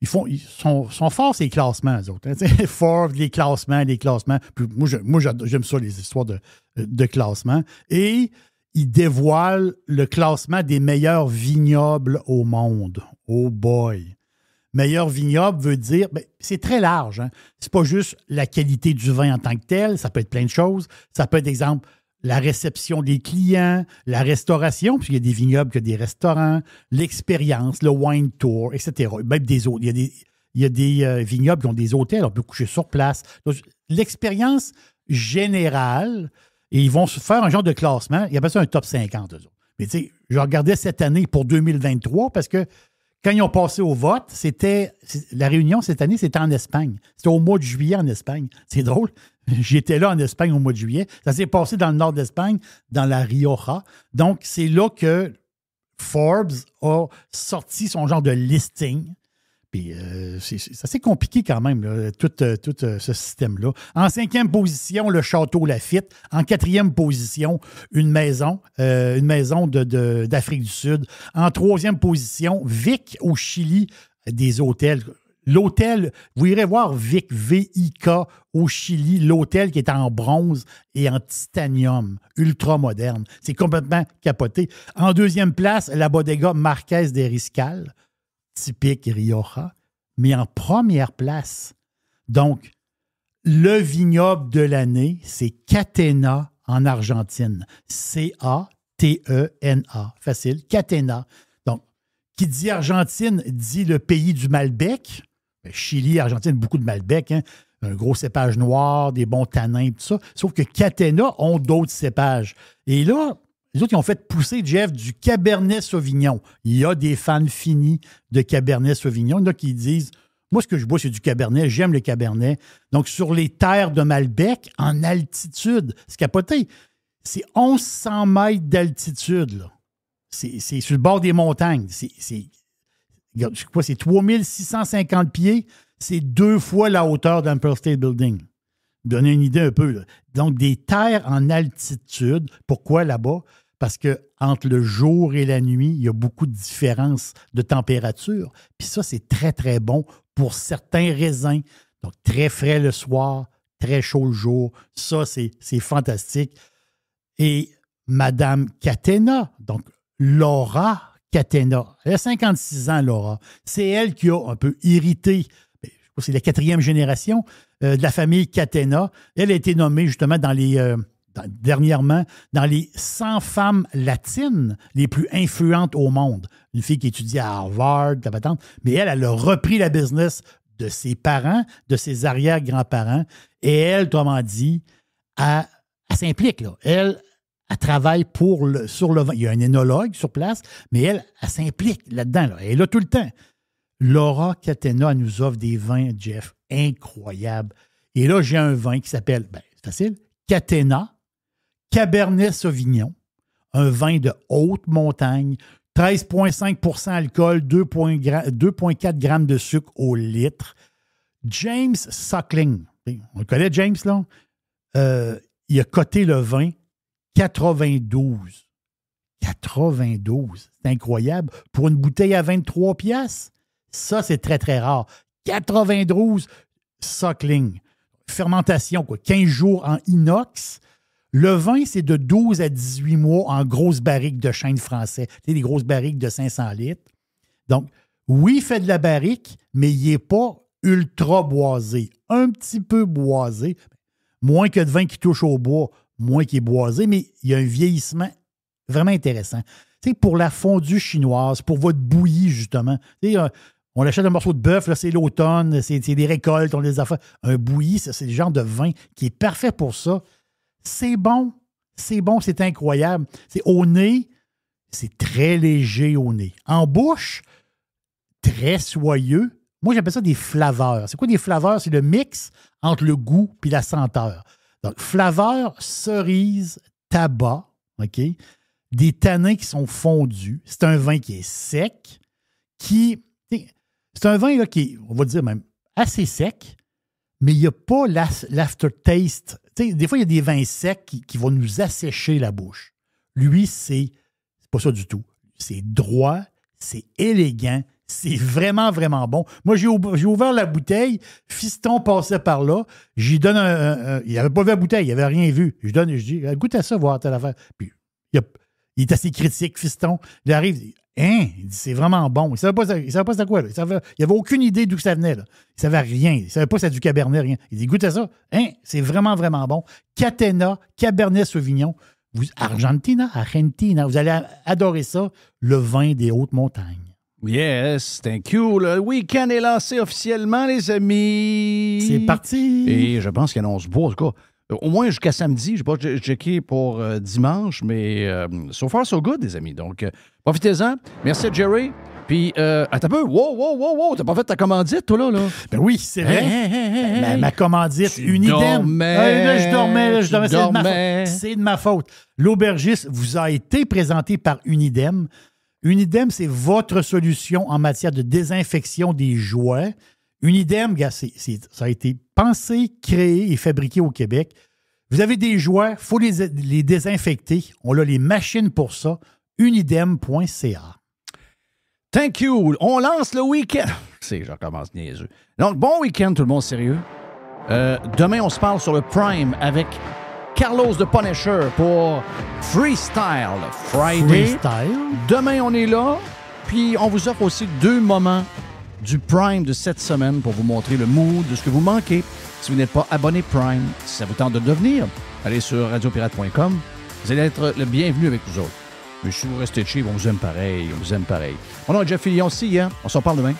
Ils font, ils sont, sont forts, ces classements, eux autres. Hein. Forbes, les classements, les classements. Puis moi, j'aime ça, les histoires de, de classement. Et il dévoile le classement des meilleurs vignobles au monde. Oh boy! Meilleur vignoble veut dire, ben, c'est très large. Hein? C'est pas juste la qualité du vin en tant que tel, ça peut être plein de choses. Ça peut être, exemple, la réception des clients, la restauration, puisqu'il y a des vignobles, qui ont des restaurants, l'expérience, le wine tour, etc. Même des autres. Il y a des, euh, vignobles qui ont des hôtels, on peut coucher sur place. L'expérience générale et ils vont faire un genre de classement. Il y a ça un top 50, eux autres. Mais tu sais, je regardais cette année pour 2023 parce que quand ils ont passé au vote, c'était. La réunion cette année, c'était en Espagne. C'était au mois de juillet en Espagne. C'est drôle. J'étais là en Espagne au mois de juillet. Ça s'est passé dans le nord d'Espagne, dans la Rioja. Donc, c'est là que Forbes a sorti son genre de listing euh, c'est assez compliqué quand même, tout, euh, euh, ce système-là. En cinquième position, le château Lafitte. En quatrième position, une maison, une maison d'Afrique du Sud. En troisième position, Vic au Chili, des hôtels. L'hôtel, vous irez voir Vic, v i au Chili, l'hôtel qui est en bronze et en titanium, ultra moderne. C'est complètement capoté. En deuxième place, la bodega Marquez des Riscal typique Rioja, mais en première place. Donc, le vignoble de l'année, c'est Catena en Argentine. C-A-T-E-N-A. E Facile. Catena. Donc, qui dit Argentine dit le pays du Malbec. Ben, Chili, Argentine, beaucoup de Malbec. Hein. Un gros cépage noir, des bons tanins, tout ça. Sauf que Catena ont d'autres cépages. Et là, les autres, qui ont fait pousser, Jeff, du Cabernet Sauvignon. Il y a des fans finis de Cabernet Sauvignon. Il y a qui disent Moi, ce que je bois, c'est du Cabernet. J'aime le Cabernet. Donc, sur les terres de Malbec, en altitude, c'est capoté. C'est 1100 mètres d'altitude. C'est sur le bord des montagnes. C'est C'est 3650 pieds. C'est deux fois la hauteur Pearl State Building. Donner une idée un peu. Donc, des terres en altitude. Pourquoi là-bas? parce que entre le jour et la nuit, il y a beaucoup de différences de température. Puis ça, c'est très, très bon pour certains raisins. Donc, très frais le soir, très chaud le jour. Ça, c'est fantastique. Et Madame Catena, donc Laura Catena, elle a 56 ans, Laura. C'est elle qui a un peu irrité, ben, c'est la quatrième génération euh, de la famille Catena. Elle a été nommée justement dans les... Euh, dernièrement, dans les 100 femmes latines les plus influentes au monde. Une fille qui étudie à Harvard, mais elle, elle a repris la business de ses parents, de ses arrière-grands-parents, et elle, toi dit, elle, s'implique. Elle, elle travaille pour le, sur le vin. Il y a un énologue sur place, mais elle, elle s'implique là-dedans. Là. Elle est là tout le temps. Laura Catena nous offre des vins, Jeff, incroyables. Et là, j'ai un vin qui s'appelle, ben, c'est facile, Catena Cabernet Sauvignon, un vin de haute montagne, 13,5 alcool, 2,4 grammes de sucre au litre. James Suckling, on le connaît James là, euh, il a coté le vin 92. 92, c'est incroyable. Pour une bouteille à 23 pièces, ça c'est très très rare. 92 Suckling. Fermentation, quoi. 15 jours en inox, le vin, c'est de 12 à 18 mois en grosses barriques de chêne français. Tu des grosses barriques de 500 litres. Donc, oui, il fait de la barrique, mais il n'est pas ultra boisé. Un petit peu boisé. Moins que de vin qui touche au bois, moins qu'il est boisé, mais il y a un vieillissement vraiment intéressant. Tu sais, pour la fondue chinoise, pour votre bouillie, justement. Euh, on achète un morceau de bœuf, c'est l'automne, c'est des récoltes, on les a fait. Un bouilli, c'est le genre de vin qui est parfait pour ça. C'est bon. C'est bon, c'est incroyable. C'est au nez, c'est très léger au nez. En bouche, très soyeux. Moi, j'appelle ça des flaveurs. C'est quoi des flaveurs? C'est le mix entre le goût puis la senteur. Donc, flaveur, cerise, tabac, OK? Des tanins qui sont fondus. C'est un vin qui est sec, qui. C'est un vin qui est, on va dire même, assez sec, mais il n'y a pas l'aftertaste sais, des fois, il y a des vins secs qui, vont nous assécher la bouche. Lui, c'est pas ça du tout. C'est droit, c'est élégant, c'est vraiment, vraiment bon. Moi, j'ai ouvert la bouteille, Fiston passait par là, j'y donne un, Il n'avait pas vu la bouteille, il n'avait rien vu. Je donne, je dis, goûte à ça, voir telle affaire. Puis, il a, il est assez critique, fiston. Il arrive, hein, il dit, c'est vraiment bon. Il savait pas, ça, il savait pas c'était quoi. Il n'avait avait aucune idée d'où ça venait. Là. Il savait rien. Il ne savait pas ça du cabernet, rien. Il dit, goûtez ça. Hein, c'est vraiment, vraiment bon. Catena, cabernet sauvignon. Vous, Argentina, Argentina, vous allez adorer ça, le vin des hautes montagnes. Yes, thank you. Le week-end est lancé officiellement, les amis. C'est parti. Et je pense qu'il annonce beau, en tout cas. Euh, au moins jusqu'à samedi. Je n'ai pas checké pour euh, dimanche, mais euh, so far, so good, les amis. Donc, profitez-en. Merci à Jerry. Puis, euh, attends un peu. Wow, wow, wow, wow. T'as pas fait ta commandite, toi, là? là. Ben oui, c'est vrai. Hein? Ben, ben, ben. ma, ma, commandite, Unidem. je dormais, je dormais. C'est de, de ma faute. L'aubergiste vous a été présenté par Unidem. Unidem, c'est votre solution en matière de désinfection des jouets. Unidem, ça a été pensé, créé et fabriqué au Québec. Vous avez des joints, il faut les, désinfecter. On a les machines pour ça. Unidem.ca. Thank you. On lance le week-end. C'est, je recommence niaiseux. Donc, bon week-end, tout le monde sérieux. Euh, demain, on se parle sur le Prime avec Carlos de Punisher pour Freestyle Friday. Freestyle. Demain, on est là. Puis, on vous offre aussi deux moments du Prime de cette semaine pour vous montrer le mood de ce que vous manquez. Si vous n'êtes pas abonné Prime, si ça vous tente de devenir, allez sur radiopirate.com. Vous allez être le bienvenu avec nous autres. Mais si vous restez chez on vous aime pareil, on vous aime pareil. On a Jeff Fillion aussi, hein. On s'en parle demain.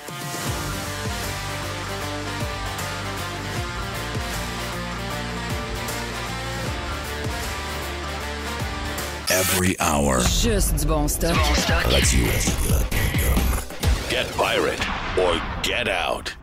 Every hour. Juste du bon stock. Get pirate or get out.